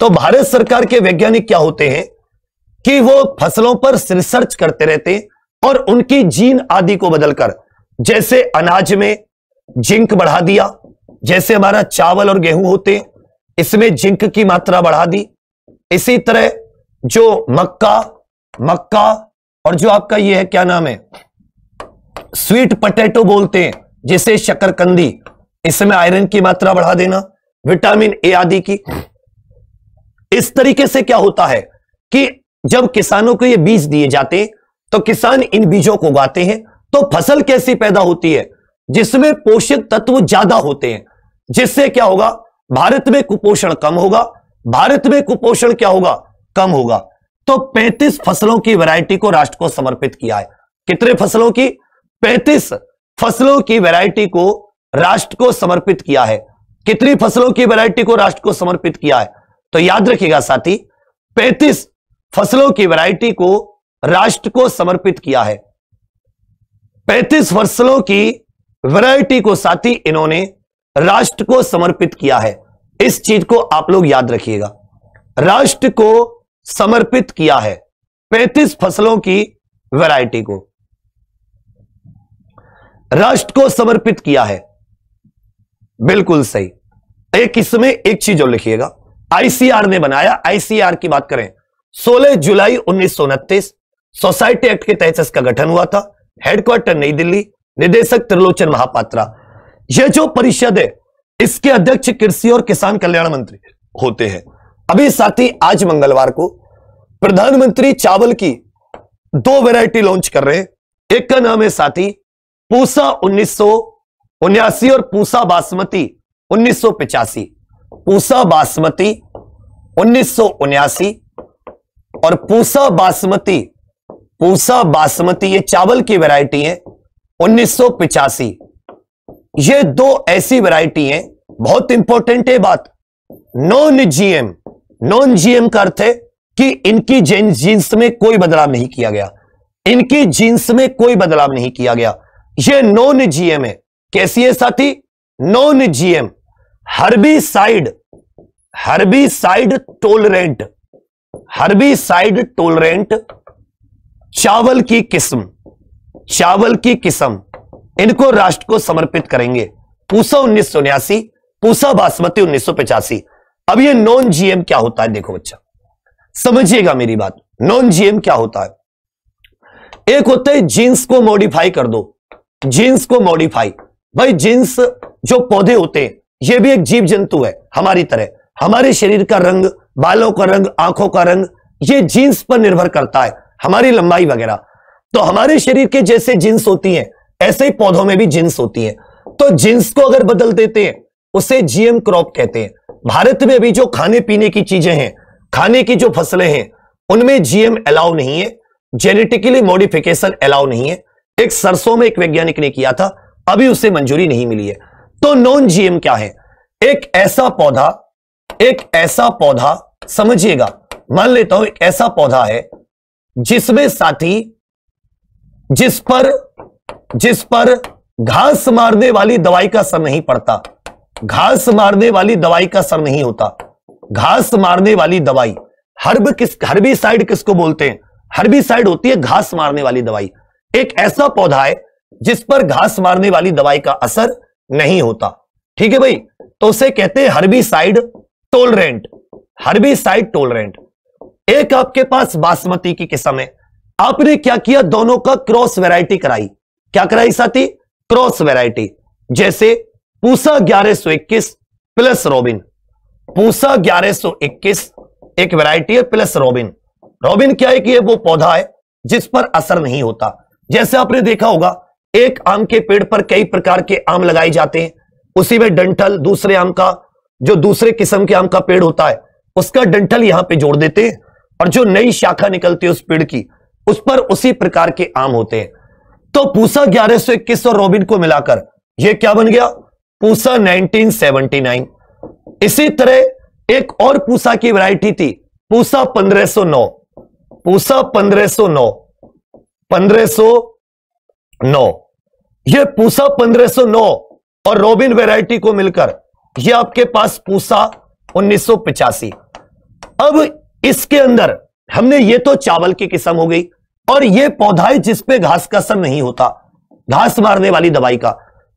तो भारत सरकार के वैज्ञानिक क्या होते हैं कि वो फसलों पर रिसर्च करते रहते हैं और उनकी जीन आदि को बदलकर जैसे अनाज में जिंक बढ़ा दिया जैसे हमारा चावल और गेहूं होते हैं इसमें जिंक की मात्रा बढ़ा दी इसी तरह जो मक्का मक्का और जो आपका ये है क्या नाम है स्वीट पटेटो बोलते हैं जिसे शकरकंदी इसमें आयरन की मात्रा बढ़ा देना विटामिन ए आदि की इस तरीके से क्या होता है कि जब किसानों को ये बीज दिए जाते हैं तो किसान इन बीजों को उगाते हैं तो फसल कैसी पैदा होती है जिसमें पोषक तत्व ज्यादा होते हैं जिससे क्या होगा भारत में कुपोषण कम होगा भारत में कुपोषण क्या होगा कम होगा तो 35 फसलों की वैरायटी को राष्ट्र को समर्पित किया है कितने फसलों की 35 फसलों की वैरायटी को राष्ट्र को समर्पित किया है कितनी फसलों की वैरायटी को राष्ट्र को समर्पित किया है तो याद रखिएगा साथी 35 फसलों की वैरायटी को राष्ट्र को समर्पित किया है 35 फसलों की वैरायटी को साथी इन्होंने राष्ट्र को समर्पित किया है इस चीज को आप लोग याद रखिएगा राष्ट्र को समर्पित किया है 35 फसलों की वैरायटी को राष्ट्र को समर्पित किया है बिल्कुल सही एक इसमें एक चीज और लिखिएगा आईसीआर ने बनाया आईसीआर की बात करें 16 जुलाई उन्नीस सोसाइटी एक्ट के तहत इसका गठन हुआ था हेडक्वार्टर नई दिल्ली निदेशक त्रिलोचन महापात्रा यह जो परिषद है इसके अध्यक्ष कृषि और किसान कल्याण मंत्री होते हैं अभी साथ ही आज मंगलवार को प्रधानमंत्री चावल की दो वैरायटी लॉन्च कर रहे हैं एक का नाम है साथी पूसा उन्नीस उन्यासी और पूसा बासमती उन्नीस सौ पिचासी पूसा बासमती उन्नीस सौ उन्यासी और पूसा बासमती पूसा बासमती ये चावल की वैरायटी है उन्नीस सौ पिचासी ये दो ऐसी वैरायटी हैं बहुत इंपॉर्टेंट है बात नॉन जीएम नॉन जीएम का अर्थ है कि इनकी जीन्स में कोई बदलाव नहीं किया गया इनकी जीन्स में कोई बदलाव नहीं किया गया ये नॉन जीएम है कैसी है साथी non GM side herbicide side tolerant side tolerant चावल की किस्म चावल की किस्म इनको राष्ट्र को समर्पित करेंगे पूसा उन्नीस सौ उन्यासी पूसा बासमती उन्नीस सौ पचासी अब ये नॉन जीएम क्या होता है देखो बच्चा समझिएगा मेरी बात नॉन जीएम क्या होता है एक होता है जींस को मॉडिफाई कर दो जींस को मॉडिफाई भाई जींस जो पौधे होते हैं ये भी एक जीव जंतु है हमारी तरह हमारे शरीर का रंग बालों का रंग आंखों का रंग ये जींस पर निर्भर करता है हमारी लंबाई वगैरह तो हमारे शरीर के जैसे जींस होती है ऐसे ही पौधों में भी जींस होती है तो जींस को अगर बदल देते हैं उसे जीएम क्रॉप कहते हैं भारत में अभी जो खाने पीने की चीजें हैं खाने की जो फसलें हैं उनमें जीएम अलाउ नहीं है जेनेटिकली मॉडिफिकेशन अलाउ नहीं है एक सरसों में एक वैज्ञानिक ने किया था अभी उसे मंजूरी नहीं मिली है तो नॉन जीएम क्या है एक ऐसा पौधा एक ऐसा पौधा समझिएगा मान लेता हूं एक ऐसा पौधा है जिसमें साथी जिस पर जिस पर घास मारने वाली दवाई का असर नहीं पड़ता घास मारने वाली दवाई का असर नहीं होता घास मारने वाली दवाई हर्ब किस हर्बी साइड किसको बोलते हैं हर्बी साइड होती है घास मारने वाली दवाई एक ऐसा पौधा है जिस पर घास मारने वाली दवाई का असर नहीं होता ठीक है भाई तो उसे कहते हैं herbicide tolerant side tolerant एक आपके पास बासमती की किस्म है आपने क्या किया दोनों का क्रॉस वेराइटी कराई क्या कराई साथी क्रॉस वेराइटी जैसे पूसा ग्यारह सो इक्कीस प्लस रॉबिन पूसा ग्यारह सो इक्कीस एक वैरायटी है प्लस रॉबिन रॉबिन क्या है कि ये वो पौधा है जिस पर असर नहीं होता जैसे आपने देखा होगा एक आम के पेड़ पर कई प्रकार के आम लगाए जाते हैं उसी में डंठल दूसरे आम का जो दूसरे किस्म के आम का पेड़ होता है उसका डंठल यहां पे जोड़ देते हैं और जो नई शाखा निकलती है उस पेड़ की उस पर उसी प्रकार के आम होते हैं तो पूसा ग्यारह इक्कीस और रॉबिन को मिलाकर यह क्या बन गया पूसा 1979 इसी तरह एक और पूसा की वैरायटी थी पूसा 1509 पूसा 1509 1509 नौ ये पूसा पंद्रह सौ नौ और रॉबिन वेराइटी को मिलकर ये आपके पास पूसा उन्नीस सौ पिचासी अब इसके अंदर हमने ये तो चावल की किस्म हो गई और ये पौधा है जिसपे घास का असर नहीं होता घास मारने वाली दवाई का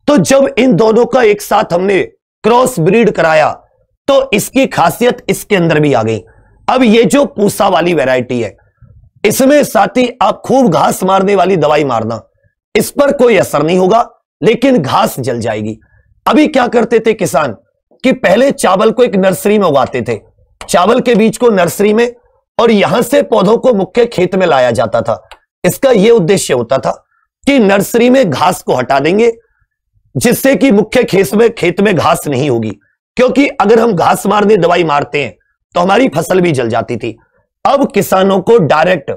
तो जब इन दोनों का एक साथ हमने क्रॉस ब्रीड कराया तो इसकी खासियत इसके अंदर भी आ गई अब ये जो पूसा वाली वेराइटी है इसमें साथ ही आप खूब घास मारने वाली दवाई मारना इस पर कोई असर नहीं होगा लेकिन घास जल जाएगी अभी क्या करते थे किसान कि पहले चावल को एक नर्सरी में उगाते थे चावल के बीज को नर्सरी में और यहां से पौधों को मुख्य खेत में लाया जाता था इसका यह उद्देश्य होता था कि नर्सरी में घास को हटा देंगे जिससे कि मुख्य खेत में खेत में घास नहीं होगी क्योंकि अगर हम घास मारने दवाई मारते हैं तो हमारी फसल भी जल जाती थी अब किसानों को डायरेक्ट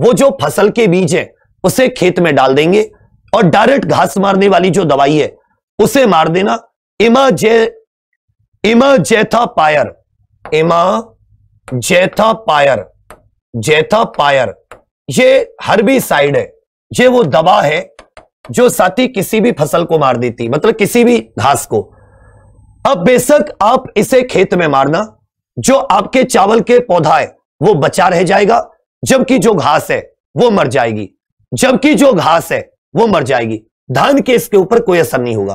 वो जो फसल के बीज है उसे खेत में डाल देंगे और डायरेक्ट घास मारने वाली जो दवाई है उसे मार देना इमाजे जैथा पायर इमा जेथा पायर जेथा पायर ये भी साइड है ये वो दवा है जो साथी किसी भी फसल को मार देती मतलब किसी भी घास को अब बेशक आप इसे खेत में मारना जो आपके चावल के पौधा है वो बचा रह जाएगा जबकि जो घास है वो मर जाएगी जबकि जो घास है वो मर जाएगी धान के इसके ऊपर कोई असर नहीं होगा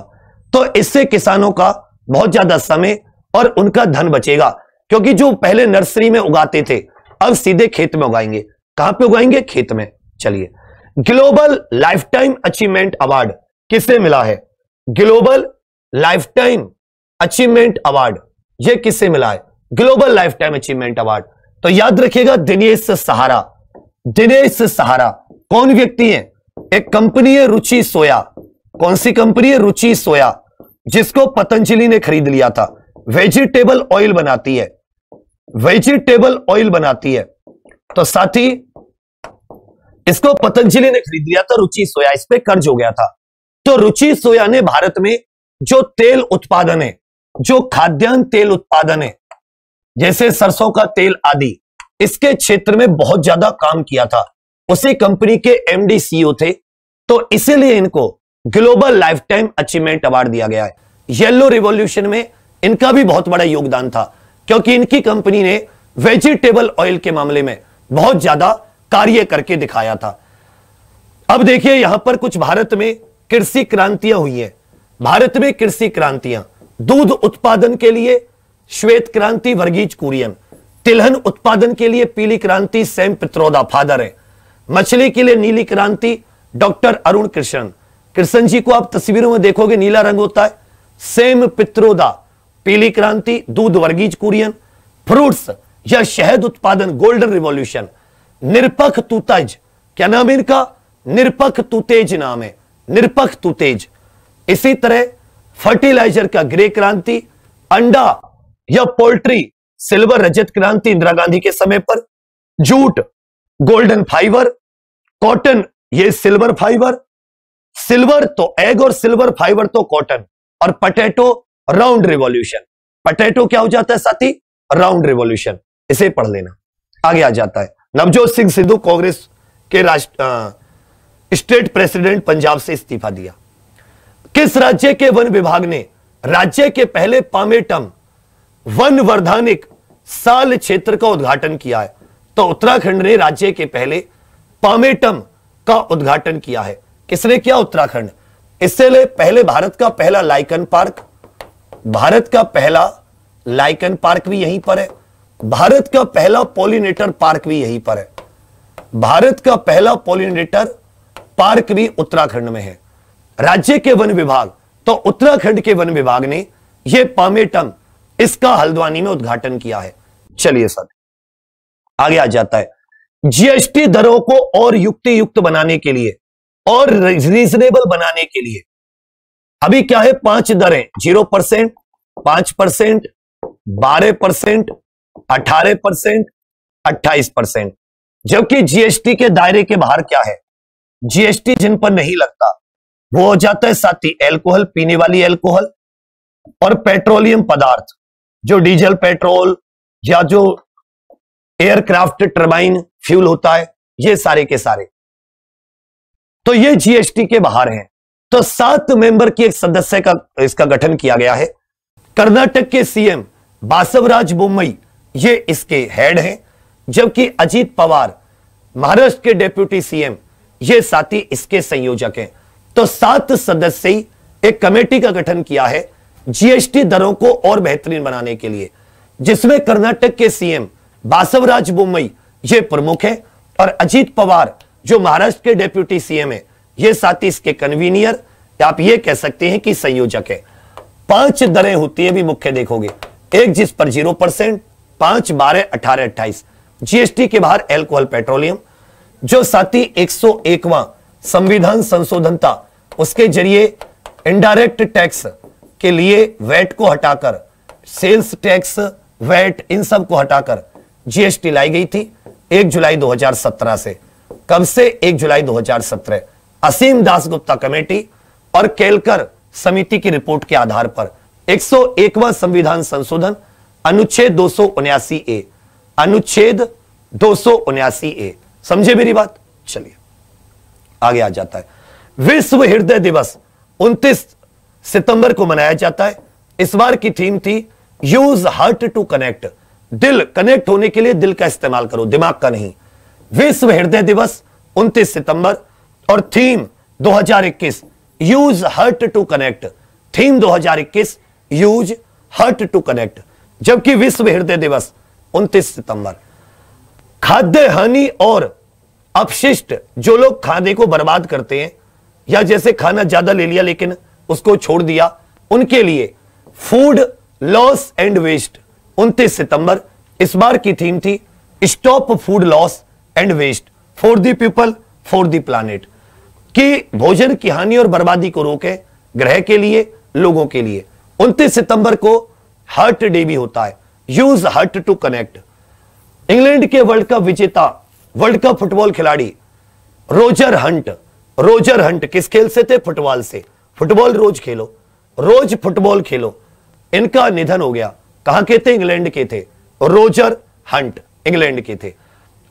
तो इससे किसानों का बहुत ज्यादा समय और उनका धन बचेगा क्योंकि जो पहले नर्सरी में उगाते थे अब सीधे खेत में उगाएंगे कहां पे उगाएंगे खेत में चलिए global lifetime achievement award किसे मिला है global lifetime achievement award यह किससे मिला है global lifetime achievement award तो याद रखिएगा दिनेश सहारा दिनेश सहारा कौन व्यक्ति है एक कंपनी है रुचि सोया कौन सी कंपनी है रुचि सोया जिसको पतंजलि ने खरीद लिया था वेजिटेबल ऑयल बनाती है वेजिटेबल ऑयल बनाती है तो ही इसको पतंजलि ने खरीद लिया था रुचि सोया इस पर कर्ज हो गया था तो रुचि सोया ने भारत में जो तेल उत्पादन है जो खाद्यान्न तेल उत्पादन है जैसे सरसों का तेल आदि इसके क्षेत्र में बहुत ज्यादा काम किया था उसी कंपनी के एमडी सीईओ e थे तो इसीलिए इनको global lifetime achievement award दिया गया है येलो रिवॉल्यूशन में इनका भी बहुत बड़ा योगदान था क्योंकि इनकी कंपनी ने वेजिटेबल ऑयल के मामले में बहुत ज्यादा कार्य करके दिखाया था अब देखिए यहां पर कुछ भारत में कृषि क्रांतियां हुई है भारत में कृषि क्रांतियां दूध उत्पादन के लिए श्वेत क्रांति वर्गीज कुरियन तिलहन उत्पादन के लिए पीली क्रांति सैम पित्रोदा फादर है मछली के लिए नीली क्रांति डॉक्टर अरुण कृष्ण कृष्ण जी को आप तस्वीरों में देखोगे नीला रंग होता है सेम पित्रोदा पीली क्रांति दूध वर्गीज कुरियन फ्रूट्स या शहद उत्पादन गोल्डन रिवॉल्यूशन निरपख तूतेज क्या नाम इनका निरपख तुतेज नाम है निरपख तुतेज इसी तरह फर्टिलाइजर का ग्रे क्रांति अंडा या पोल्ट्री सिल्वर रजत क्रांति इंदिरा गांधी के समय पर जूट गोल्डन फाइबर कॉटन ये सिल्वर फाइबर सिल्वर तो एग और सिल्वर फाइबर तो कॉटन और पटेटो राउंड रिवॉल्यूशन पटेटो क्या हो जाता है साथी राउंड रिवॉल्यूशन इसे पढ़ लेना आगे आ जाता है नवजोत सिंह सिद्धू कांग्रेस के राष्ट्र स्टेट प्रेसिडेंट पंजाब से इस्तीफा दिया किस राज्य के वन विभाग ने राज्य के पहले पामेटम वन वर्धानिक साल क्षेत्र का उद्घाटन किया है तो उत्तराखंड ने राज्य के पहले पामेटम का उद्घाटन किया है किसने किया उत्तराखंड इससे पहले भारत का पहला लाइकन पार्क भारत का पहला लाइकन पार्क भी यहीं पर है भारत का पहला पोलिनेटर पार्क भी यहीं पर है भारत का पहला पोलिनेटर पार्क भी उत्तराखंड में है राज्य के वन विभाग तो उत्तराखंड के वन विभाग ने यह पामेटम इसका हल्द्वानी में उद्घाटन किया है चलिए सर आगे आ जाता है जीएसटी दरों को और युक्ति युक्त बनाने के लिए और रीजनेबल बनाने के लिए अभी क्या है पांच दरें जीरो परसेंट पांच परसेंट बारह परसेंट अठारह परसेंट अट्ठाईस परसेंट जबकि जीएसटी के दायरे के बाहर क्या है जीएसटी जिन पर नहीं लगता वो हो जाता है साथ ही एल्कोहल पीने वाली एल्कोहल और पेट्रोलियम पदार्थ जो डीजल पेट्रोल या जो एयरक्राफ्ट टर्बाइन फ्यूल होता है ये सारे के सारे तो ये जीएसटी के बाहर हैं तो सात मेंबर की एक सदस्य का इसका गठन किया गया है कर्नाटक के सीएम बासवराज बोमई ये इसके हेड हैं जबकि अजीत पवार महाराष्ट्र के डेप्यूटी सीएम ये साथी इसके संयोजक हैं तो सात सदस्य एक कमेटी का गठन किया है जीएसटी दरों को और बेहतरीन बनाने के लिए जिसमें कर्नाटक के सीएम बासवराज बोमई ये प्रमुख है और अजीत पवार जो महाराष्ट्र के डेप्यूटी सीएम है ये साथ ही इसके कन्वीनियर आप ये कह सकते हैं कि संयोजक है पांच दरें होती है भी मुख्य देखोगे एक जिस पर जीरो परसेंट पांच बारह अठारह अट्ठाईस जीएसटी के बाहर एल्कोहल पेट्रोलियम जो साथी एक सौ एकवा संविधान संशोधन था उसके जरिए इनडायरेक्ट टैक्स के लिए वैट को हटाकर सेल्स टैक्स वैट इन सब को हटाकर जीएसटी लाई गई थी 1 जुलाई 2017 से कब से 1 जुलाई 2017 असीम दास गुप्ता कमेटी और केलकर समिति की रिपोर्ट के आधार पर एक संविधान संशोधन अनुच्छेद दो ए अनुच्छेद दो ए समझे मेरी बात चलिए आगे आ जाता है विश्व हृदय दिवस 29 सितंबर को मनाया जाता है इस बार की थीम थी यूज हार्ट टू कनेक्ट दिल कनेक्ट होने के लिए दिल का इस्तेमाल करो दिमाग का नहीं विश्व हृदय दिवस 29 सितंबर और theme 2021 use heart to connect theme 2021 use heart to connect जबकि विश्व हृदय दिवस 29 सितंबर खाद्य हानि और अपशिष्ट जो लोग खाने को बर्बाद करते हैं या जैसे खाना ज्यादा ले लिया लेकिन उसको छोड़ दिया उनके लिए फूड लॉस एंड वेस्ट 29 सितंबर इस बार की थीम थी stop food loss and waste for the people for the planet कि भोजन की हानि और बर्बादी को रोके ग्रह के लिए लोगों के लिए 29 सितंबर को हर्ट डे भी होता है use heart to connect England के वर्ल्ड कप विजेता वर्ल्ड कप फुटबॉल खिलाड़ी रोजर हंट रोजर हंट किस खेल से थे फुटबॉल से फुटबॉल रोज खेलो रोज फुटबॉल खेलो इनका निधन हो गया कहा के थे इंग्लैंड के थे रोजर हंट इंग्लैंड के थे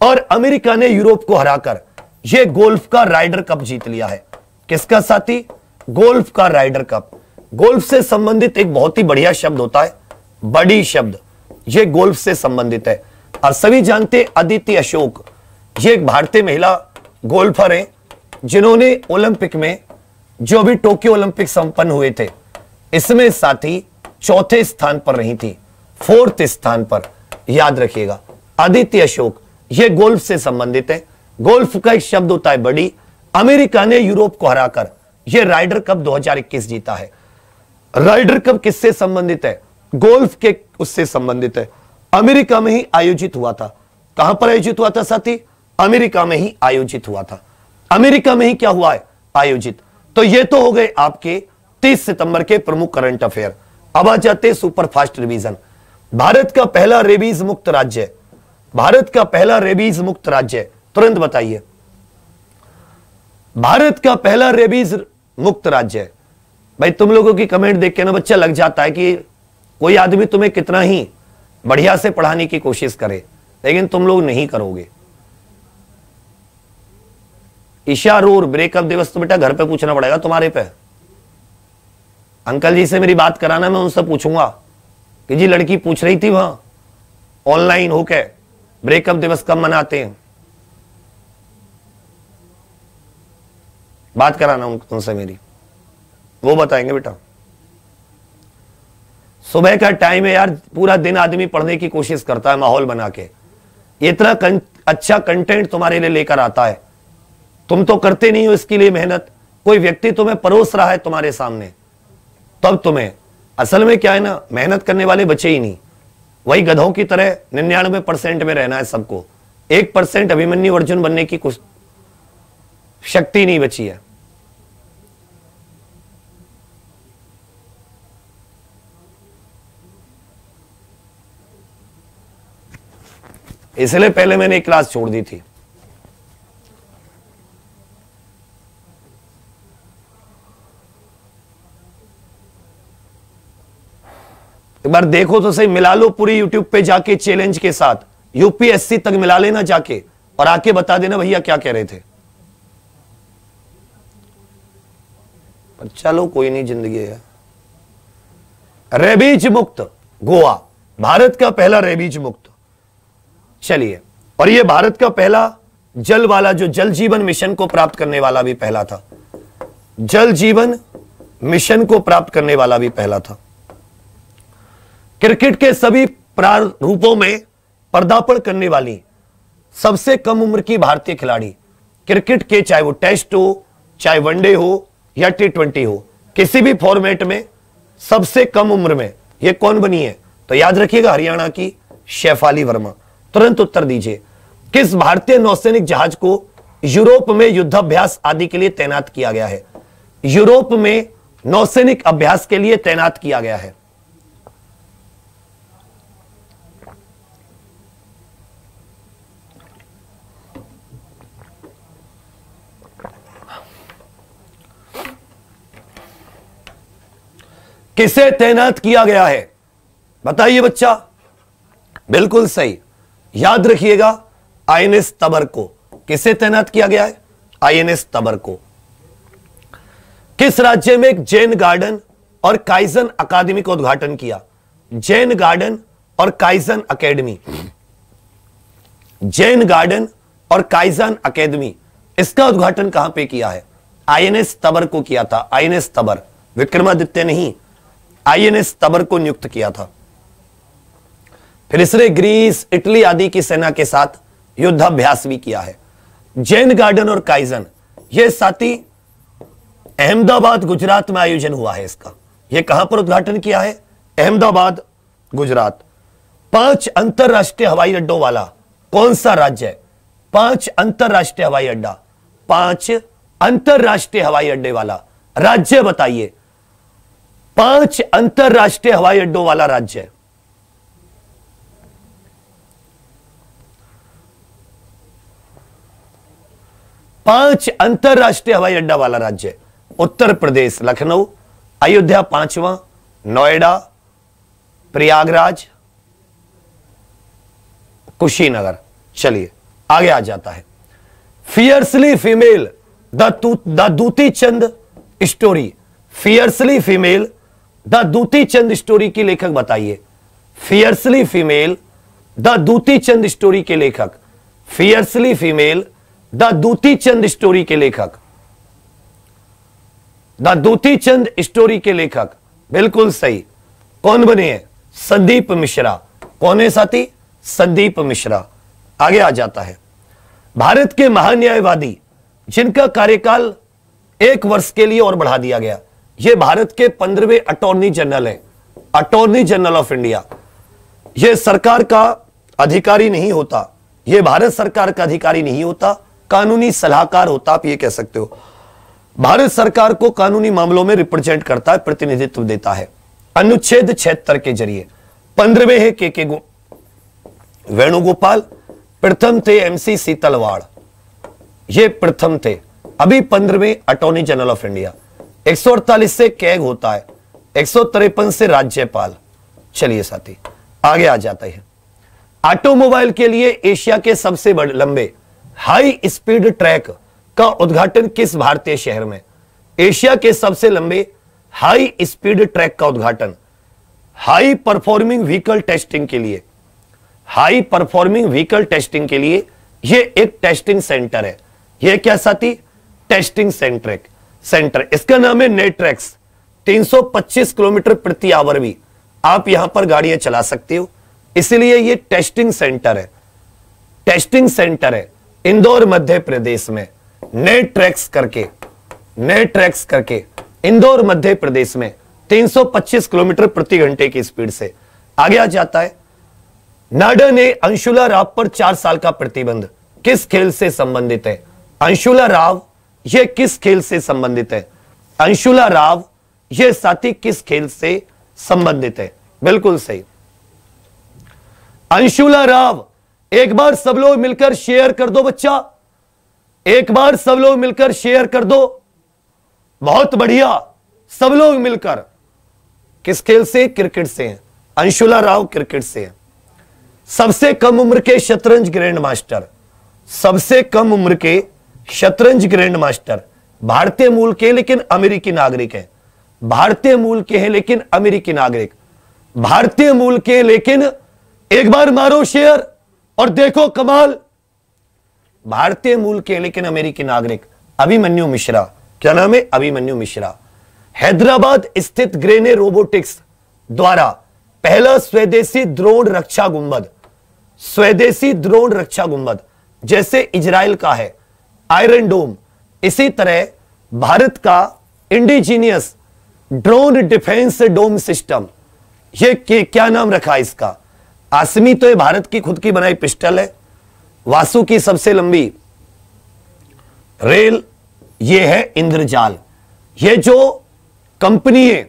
और अमेरिका ने यूरोप को हराकर यह गोल्फ का राइडर कप जीत लिया है किसका साथी गोल्फ का राइडर कप गोल्फ से संबंधित एक बहुत ही बढ़िया शब्द होता है बड़ी शब्द यह गोल्फ से संबंधित है और सभी जानते अदिति अशोक ये एक भारतीय महिला गोल्फर हैं जिन्होंने ओलंपिक में जो भी टोक्यो ओलंपिक संपन्न हुए थे इसमें साथी चौथे स्थान पर रही थी फोर्थ स्थान पर याद रखिएगा आदित्य अशोक यह गोल्फ से संबंधित है गोल्फ का एक शब्द होता है बड़ी अमेरिका ने यूरोप को हराकर यह राइडर कप 2021 जीता है राइडर कप किससे संबंधित है गोल्फ के उससे संबंधित है अमेरिका में ही आयोजित हुआ था कहां पर आयोजित हुआ था साथी अमेरिका में ही आयोजित हुआ था अमेरिका में ही क्या हुआ है आयोजित तो ये तो हो गए आपके 30 सितंबर के प्रमुख करंट अफेयर अब आ जाते सुपर फास्ट रिवीजन भारत का पहला रेबीज मुक्त राज्य है भारत का पहला रेबीज मुक्त राज्य है तुरंत बताइए भारत का पहला रेबीज मुक्त राज्य भाई तुम लोगों की कमेंट देख के ना बच्चा लग जाता है कि कोई आदमी तुम्हें कितना ही बढ़िया से पढ़ाने की कोशिश करे लेकिन तुम लोग नहीं करोगे ईशा ब्रेकअप दिवस तो बेटा घर पे पूछना पड़ेगा तुम्हारे पे अंकल जी से मेरी बात कराना मैं उनसे पूछूंगा कि जी लड़की पूछ रही थी वहां ऑनलाइन होके ब्रेकअप दिवस कब मनाते हैं बात कराना उनसे मेरी वो बताएंगे बेटा सुबह का टाइम है यार पूरा दिन आदमी पढ़ने की कोशिश करता है माहौल बना के इतना कं, अच्छा कंटेंट तुम्हारे लिए लेकर आता है तुम तो करते नहीं हो इसके लिए मेहनत कोई व्यक्ति तुम्हें परोस रहा है तुम्हारे सामने तब तुम्हें असल में क्या है ना मेहनत करने वाले बचे ही नहीं वही गधों की तरह निन्यानवे परसेंट में रहना है सबको एक परसेंट अभिमन्यु अर्जुन बनने की कुछ शक्ति नहीं बची है इसलिए पहले मैंने एक क्लास छोड़ दी थी एक बार देखो तो सही मिला लो पूरी यूट्यूब पे जाके चैलेंज के साथ यूपीएससी तक मिला लेना जाके और आके बता देना भैया क्या कह रहे थे पर चलो कोई नहीं जिंदगी है रेबीज मुक्त गोवा भारत का पहला रेबीज मुक्त चलिए और ये भारत का पहला जल वाला जो जल जीवन मिशन को प्राप्त करने वाला भी पहला था जल जीवन मिशन को प्राप्त करने वाला भी पहला था क्रिकेट के सभी प्रारूपों में पर्दापण करने वाली सबसे कम उम्र की भारतीय खिलाड़ी क्रिकेट के चाहे वो टेस्ट हो चाहे वनडे हो या टी ट्वेंटी हो किसी भी फॉर्मेट में सबसे कम उम्र में ये कौन बनी है तो याद रखिएगा हरियाणा की शेफाली वर्मा तुरंत उत्तर दीजिए किस भारतीय नौसैनिक जहाज को यूरोप में युद्धाभ्यास आदि के लिए तैनात किया गया है यूरोप में नौसैनिक अभ्यास के लिए तैनात किया गया है किसे तैनात किया गया है बताइए बच्चा बिल्कुल सही याद रखिएगा आई एन एस तबर को किसे तैनात किया गया है आई एन एस तबर को किस राज्य में जैन गार्डन और काइजन अकादमी का उद्घाटन किया जैन गार्डन और काइजन अकेडमी जैन गार्डन और काइजन अकेदमी इसका उद्घाटन कहां पे किया है आईएनएस तबर को किया था आईएनएस तबर विक्रमादित्य नहीं आईएनएस तबर को नियुक्त किया था फिर इसने ग्रीस इटली आदि की सेना के साथ युद्धाभ्यास भी किया है जैन गार्डन और काइजन ये साथी अहमदाबाद गुजरात में आयोजन हुआ है इसका यह कहां पर उद्घाटन किया है अहमदाबाद गुजरात पांच अंतरराष्ट्रीय हवाई अड्डों वाला कौन सा राज्य है पांच अंतरराष्ट्रीय हवाई अड्डा पांच अंतरराष्ट्रीय हवाई अड्डे वाला राज्य बताइए पांच अंतरराष्ट्रीय हवाई अड्डों वाला राज्य है पांच अंतरराष्ट्रीय हवाई अड्डा वाला राज्य है उत्तर प्रदेश लखनऊ अयोध्या पांचवा नोएडा प्रयागराज कुशीनगर चलिए आगे आ जाता है fiercely female the Dutee Chand story fiercely female the Dutee Chand story के लेखक बताइए fiercely female the Dutee Chand story के लेखक fiercely female the Dutee Chand story के लेखक द दूती चंद स्टोरी के लेखक बिल्कुल सही कौन बने हैं संदीप मिश्रा कौन है साथी संदीप मिश्रा आगे आ जाता है भारत के महान्यायवादी जिनका कार्यकाल एक वर्ष के लिए और बढ़ा दिया गया ये भारत के पंद्रहवें अटॉर्नी जनरल हैं अटॉर्नी जनरल ऑफ इंडिया ये सरकार का अधिकारी नहीं होता ये भारत सरकार का अधिकारी नहीं होता कानूनी सलाहकार होता आप ये कह सकते हो भारत सरकार को कानूनी मामलों में रिप्रेजेंट करता है प्रतिनिधित्व देता है अनुच्छेद छिहत्तर के जरिए पंद्रहवें है के के गो, वेणुगोपाल प्रथम थे एमसी सीतलवाड़ ये प्रथम थे अभी पंद्रहवें अटॉर्नी जनरल ऑफ इंडिया एक से कैग होता है एक से राज्यपाल चलिए साथी आगे आ जाता है ऑटोमोबाइल के लिए एशिया के सबसे बड़े लंबे हाई स्पीड ट्रैक का उद्घाटन किस भारतीय शहर में एशिया के सबसे लंबे हाई स्पीड ट्रैक का उद्घाटन हाई परफॉर्मिंग व्हीकल टेस्टिंग के लिए हाई परफॉर्मिंग व्हीकल टेस्टिंग के लिए यह एक टेस्टिंग सेंटर है यह क्या साथी टेस्टिंग सेंटर है सेंटर इसका नाम है नेट 325 किलोमीटर प्रति आवर भी आप यहां पर गाड़ियां चला सकते हो इसलिए ये टेस्टिंग सेंटर है टेस्टिंग सेंटर है इंदौर मध्य प्रदेश में नेट्रैक्स करके नेट्रैक्स करके इंदौर मध्य प्रदेश में 325 किलोमीटर प्रति घंटे की स्पीड से आगे आ जाता है नाडा ने अंशुला राव पर चार साल का प्रतिबंध किस खेल से संबंधित है अंशुला राव यह किस खेल से संबंधित है अंशुला राव यह साथी किस खेल से संबंधित है बिल्कुल सही अंशुला राव एक बार सब लोग मिलकर शेयर कर दो बच्चा एक बार सब लोग मिलकर शेयर कर दो बहुत बढ़िया सब लोग मिलकर किस खेल से क्रिकेट से हैं अंशुला राव क्रिकेट से हैं सबसे कम उम्र के शतरंज ग्रैंड मास्टर सबसे कम उम्र के शतरंज ग्रैंड मास्टर भारतीय मूल के लेकिन अमेरिकी नागरिक है भारतीय मूल के हैं लेकिन अमेरिकी नागरिक भारतीय मूल के लेकिन एक बार मारो शेयर और देखो कमाल भारतीय मूल के लेकिन अमेरिकी नागरिक अभिमन्यु मिश्रा क्या नाम है अभिमन्यु मिश्रा हैदराबाद स्थित ग्रेने रोबोटिक्स द्वारा पहला स्वदेशी द्रोण रक्षा गुंबद स्वदेशी द्रोण रक्षा गुंबद जैसे इजराइल का है आयरन डोम इसी तरह भारत का indigenous drone defence dome system ये के क्या नाम रखा इसका आसमी तो ये भारत की खुद की बनाई पिस्टल है वासु की सबसे लंबी रेल ये है इंद्रजाल ये जो कंपनी है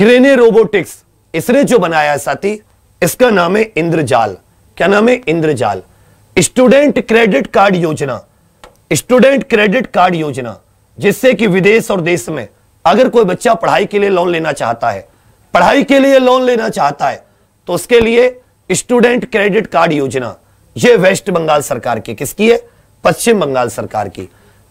ग्रेने रोबोटिक्स इसने जो बनाया है साथी इसका नाम है इंद्रजाल क्या नाम है इंद्रजाल स्टूडेंट क्रेडिट कार्ड योजना स्टूडेंट क्रेडिट कार्ड योजना जिससे कि विदेश और देश में अगर कोई बच्चा पढ़ाई के लिए लोन लेना चाहता है पढ़ाई के लिए लोन लेना चाहता है तो उसके लिए स्टूडेंट क्रेडिट कार्ड योजना यह वेस्ट बंगाल सरकार की किसकी है पश्चिम बंगाल सरकार की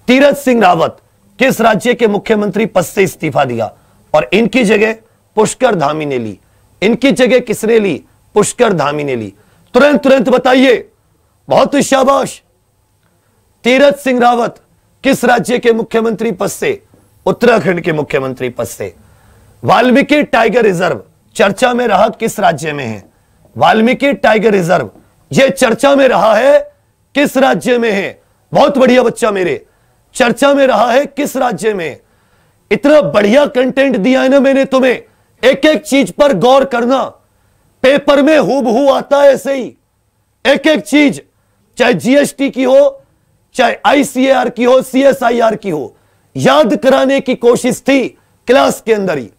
तीरथ सिंह रावत किस राज्य के मुख्यमंत्री पद से इस्तीफा दिया और इनकी जगह पुष्कर धामी ने ली इनकी जगह किसने ली पुष्कर धामी ने ली तुरंत तुरंत बताइए बहुत ही तो शाबाश तीरथ सिंह रावत किस राज्य के मुख्यमंत्री पद से उत्तराखंड के मुख्यमंत्री पद से वाल्मीकि टाइगर रिजर्व चर्चा में रहा किस राज्य में है वाल्मीकि टाइगर रिजर्व यह चर्चा में रहा है किस राज्य में है बहुत बढ़िया बच्चा मेरे चर्चा में रहा है किस राज्य में इतना बढ़िया कंटेंट दिया है ना मैंने तुम्हें एक एक चीज पर गौर करना पेपर में हु आता है ऐसे ही एक एक चीज चाहे जीएसटी की हो चाहे आईसीएआर की हो सीएसआईआर की हो याद कराने की कोशिश थी क्लास के अंदर ही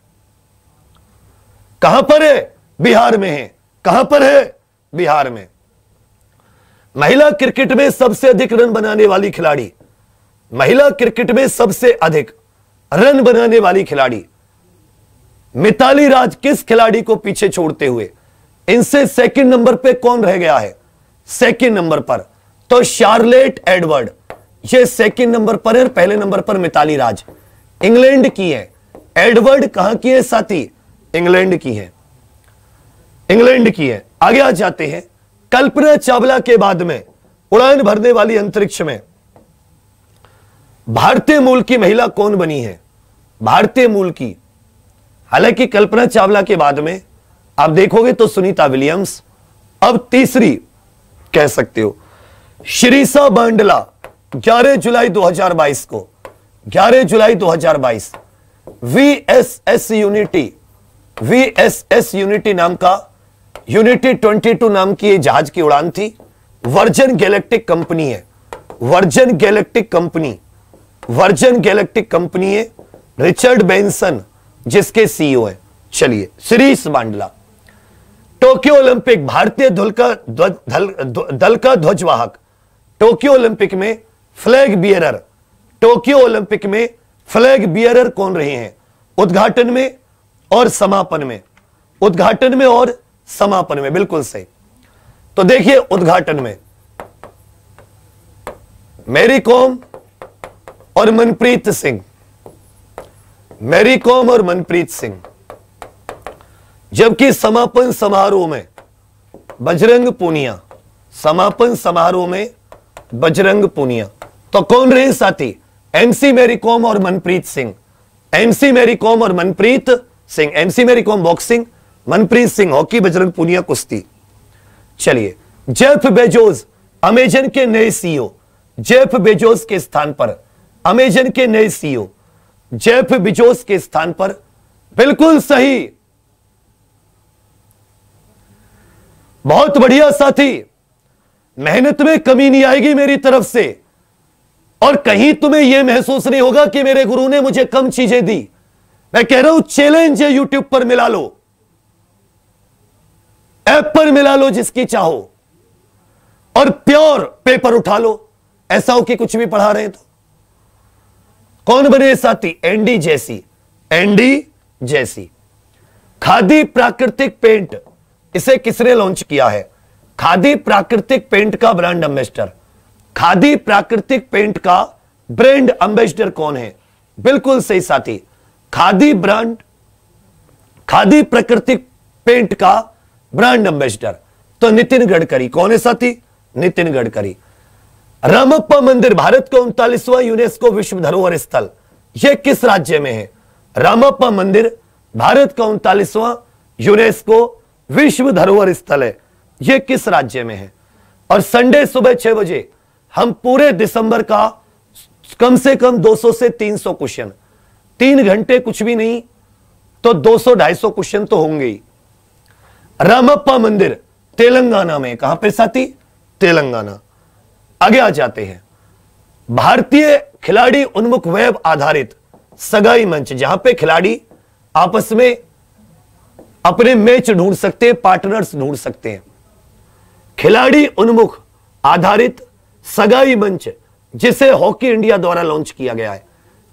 कहां पर है बिहार में है कहां पर है बिहार में महिला क्रिकेट में सबसे अधिक रन बनाने वाली खिलाड़ी महिला क्रिकेट में सबसे अधिक रन बनाने वाली खिलाड़ी मिताली राज किस खिलाड़ी को पीछे छोड़ते हुए इनसे सेकंड नंबर पे कौन रह गया है सेकंड नंबर पर तो शार्लेट एडवर्ड ये सेकंड नंबर पर है पहले नंबर पर मिताली राज इंग्लैंड की है एडवर्ड कहां की है साथी इंग्लैंड की है इंग्लैंड की है आगे आ जाते हैं कल्पना चावला के बाद में उड़ान भरने वाली अंतरिक्ष में भारतीय मूल की महिला कौन बनी है भारतीय मूल की हालांकि कल्पना चावला के बाद में आप देखोगे तो सुनीता विलियम्स अब तीसरी कह सकते हो श्रीसा बांडला 11 जुलाई 2022 को 11 जुलाई 2022 वीएसएस यूनिटी वीएसएस यूनिटी नाम का यूनिटी 22 नाम की जहाज की उड़ान थी वर्जन गैलेक्टिक कंपनी है Virgin Galactic company Virgin Galactic company है रिचर्ड बेंसन जिसके सीईओ e है चलिए श्रीस बांडला टोक्यो ओलंपिक भारतीय दल का ध्वजवाहक टोक्यो ओलंपिक में फ्लैग बियरर टोक्यो ओलंपिक में फ्लैग बियरर कौन रहे हैं उद्घाटन में और समापन में उद्घाटन में और समापन में बिल्कुल सही तो देखिए उद्घाटन में मेरी कॉम और मनप्रीत सिंह मेरी कॉम और मनप्रीत सिंह जबकि समापन समारोह में बजरंग पूनिया समापन समारोह में बजरंग पुनिया तो कौन रहे साथी एमसी मेरी कॉम और मनप्रीत सिंह एमसी मेरी कॉम और Manpreet Singh MC Mary Kom boxing Manpreet Singh hockey Bajrang Punia कुश्ती चलिए जेफ बेजोस अमेजन के नए सीईओ जेफ बेजोस के स्थान पर अमेजन के नए सीईओ जेफ बेजोस के स्थान पर बिल्कुल सही बहुत बढ़िया साथी मेहनत में कमी नहीं आएगी मेरी तरफ से और कहीं तुम्हें यह महसूस नहीं होगा कि मेरे गुरु ने मुझे कम चीजें दी मैं कह रहा हूं चैलेंज है यूट्यूब पर मिला लो ऐप पर मिला लो जिसकी चाहो और प्योर पेपर उठा लो ऐसा हो कि कुछ भी पढ़ा रहे तो कौन बने साथी एनडी जैसी एनडी जैसी खादी प्राकृतिक पेंट इसे किसने लॉन्च किया है खादी प्राकृतिक पेंट का ब्रांड एम्बेसडर खादी प्राकृतिक पेंट का ब्रांड एम्बेसडर कौन है बिल्कुल सही साथी खादी ब्रांड खादी प्राकृतिक पेंट का ब्रांड एम्बेसडर तो नितिन गडकरी कौन है साथी नितिन गडकरी रामप्पा मंदिर भारत का उनतालीसवां यूनेस्को विश्व धरोहर स्थल यह किस राज्य में है रामप्पा मंदिर भारत का उनतालीसवां यूनेस्को विश्व धरोहर स्थल है यह किस राज्य में है और संडे सुबह छह बजे हम पूरे दिसंबर का कम से कम 200 से 300 क्वेश्चन तीन घंटे कुछ भी नहीं तो 200 सौ क्वेश्चन तो होंगे ही रामप्पा मंदिर तेलंगाना में कहां पे साथी तेलंगाना आगे आ जाते हैं भारतीय खिलाड़ी उन्मुख वेब आधारित सगाई मंच जहां पे खिलाड़ी आपस में अपने मैच ढूंढ सकते हैं पार्टनर्स ढूंढ सकते हैं खिलाड़ी उन्मुख आधारित सगाई मंच जिसे हॉकी इंडिया द्वारा लॉन्च किया गया है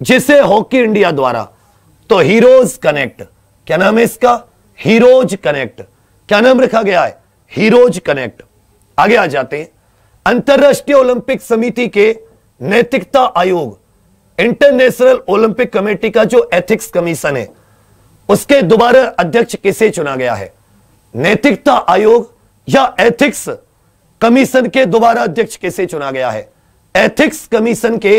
जिसे हॉकी इंडिया द्वारा तो हीरोज कनेक्ट क्या नाम है इसका हीरोज कनेक्ट क्या नाम रखा गया है हीरोज कनेक्ट आगे आ जाते हैं अंतरराष्ट्रीय ओलंपिक समिति के नैतिकता आयोग इंटरनेशनल ओलंपिक कमेटी का जो एथिक्स कमीशन है उसके दोबारा अध्यक्ष किसे चुना गया है नैतिकता आयोग या एथिक्स कमीशन के दोबारा अध्यक्ष किसे चुना गया है एथिक्स कमीशन के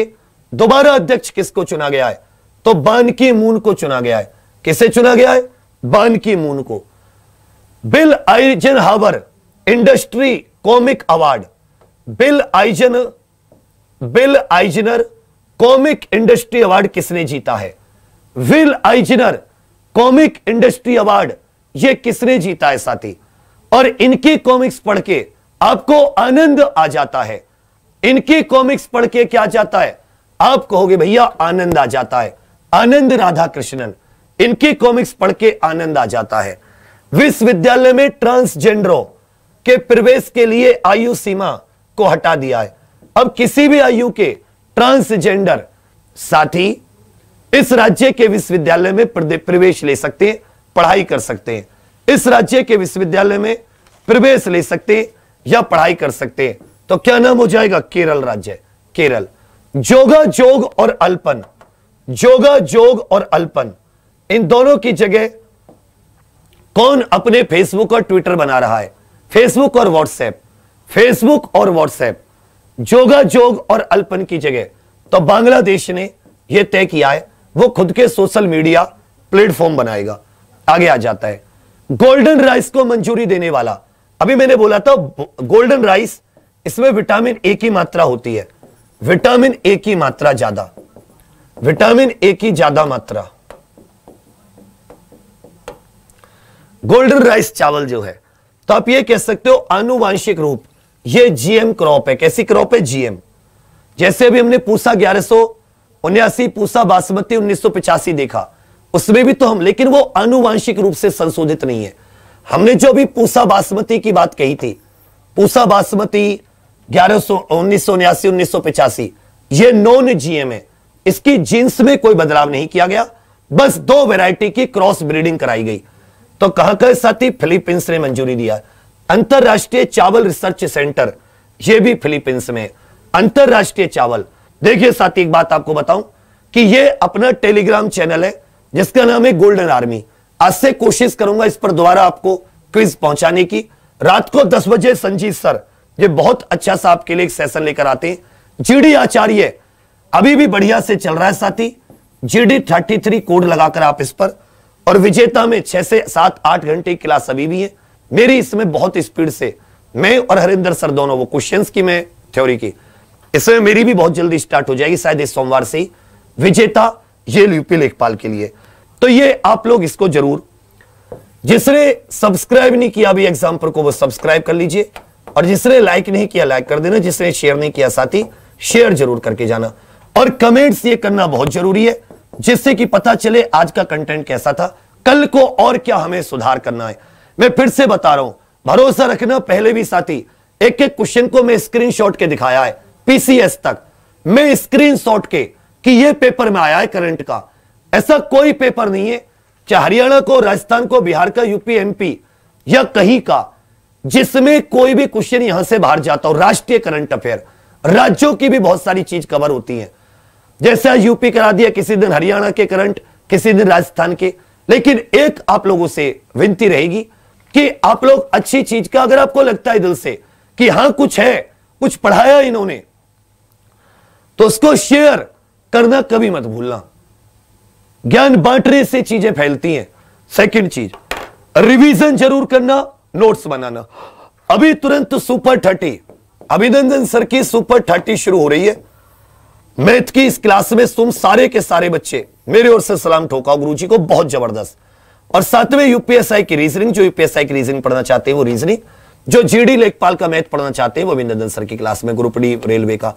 दोबारा अध्यक्ष किसको चुना गया है तो बान की मून को चुना गया है किसे चुना गया है बान की मून को Bill Eisenhower industry comic award Bill Eisen Bill Eisner comic industry award किसने जीता है Will Eisner comic industry award यह किसने जीता है साथी और इनकी कॉमिक्स पढ़ के आपको आनंद आ जाता है इनकी कॉमिक्स पढ़ के क्या जाता है आप कहोगे भैया आनंद आ जाता है आनंद राधा कृष्णन इनकी कॉमिक्स पढ़ के आनंद आ जाता है विश्वविद्यालय में ट्रांसजेंडरों के प्रवेश के लिए आयु सीमा को हटा दिया है अब किसी भी आयु के ट्रांसजेंडर साथी इस राज्य के विश्वविद्यालय में प्रवेश ले सकते हैं पढ़ाई कर सकते हैं इस राज्य के विश्वविद्यालय में प्रवेश ले सकते या पढ़ाई कर सकते हैं तो क्या नाम हो जाएगा केरल राज्य केरल जोगा जोग और अल्पन जोगा जोग और अल्पन इन दोनों की जगह कौन अपने फेसबुक और ट्विटर बना रहा है फेसबुक और व्हाट्सएप फेसबुक और व्हाट्सएप जोगा जोग और अल्पन की जगह तो बांग्लादेश ने यह तय किया है वो खुद के सोशल मीडिया प्लेटफॉर्म बनाएगा आगे आ जाता है गोल्डन राइस को मंजूरी देने वाला अभी मैंने बोला था गोल्डन राइस इसमें विटामिन ए की मात्रा होती है विटामिन ए की मात्रा ज्यादा विटामिन ए की ज्यादा मात्रा गोल्डन राइस चावल जो है तो आप यह कह सकते हो आनुवांशिक रूप यह जीएम क्रॉप है कैसी क्रॉप है जीएम जैसे अभी हमने पूसा ग्यारह सौ उन्यासी पूसा बासमती उन्नीस देखा उसमें भी तो हम लेकिन वो अनुवांशिक रूप से संशोधित नहीं है हमने जो भी पूसा बासमती की बात कही थी पूसा बासमती ग्यारह सौ उन्नीस सौ उन्यासी उन्नीस सौ पिचासी ये नॉन जीएम है इसकी जींस में कोई बदलाव नहीं किया गया बस दो वेराइटी की क्रॉस ब्रीडिंग कराई गई तो कहा साथी फिलीपींस ने मंजूरी दिया अंतरराष्ट्रीय चावल रिसर्च सेंटर यह भी फिलीपींस में अंतरराष्ट्रीय चावल देखिए साथी एक बात आपको बताऊं कि यह अपना टेलीग्राम चैनल है जिसका नाम है गोल्डन आर्मी आज से कोशिश करूंगा इस पर दोबारा आपको क्विज पहुंचाने की रात को दस बजे संजीव सर ये बहुत अच्छा सा आपके लिए एक सेशन लेकर आते हैं जीडी आचार्य अभी भी बढ़िया से चल रहा है साथी जीडी थर्टी थ्री कोड लगाकर आप इस पर और विजेता में छह से सात आठ घंटे क्लास अभी भी है मेरी इसमें बहुत स्पीड से मैं और हरिंदर सर दोनों वो क्वेश्चन की मैं थ्योरी की इसमें मेरी भी बहुत जल्दी स्टार्ट हो जाएगी शायद इस सोमवार से विजेता ये यूपी लेखपाल के लिए तो ये आप लोग इसको जरूर जिसने सब्सक्राइब नहीं किया अभी एग्जाम्पल को वो सब्सक्राइब कर लीजिए और जिसने लाइक नहीं किया लाइक कर देना जिसने शेयर नहीं किया साथी शेयर जरूर करके जाना और कमेंट्स ये करना बहुत जरूरी है जिससे कि पता चले आज का कंटेंट कैसा था कल को और क्या हमें सुधार करना है मैं फिर से बता रहा हूं भरोसा रखना पहले भी साथी एक एक क्वेश्चन को मैं स्क्रीनशॉट के दिखाया है पीसीएस तक मैं स्क्रीनशॉट के कि ये पेपर में आया है करंट का ऐसा कोई पेपर नहीं है चाहे हरियाणा को राजस्थान को बिहार का यूपी एमपी या कहीं का जिसमें कोई भी क्वेश्चन यहां से बाहर जाता हो राष्ट्रीय करंट अफेयर राज्यों की भी बहुत सारी चीज कवर होती है जैसा यूपी करा दिया किसी दिन हरियाणा के करंट किसी दिन राजस्थान के लेकिन एक आप लोगों से विनती रहेगी कि आप लोग अच्छी चीज का अगर आपको लगता है दिल से कि हां कुछ है कुछ पढ़ाया इन्होंने तो उसको शेयर करना कभी मत भूलना ज्ञान बांटने से चीजें फैलती हैं सेकंड चीज रिवीजन जरूर करना नोट्स बनाना अभी तुरंत सुपर थर्टी अभिनंदन सर की सुपर थर्टी शुरू हो रही है मैथ की इस क्लास में तुम सारे के सारे बच्चे मेरे ओर से सलाम ठोका गुरु जी को बहुत जबरदस्त और साथ में यूपीएसआई की रीजनिंग जो यूपीएसआई की रीजनिंग पढ़ना चाहते हैं वो रीजनिंग जो जीडी लेखपाल का मैथ पढ़ना चाहते हैं वो अभिनंदन सर की क्लास में ग्रुप डी रेलवे का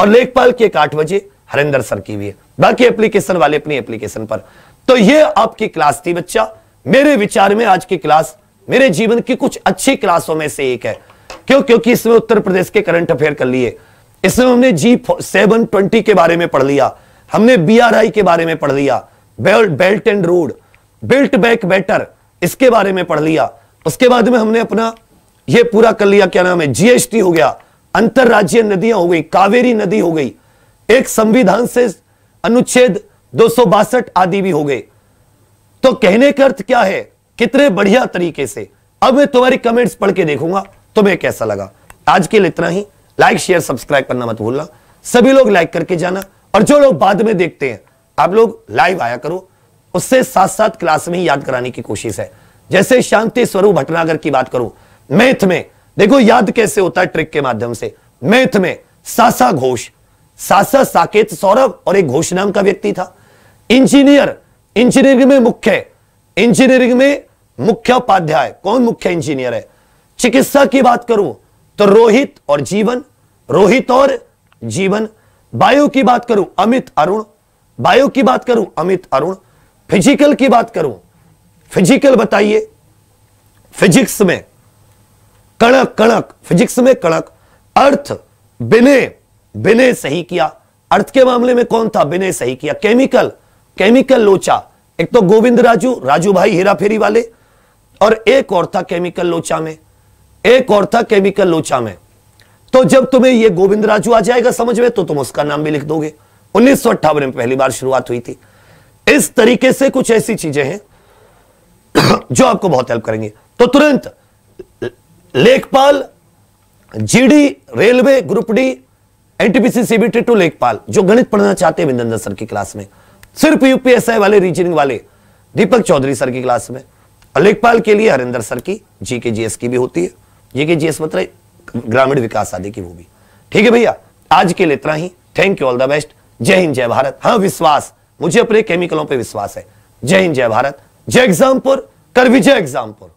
और लेखपाल की एक आठ बजे हरिंदर सर की भी है बाकी एप्लीकेशन वाले अपनी एप्लीकेशन पर तो ये आपकी क्लास थी बच्चा मेरे विचार में आज की क्लास मेरे जीवन की कुछ अच्छी क्लासों में से एक है क्यों क्योंकि इसमें उत्तर प्रदेश के करंट अफेयर कर लिए इसमें हमने जी सेवन ट्वेंटी के बारे में पढ़ लिया हमने बीआरआई के बारे में पढ़ लिया belt and road build back better इसके बारे में पढ़ लिया उसके बाद में हमने अपना यह पूरा कर लिया क्या नाम है जीएसटी हो गया अंतरराज्यीय नदियां हो गई कावेरी नदी हो गई एक संविधान से अनुच्छेद दो आदि भी हो गए तो कहने का अर्थ क्या है कितने बढ़िया तरीके से अब मैं तुम्हारी कमेंट्स पढ़ के देखूंगा तुम्हें कैसा लगा आज के लिए इतना ही लाइक शेयर सब्सक्राइब करना मत भूलना सभी लोग लाइक करके जाना और जो लोग बाद में देखते हैं आप लोग लाइव आया करो उससे साथ साथ क्लास में ही याद कराने की कोशिश है जैसे शांति स्वरूप भटनागर की बात करूं मैथ में देखो याद कैसे होता है ट्रिक के माध्यम से मैथ में सासा घोष साथ साथ साकेत सौरभ और एक घोष नाम का व्यक्ति था इंजीनियर इंजीनियरिंग में मुख्य इंजीनियरिंग में मुख्य उपाध्याय कौन मुख्य इंजीनियर है चिकित्सा की बात करूं तो रोहित और जीवन रोहित और जीवन बायो की बात करूं अमित अरुण बायो की बात करूं अमित अरुण फिजिकल की बात करूं फिजिकल बताइए फिजिक्स में कणक कणक फिजिक्स में कणक अर्थ बिने बिने सही किया अर्थ के मामले में कौन था बिने सही किया केमिकल केमिकल लोचा एक तो गोविंद राजू राजू भाई हीरा फेरी वाले और एक और था केमिकल लोचा में एक और था केमिकल लोचा में तो जब तुम्हें यह गोविंद राजू आ जाएगा समझ में तो तुम उसका नाम भी लिख दोगे उन्नीस में पहली बार शुरुआत हुई थी इस तरीके से कुछ ऐसी चीजें हैं जो आपको बहुत हेल्प करेंगे तो तुरंत लेखपाल GD railway group D NTPC CBT two लेखपाल जो गणित पढ़ना चाहते हैं विंदेंद्र सर की क्लास में सिर्फ यूपीएसआई वाले रीजनिंग वाले दीपक चौधरी सर की क्लास में और लेखपाल के लिए हरिंदर सर की जी जीएस की भी होती है जी जीएस मतलब ग्रामीण विकास आदि की वो भी ठीक है भैया आज के लिए इतना ही thank you all the best जय हिंद जय भारत हाँ विश्वास मुझे अपने केमिकलों पर विश्वास है जय हिंद जय भारत जय एग्जामपुर कर विजय एग्जामपुर